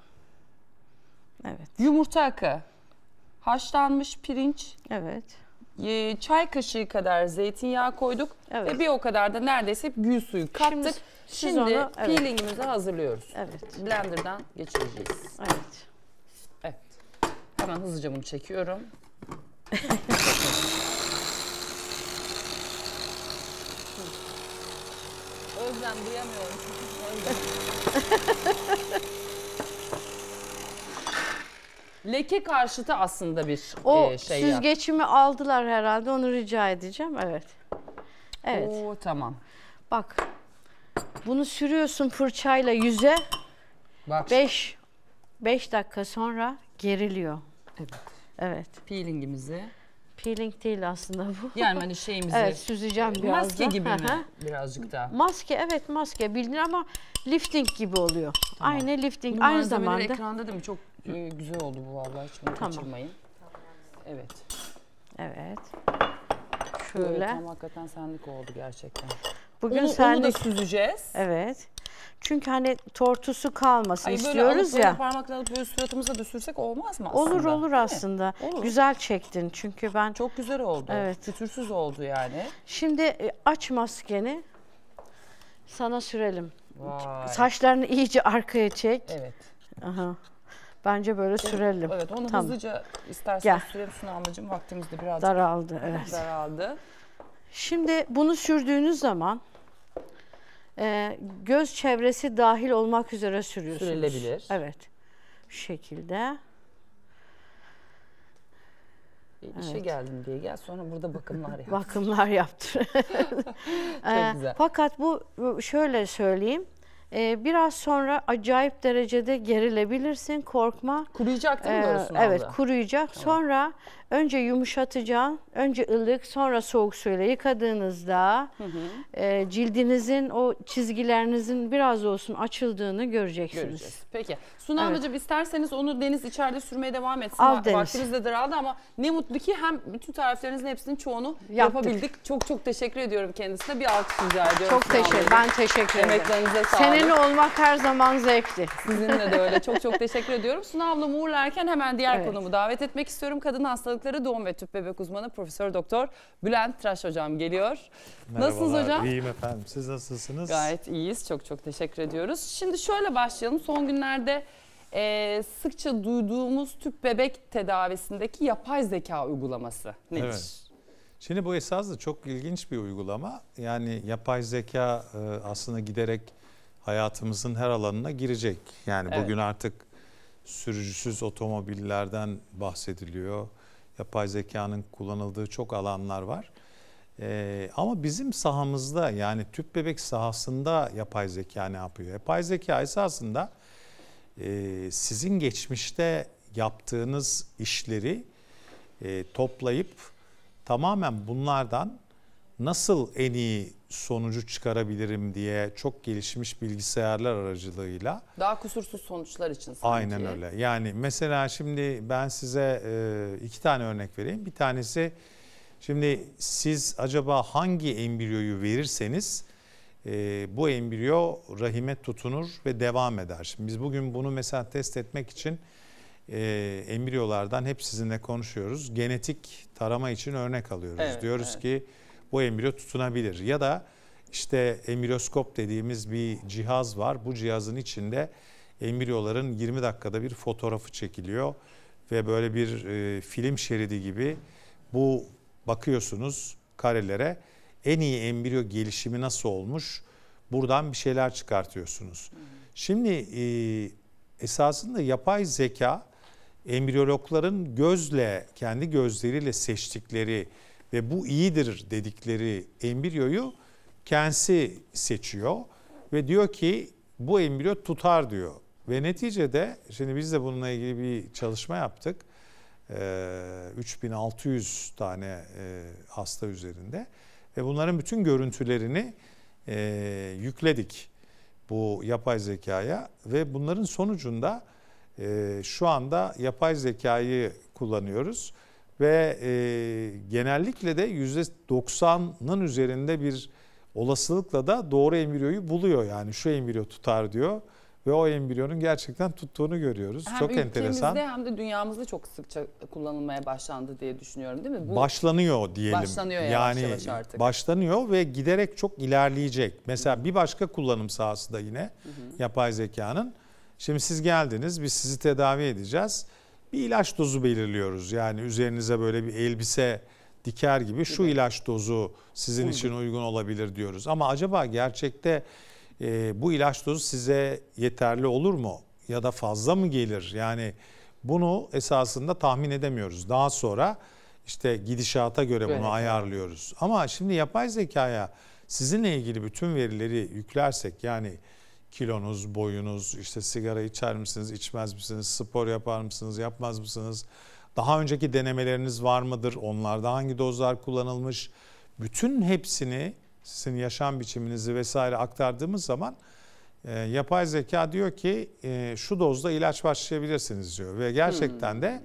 Evet. Yumurta akı. Haşlanmış pirinç. Evet. e, Çay kaşığı kadar zeytinyağı koyduk Evet. ve bir o kadar da neredeyse hep gül suyu Şimdi kattık. siz Şimdi, onu- evet. hazırlıyoruz. Evet. Blender'dan geçireceğiz. Evet. Evet. Hemen hızlıca bunu çekiyorum. yüzden duyamıyorum. Leke karşıtı aslında bir o e, şey. O süzgeçimi yap. aldılar herhalde onu rica edeceğim. Evet. Evet. Oo, tamam. Bak bunu sürüyorsun fırçayla yüze. Bak. 5 5 dakika sonra geriliyor. Evet. Evet. Peelingimizi peeling değil aslında bu. Yani hani şeyimizi. evet süzeceğim biraz Maske da. gibi mi birazcık daha? Maske evet maske bildin ama lifting gibi oluyor. Tamam. Aynı lifting Bunlar aynı zamanda. ekranda da mı Çok e, güzel oldu bu vallahi hiç bunu tamam. kaçırmayın. Evet. Evet. Şöyle. Evet, tam hakikaten sendik oldu gerçekten. Bugün onu, senlik. onu da süzeceğiz. Evet. Çünkü hani tortusu kalmasın Ay istiyoruz böyle ya. Böyle parmakla alıp böyle suratımıza düşürsek olmaz mı aslında? Olur olur aslında. Olur. Güzel çektin çünkü ben. Çok güzel oldu. Evet. Fütürsüz oldu yani. Şimdi e, aç maskeni sana sürelim. Vay. Saçlarını iyice arkaya çek. Evet. Aha. Bence böyle sürelim. Evet onu tamam. hızlıca istersen sürelim Sunamacığım. Vaktimiz de biraz daraldı. Evet. Daraldı. Şimdi bunu sürdüğünüz zaman e, göz çevresi dahil olmak üzere sürüyorsunuz. Sürülebilir. Evet. Şu şekilde. İşe evet. geldim diye gel sonra burada bakımlar yaptı. bakımlar yaptı. Çok ee, güzel. fakat bu şöyle söyleyeyim. Ee, biraz sonra acayip derecede gerilebilirsin. Korkma. Kuruyacak değil mi böyle ee, sunumda? Evet kuruyacak. Tamam. Sonra önce yumuşatacağım. Önce ılık sonra soğuk suyla yıkadığınızda hı hı. E, cildinizin o çizgilerinizin biraz olsun açıldığını göreceksiniz. Göreceğiz. Peki. Sunan evet. Hocam isterseniz onu Deniz içeride sürmeye devam etsin. Al Deniz. Vaktimiz de daraldı ama ne mutlu ki hem bütün tariflerinizin hepsinin çoğunu Yaptık. yapabildik. Çok çok teşekkür ediyorum kendisine. Bir alkış rica ediyorum. Çok teşekkür ederim. Ben teşekkür ederim. Emeklerinize sağlık. Senin Öğrenci olmak her zaman zevkli. Sizinle de öyle. Çok çok teşekkür ediyorum. Suna abla uğurlarken hemen diğer evet. konumu davet etmek istiyorum. Kadın hastalıkları doğum ve tüp bebek uzmanı Profesör Doktor Bülent Traş hocam geliyor. Merhabalar, nasılsınız hocam? İyiyim efendim. Siz nasılsınız? Gayet iyiyiz. Çok çok teşekkür ediyoruz. Şimdi şöyle başlayalım. Son günlerde e, sıkça duyduğumuz tüp bebek tedavisindeki yapay zeka uygulaması nedir? Evet. Şimdi bu esaslı çok ilginç bir uygulama. Yani yapay zeka e, aslında giderek hayatımızın her alanına girecek. Yani evet. bugün artık sürücüsüz otomobillerden bahsediliyor. Yapay zekanın kullanıldığı çok alanlar var. Ee, ama bizim sahamızda yani tüp bebek sahasında yapay zeka ne yapıyor? Yapay zeka esasında e, sizin geçmişte yaptığınız işleri e, toplayıp tamamen bunlardan nasıl en iyi sonucu çıkarabilirim diye çok gelişmiş bilgisayarlar aracılığıyla. Daha kusursuz sonuçlar için sanki. Aynen öyle. Yani mesela şimdi ben size e, iki tane örnek vereyim. Bir tanesi şimdi siz acaba hangi embriyoyu verirseniz e, bu embriyo rahime tutunur ve devam eder. Şimdi biz bugün bunu mesela test etmek için e, embriyolardan hep sizinle konuşuyoruz. Genetik tarama için örnek alıyoruz. Evet, Diyoruz evet. ki bu embriyo tutunabilir. Ya da işte embriyoskop dediğimiz bir cihaz var. Bu cihazın içinde embriyoların 20 dakikada bir fotoğrafı çekiliyor ve böyle bir e, film şeridi gibi bu bakıyorsunuz karelere en iyi embriyo gelişimi nasıl olmuş buradan bir şeyler çıkartıyorsunuz. Şimdi e, esasında yapay zeka embriyologların gözle kendi gözleriyle seçtikleri ve bu iyidir dedikleri embriyoyu Kensi seçiyor ve diyor ki bu embriyo tutar diyor. Ve neticede şimdi biz de bununla ilgili bir çalışma yaptık. Ee, 3600 tane e, hasta üzerinde ve bunların bütün görüntülerini e, yükledik bu yapay zekaya ve bunların sonucunda e, şu anda yapay zekayı kullanıyoruz ve e, genellikle de %90'ın üzerinde bir olasılıkla da doğru embriyoyu buluyor. Yani şu embriyo tutar diyor ve o embriyonun gerçekten tuttuğunu görüyoruz. Hem çok enteresan. Hem ülkemizde hem de dünyamızda çok sıkça kullanılmaya başlandı diye düşünüyorum değil mi? Bu başlanıyor diyelim. Başlanıyor yani yavaş artık. Başlanıyor ve giderek çok ilerleyecek. Mesela bir başka kullanım sahası da yine hı hı. yapay zekanın. Şimdi siz geldiniz biz sizi tedavi edeceğiz bir ilaç dozu belirliyoruz. Yani üzerinize böyle bir elbise diker gibi şu ilaç dozu sizin için uygun olabilir diyoruz. Ama acaba gerçekte e, bu ilaç dozu size yeterli olur mu? Ya da fazla mı gelir? Yani bunu esasında tahmin edemiyoruz. Daha sonra işte gidişata göre bunu evet. ayarlıyoruz. Ama şimdi yapay zekaya sizinle ilgili bütün verileri yüklersek yani kilonuz, boyunuz, işte sigara içer misiniz, içmez misiniz, spor yapar mısınız, yapmaz mısınız? Daha önceki denemeleriniz var mıdır? Onlarda hangi dozlar kullanılmış? Bütün hepsini sizin yaşam biçiminizi vesaire aktardığımız zaman e, yapay zeka diyor ki e, şu dozda ilaç başlayabilirsiniz diyor. Ve gerçekten hmm. de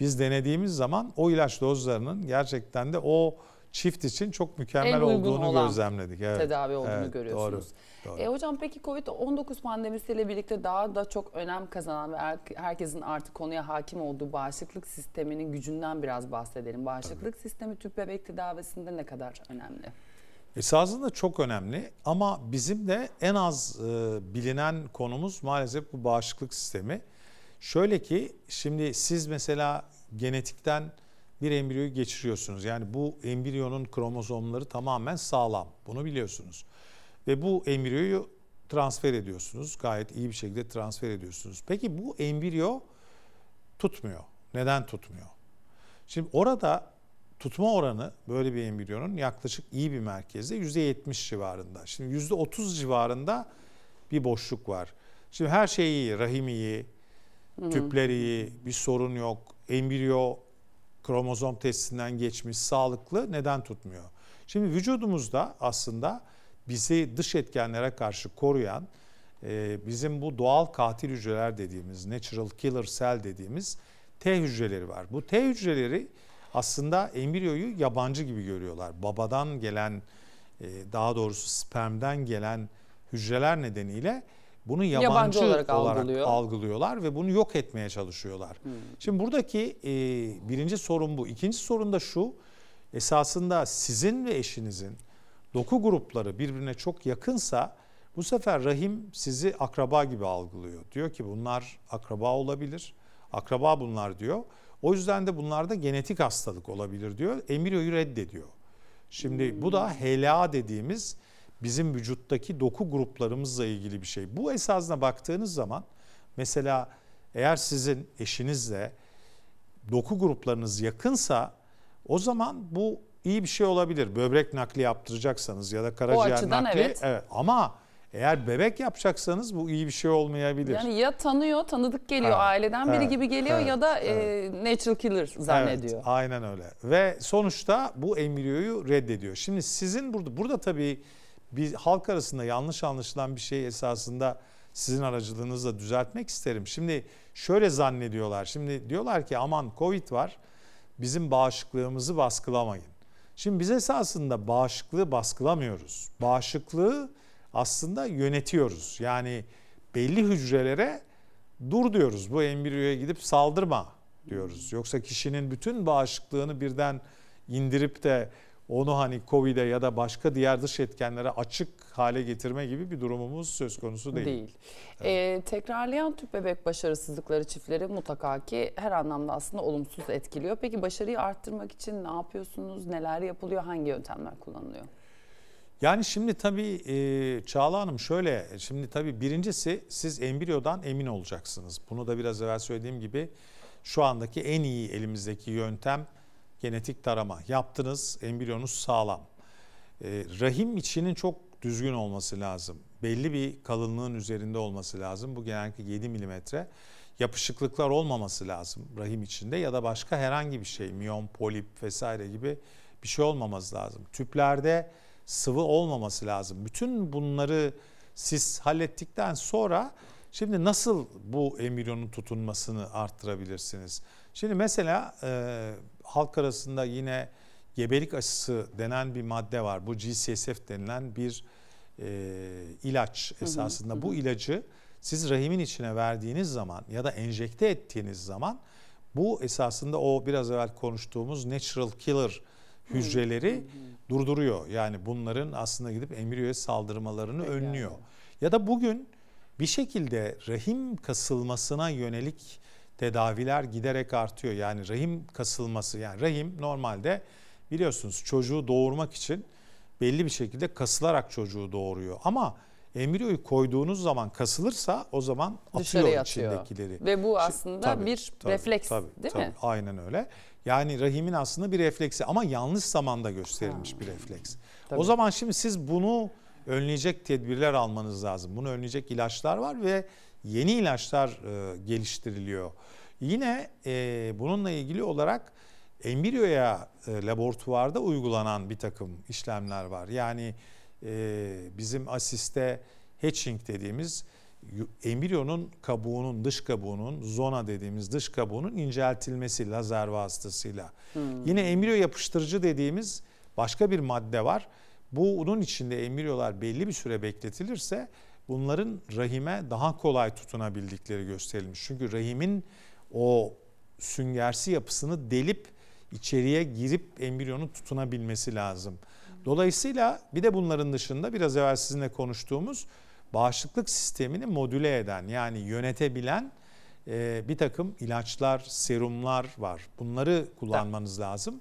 biz denediğimiz zaman o ilaç dozlarının gerçekten de o çift için çok mükemmel en olduğunu olan gözlemledik. Evet. Tedavi olduğunu evet, görüyorsunuz. Doğru, doğru. E, hocam peki Covid-19 pandemisiyle birlikte daha da çok önem kazanan ve herkesin artık konuya hakim olduğu bağışıklık sisteminin gücünden biraz bahsedelim. Bağışıklık Tabii. sistemi tüp bebek tedavisinde ne kadar önemli? Esasında çok önemli ama bizim de en az e, bilinen konumuz maalesef bu bağışıklık sistemi. Şöyle ki şimdi siz mesela genetikten bir embriyoyu geçiriyorsunuz. Yani bu embriyonun kromozomları tamamen sağlam. Bunu biliyorsunuz. Ve bu embriyoyu transfer ediyorsunuz. Gayet iyi bir şekilde transfer ediyorsunuz. Peki bu embriyo tutmuyor. Neden tutmuyor? Şimdi orada tutma oranı böyle bir embriyonun yaklaşık iyi bir merkezde %70 civarında. Şimdi %30 civarında bir boşluk var. Şimdi her şey iyi, rahim iyi, tüpler iyi, bir sorun yok. Embriyo kromozom testinden geçmiş, sağlıklı neden tutmuyor? Şimdi vücudumuzda aslında bizi dış etkenlere karşı koruyan e, bizim bu doğal katil hücreler dediğimiz, natural killer cell dediğimiz T hücreleri var. Bu T hücreleri aslında embriyoyu yabancı gibi görüyorlar. Babadan gelen, e, daha doğrusu spermden gelen hücreler nedeniyle bunu yabancı, yabancı olarak, olarak algılıyor. algılıyorlar ve bunu yok etmeye çalışıyorlar. Hmm. Şimdi buradaki e, birinci sorun bu. İkinci sorun da şu. Esasında sizin ve eşinizin doku grupları birbirine çok yakınsa bu sefer rahim sizi akraba gibi algılıyor. Diyor ki bunlar akraba olabilir. Akraba bunlar diyor. O yüzden de bunlarda genetik hastalık olabilir diyor. Embriyoyu reddediyor. Şimdi hmm. bu da HLA hmm. dediğimiz bizim vücuttaki doku gruplarımızla ilgili bir şey. Bu esasına baktığınız zaman mesela eğer sizin eşinizle doku gruplarınız yakınsa o zaman bu iyi bir şey olabilir. Böbrek nakli yaptıracaksanız ya da karaciğer nakli. Evet. evet. Ama eğer bebek yapacaksanız bu iyi bir şey olmayabilir. Yani ya tanıyor, tanıdık geliyor, evet, aileden biri evet, gibi geliyor evet, ya da evet. e, natural killer zannediyor. Evet, aynen öyle. Ve sonuçta bu embriyoyu reddediyor. Şimdi sizin burada burada tabii bir halk arasında yanlış anlaşılan bir şey esasında sizin aracılığınızla düzeltmek isterim. Şimdi şöyle zannediyorlar. Şimdi diyorlar ki aman Covid var. Bizim bağışıklığımızı baskılamayın. Şimdi biz esasında bağışıklığı baskılamıyoruz. Bağışıklığı aslında yönetiyoruz. Yani belli hücrelere dur diyoruz. Bu embriyoya gidip saldırma diyoruz. Yoksa kişinin bütün bağışıklığını birden indirip de onu hani Covid'e ya da başka diğer dış etkenlere açık hale getirme gibi bir durumumuz söz konusu değil. Değil. Evet. Ee, tekrarlayan tüp bebek başarısızlıkları çiftleri mutlaka ki her anlamda aslında olumsuz etkiliyor. Peki başarıyı arttırmak için ne yapıyorsunuz? Neler yapılıyor? Hangi yöntemler kullanılıyor? Yani şimdi tabii e, Çağla Hanım şöyle, şimdi tabii birincisi siz embriyodan emin olacaksınız. Bunu da biraz evvel söylediğim gibi şu andaki en iyi elimizdeki yöntem genetik tarama yaptınız, embriyonuz sağlam. Ee, rahim içinin çok düzgün olması lazım. Belli bir kalınlığın üzerinde olması lazım. Bu genellikle 7 milimetre. Yapışıklıklar olmaması lazım rahim içinde ya da başka herhangi bir şey, miyon, polip vesaire gibi bir şey olmaması lazım. Tüplerde sıvı olmaması lazım. Bütün bunları siz hallettikten sonra şimdi nasıl bu embriyonun tutunmasını arttırabilirsiniz? Şimdi mesela e, halk arasında yine gebelik aşısı denen bir madde var. Bu GCSF denilen bir e, ilaç esasında. Hı hı. Bu ilacı siz rahimin içine verdiğiniz zaman ya da enjekte ettiğiniz zaman bu esasında o biraz evvel konuştuğumuz natural killer hücreleri hı hı. durduruyor. Yani bunların aslında gidip embriyoya saldırmalarını Peki önlüyor. Yani. Ya da bugün bir şekilde rahim kasılmasına yönelik tedaviler giderek artıyor. Yani rahim kasılması yani rahim normalde biliyorsunuz çocuğu doğurmak için belli bir şekilde kasılarak çocuğu doğuruyor. Ama embriyoyu koyduğunuz zaman kasılırsa o zaman atıyor, atıyor. içindekileri. Ve bu aslında Şimdi, tabii, bir tabii, refleks tabii, değil tabii, mi? Aynen öyle. Yani rahimin aslında bir refleksi ama yanlış zamanda gösterilmiş ha. bir refleks. Tabii. O zaman şimdi siz bunu önleyecek tedbirler almanız lazım. Bunu önleyecek ilaçlar var ve yeni ilaçlar e, geliştiriliyor. Yine e, bununla ilgili olarak embriyoya e, laboratuvarda uygulanan bir takım işlemler var. Yani e, bizim asiste hatching dediğimiz embriyonun kabuğunun dış kabuğunun zona dediğimiz dış kabuğunun inceltilmesi lazer vasıtasıyla. Hmm. Yine embriyo yapıştırıcı dediğimiz başka bir madde var. Bu onun içinde embriyolar belli bir süre bekletilirse bunların rahime daha kolay tutunabildikleri gösterilmiş. Çünkü rahimin o süngersi yapısını delip içeriye girip embriyonun tutunabilmesi lazım. Dolayısıyla bir de bunların dışında biraz evvel sizinle konuştuğumuz bağışıklık sistemini modüle eden yani yönetebilen e, bir takım ilaçlar, serumlar var. Bunları kullanmanız lazım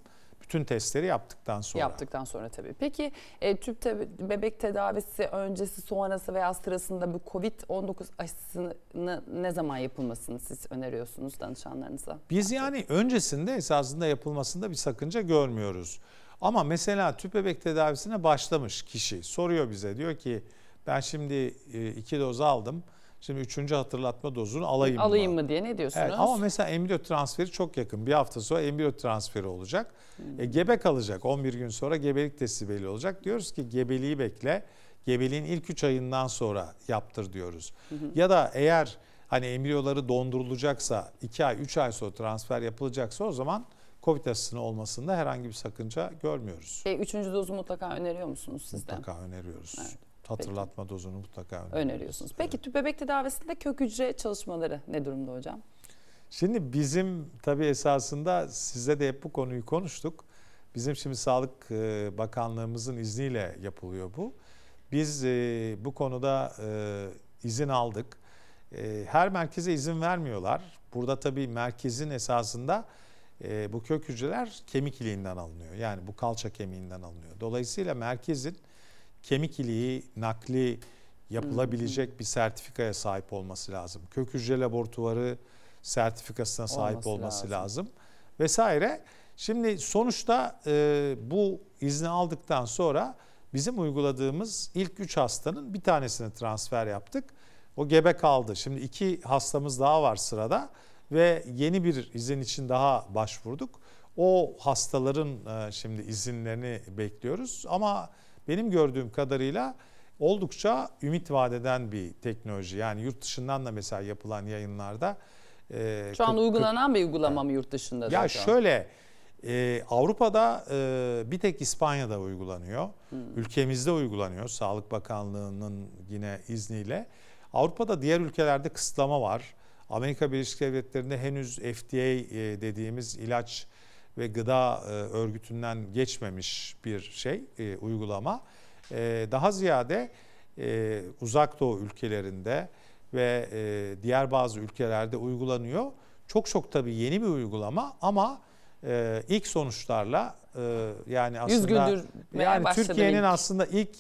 bütün testleri yaptıktan sonra. Yaptıktan sonra tabii. Peki e, tüp te bebek tedavisi öncesi, sonrası veya sırasında bu COVID-19 aşısını ne zaman yapılmasını siz öneriyorsunuz danışanlarınıza? Biz yani öncesinde esasında yapılmasında bir sakınca görmüyoruz. Ama mesela tüp bebek tedavisine başlamış kişi soruyor bize diyor ki ben şimdi e, iki doz aldım Şimdi üçüncü hatırlatma dozunu alayım, mı? Alayım mı diye ne diyorsunuz? Evet, ama mesela embriyo transferi çok yakın. Bir hafta sonra embriyo transferi olacak. Hmm. E, gebe kalacak. 11 gün sonra gebelik testi belli olacak. Diyoruz ki gebeliği bekle. Gebeliğin ilk 3 ayından sonra yaptır diyoruz. Hı hı. Ya da eğer hani embriyoları dondurulacaksa 2 ay 3 ay sonra transfer yapılacaksa o zaman COVID aşısının olmasında herhangi bir sakınca görmüyoruz. E, üçüncü dozu mutlaka öneriyor musunuz sizden? Mutlaka öneriyoruz. Evet. Hatırlatma Peki. dozunu mutlaka öneriyorsunuz. öneriyorsunuz. Peki evet. tüp bebek tedavisinde kök hücre çalışmaları ne durumda hocam? Şimdi bizim tabii esasında sizle de hep bu konuyu konuştuk. Bizim şimdi Sağlık e, Bakanlığımızın izniyle yapılıyor bu. Biz e, bu konuda e, izin aldık. Her merkeze izin vermiyorlar. Burada tabii merkezin esasında bu kök hücreler kemik iliğinden alınıyor. Yani bu kalça kemiğinden alınıyor. Dolayısıyla merkezin kemik iliği nakli yapılabilecek bir sertifikaya sahip olması lazım. Kök hücre laboratuvarı sertifikasına sahip olması, olması lazım. lazım vesaire. Şimdi sonuçta e, bu izni aldıktan sonra bizim uyguladığımız ilk 3 hastanın bir tanesini transfer yaptık. O gebe kaldı. Şimdi iki hastamız daha var sırada ve yeni bir izin için daha başvurduk. O hastaların e, şimdi izinlerini bekliyoruz ama benim gördüğüm kadarıyla oldukça ümit vadeden bir teknoloji. Yani yurt dışından da mesela yapılan yayınlarda. E, Şu an uygulanan bir uygulama mı yurt dışında? Ya zaten? şöyle e, Avrupa'da e, bir tek İspanya'da uygulanıyor. Hmm. Ülkemizde uygulanıyor Sağlık Bakanlığı'nın yine izniyle. Avrupa'da diğer ülkelerde kısıtlama var. Amerika Birleşik Devletleri'nde henüz FDA e, dediğimiz ilaç ve gıda e, örgütünden geçmemiş bir şey, e, uygulama. E, daha ziyade uzak doğu ülkelerinde ve diğer bazı ülkelerde uygulanıyor. Çok çok tabii yeni bir uygulama ama ilk sonuçlarla yani aslında yani Türkiye'nin aslında ilk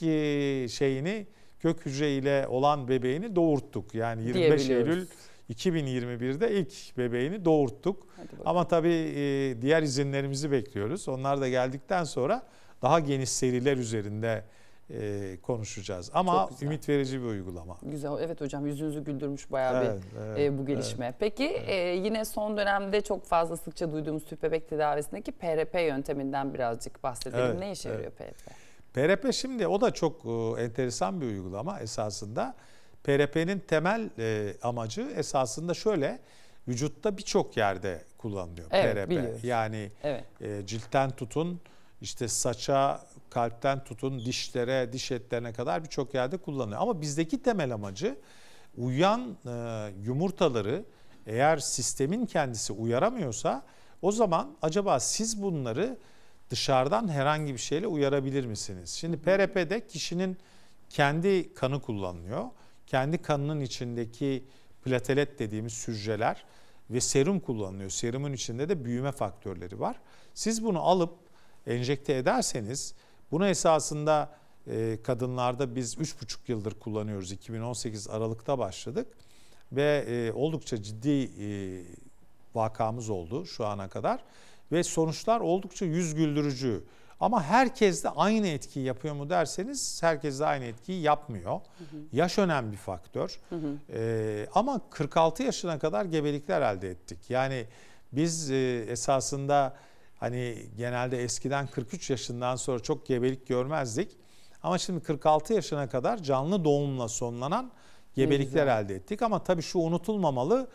şeyini kök hücre ile olan bebeğini doğurttuk. Yani 25 Eylül 2021'de ilk bebeğini doğurttuk. Ama tabii e, diğer izinlerimizi bekliyoruz. Onlar da geldikten sonra daha geniş seriler üzerinde e, konuşacağız. Ama ümit verici bir uygulama. Güzel. Evet hocam yüzünüzü güldürmüş bayağı evet, bir evet, e, bu gelişme. Evet, Peki evet. yine son dönemde çok fazla sıkça duyduğumuz tüp bebek tedavisindeki PRP yönteminden birazcık bahsedelim. Evet, ne işe evet. yarıyor PRP? PRP şimdi o da çok enteresan bir uygulama esasında. PRP'nin temel e, amacı esasında şöyle vücutta birçok yerde kullanılıyor evet, PRP. Biliyoruz. Yani evet. e, ciltten tutun işte saça, kalpten tutun dişlere, diş etlerine kadar birçok yerde kullanılıyor. Ama bizdeki temel amacı uyan e, yumurtaları eğer sistemin kendisi uyaramıyorsa o zaman acaba siz bunları dışarıdan herhangi bir şeyle uyarabilir misiniz? Şimdi PRP'de kişinin kendi kanı kullanılıyor kendi kanının içindeki platelet dediğimiz hücreler ve serum kullanılıyor. Serumun içinde de büyüme faktörleri var. Siz bunu alıp enjekte ederseniz bunu esasında e, kadınlarda biz 3,5 yıldır kullanıyoruz. 2018 Aralık'ta başladık ve e, oldukça ciddi e, vakamız oldu şu ana kadar ve sonuçlar oldukça yüz güldürücü. Ama herkes de aynı etkiyi yapıyor mu derseniz herkes de aynı etkiyi yapmıyor. Hı hı. Yaş önemli bir faktör. Hı hı. Ee, ama 46 yaşına kadar gebelikler elde ettik. Yani biz e, esasında hani genelde eskiden 43 yaşından sonra çok gebelik görmezdik. Ama şimdi 46 yaşına kadar canlı doğumla sonlanan gebelikler elde ettik. Ama tabii şu unutulmamalı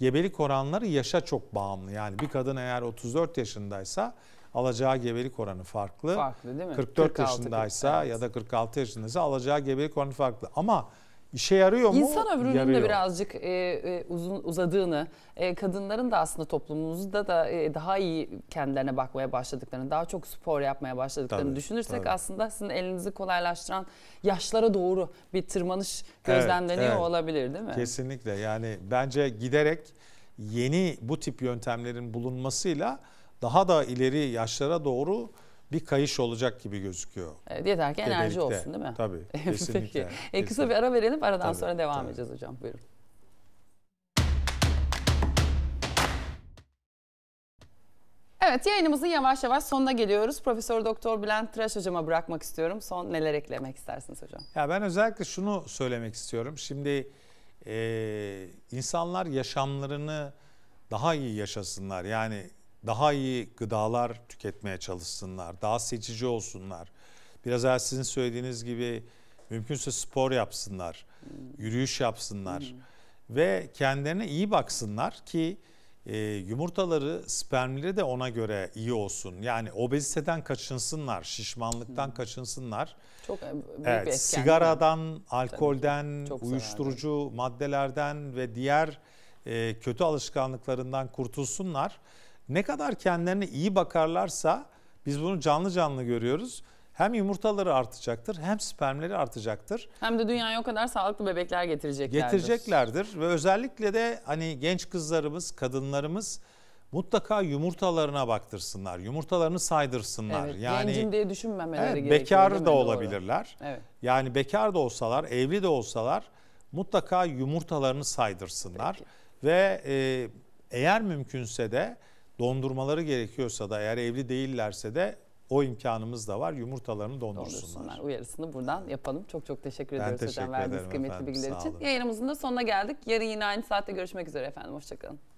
gebelik oranları yaşa çok bağımlı. Yani bir kadın eğer 34 yaşındaysa alacağı gebelik oranı farklı. Farklı değil mi? 44 yaşındaysa 46. ya da 46 yaşındaysa alacağı gebelik oranı farklı. Ama işe yarıyor mu? İnsan ömrünün yarıyor. de birazcık e, e, uzun uzadığını, e, kadınların da aslında toplumumuzda da e, daha iyi kendilerine bakmaya başladıklarını, daha çok spor yapmaya başladıklarını tabii, düşünürsek tabii. aslında sizin elinizi kolaylaştıran yaşlara doğru bir tırmanış gözlemleniyor evet, evet. olabilir değil mi? Kesinlikle yani bence giderek yeni bu tip yöntemlerin bulunmasıyla daha da ileri yaşlara doğru bir kayış olacak gibi gözüküyor. Evet, yeter ki enerji Gebelikte. olsun değil mi? Tabii kesinlikle. Peki. E, kısa bir ara verelim aradan tabii, sonra devam tabii. edeceğiz hocam buyurun. Evet yayınımızın yavaş yavaş sonuna geliyoruz. Profesör Doktor Bülent Tıraş hocama bırakmak istiyorum. Son neler eklemek istersiniz hocam? Ya ben özellikle şunu söylemek istiyorum. Şimdi e, insanlar yaşamlarını daha iyi yaşasınlar. Yani daha iyi gıdalar tüketmeye çalışsınlar, daha seçici olsunlar. Biraz evvel sizin söylediğiniz gibi mümkünse spor yapsınlar, yürüyüş yapsınlar hmm. ve kendilerine iyi baksınlar ki e, yumurtaları, spermleri de ona göre iyi olsun. Yani obeziteden kaçınsınlar, şişmanlıktan hmm. kaçınsınlar. Çok e, büyük evet, bir Sigaradan, alkolden, Çok uyuşturucu zararlı. maddelerden ve diğer e, kötü alışkanlıklarından kurtulsunlar. Ne kadar kendilerine iyi bakarlarsa biz bunu canlı canlı görüyoruz. Hem yumurtaları artacaktır hem spermleri artacaktır. Hem de dünyaya o kadar sağlıklı bebekler getireceklerdir. Getireceklerdir ve özellikle de hani genç kızlarımız, kadınlarımız mutlaka yumurtalarına baktırsınlar. Yumurtalarını saydırsınlar. Evet, yani gencim diye düşünmemeleri evet, gerekiyor. Bekar da olabilirler. Evet. Yani bekar da olsalar, evli de olsalar mutlaka yumurtalarını saydırsınlar Peki. ve e, eğer mümkünse de Dondurmaları gerekiyorsa da eğer evli değillerse de o imkanımız da var. Yumurtalarını dondursunlar. dondursunlar. Uyarısını buradan yapalım. Çok çok teşekkür ben ediyoruz teşekkür hocam verdiğiniz kıymetli efendim, bilgiler için. Yayınımızın da sonuna geldik. Yarın yine aynı saatte görüşmek üzere efendim. Hoşçakalın.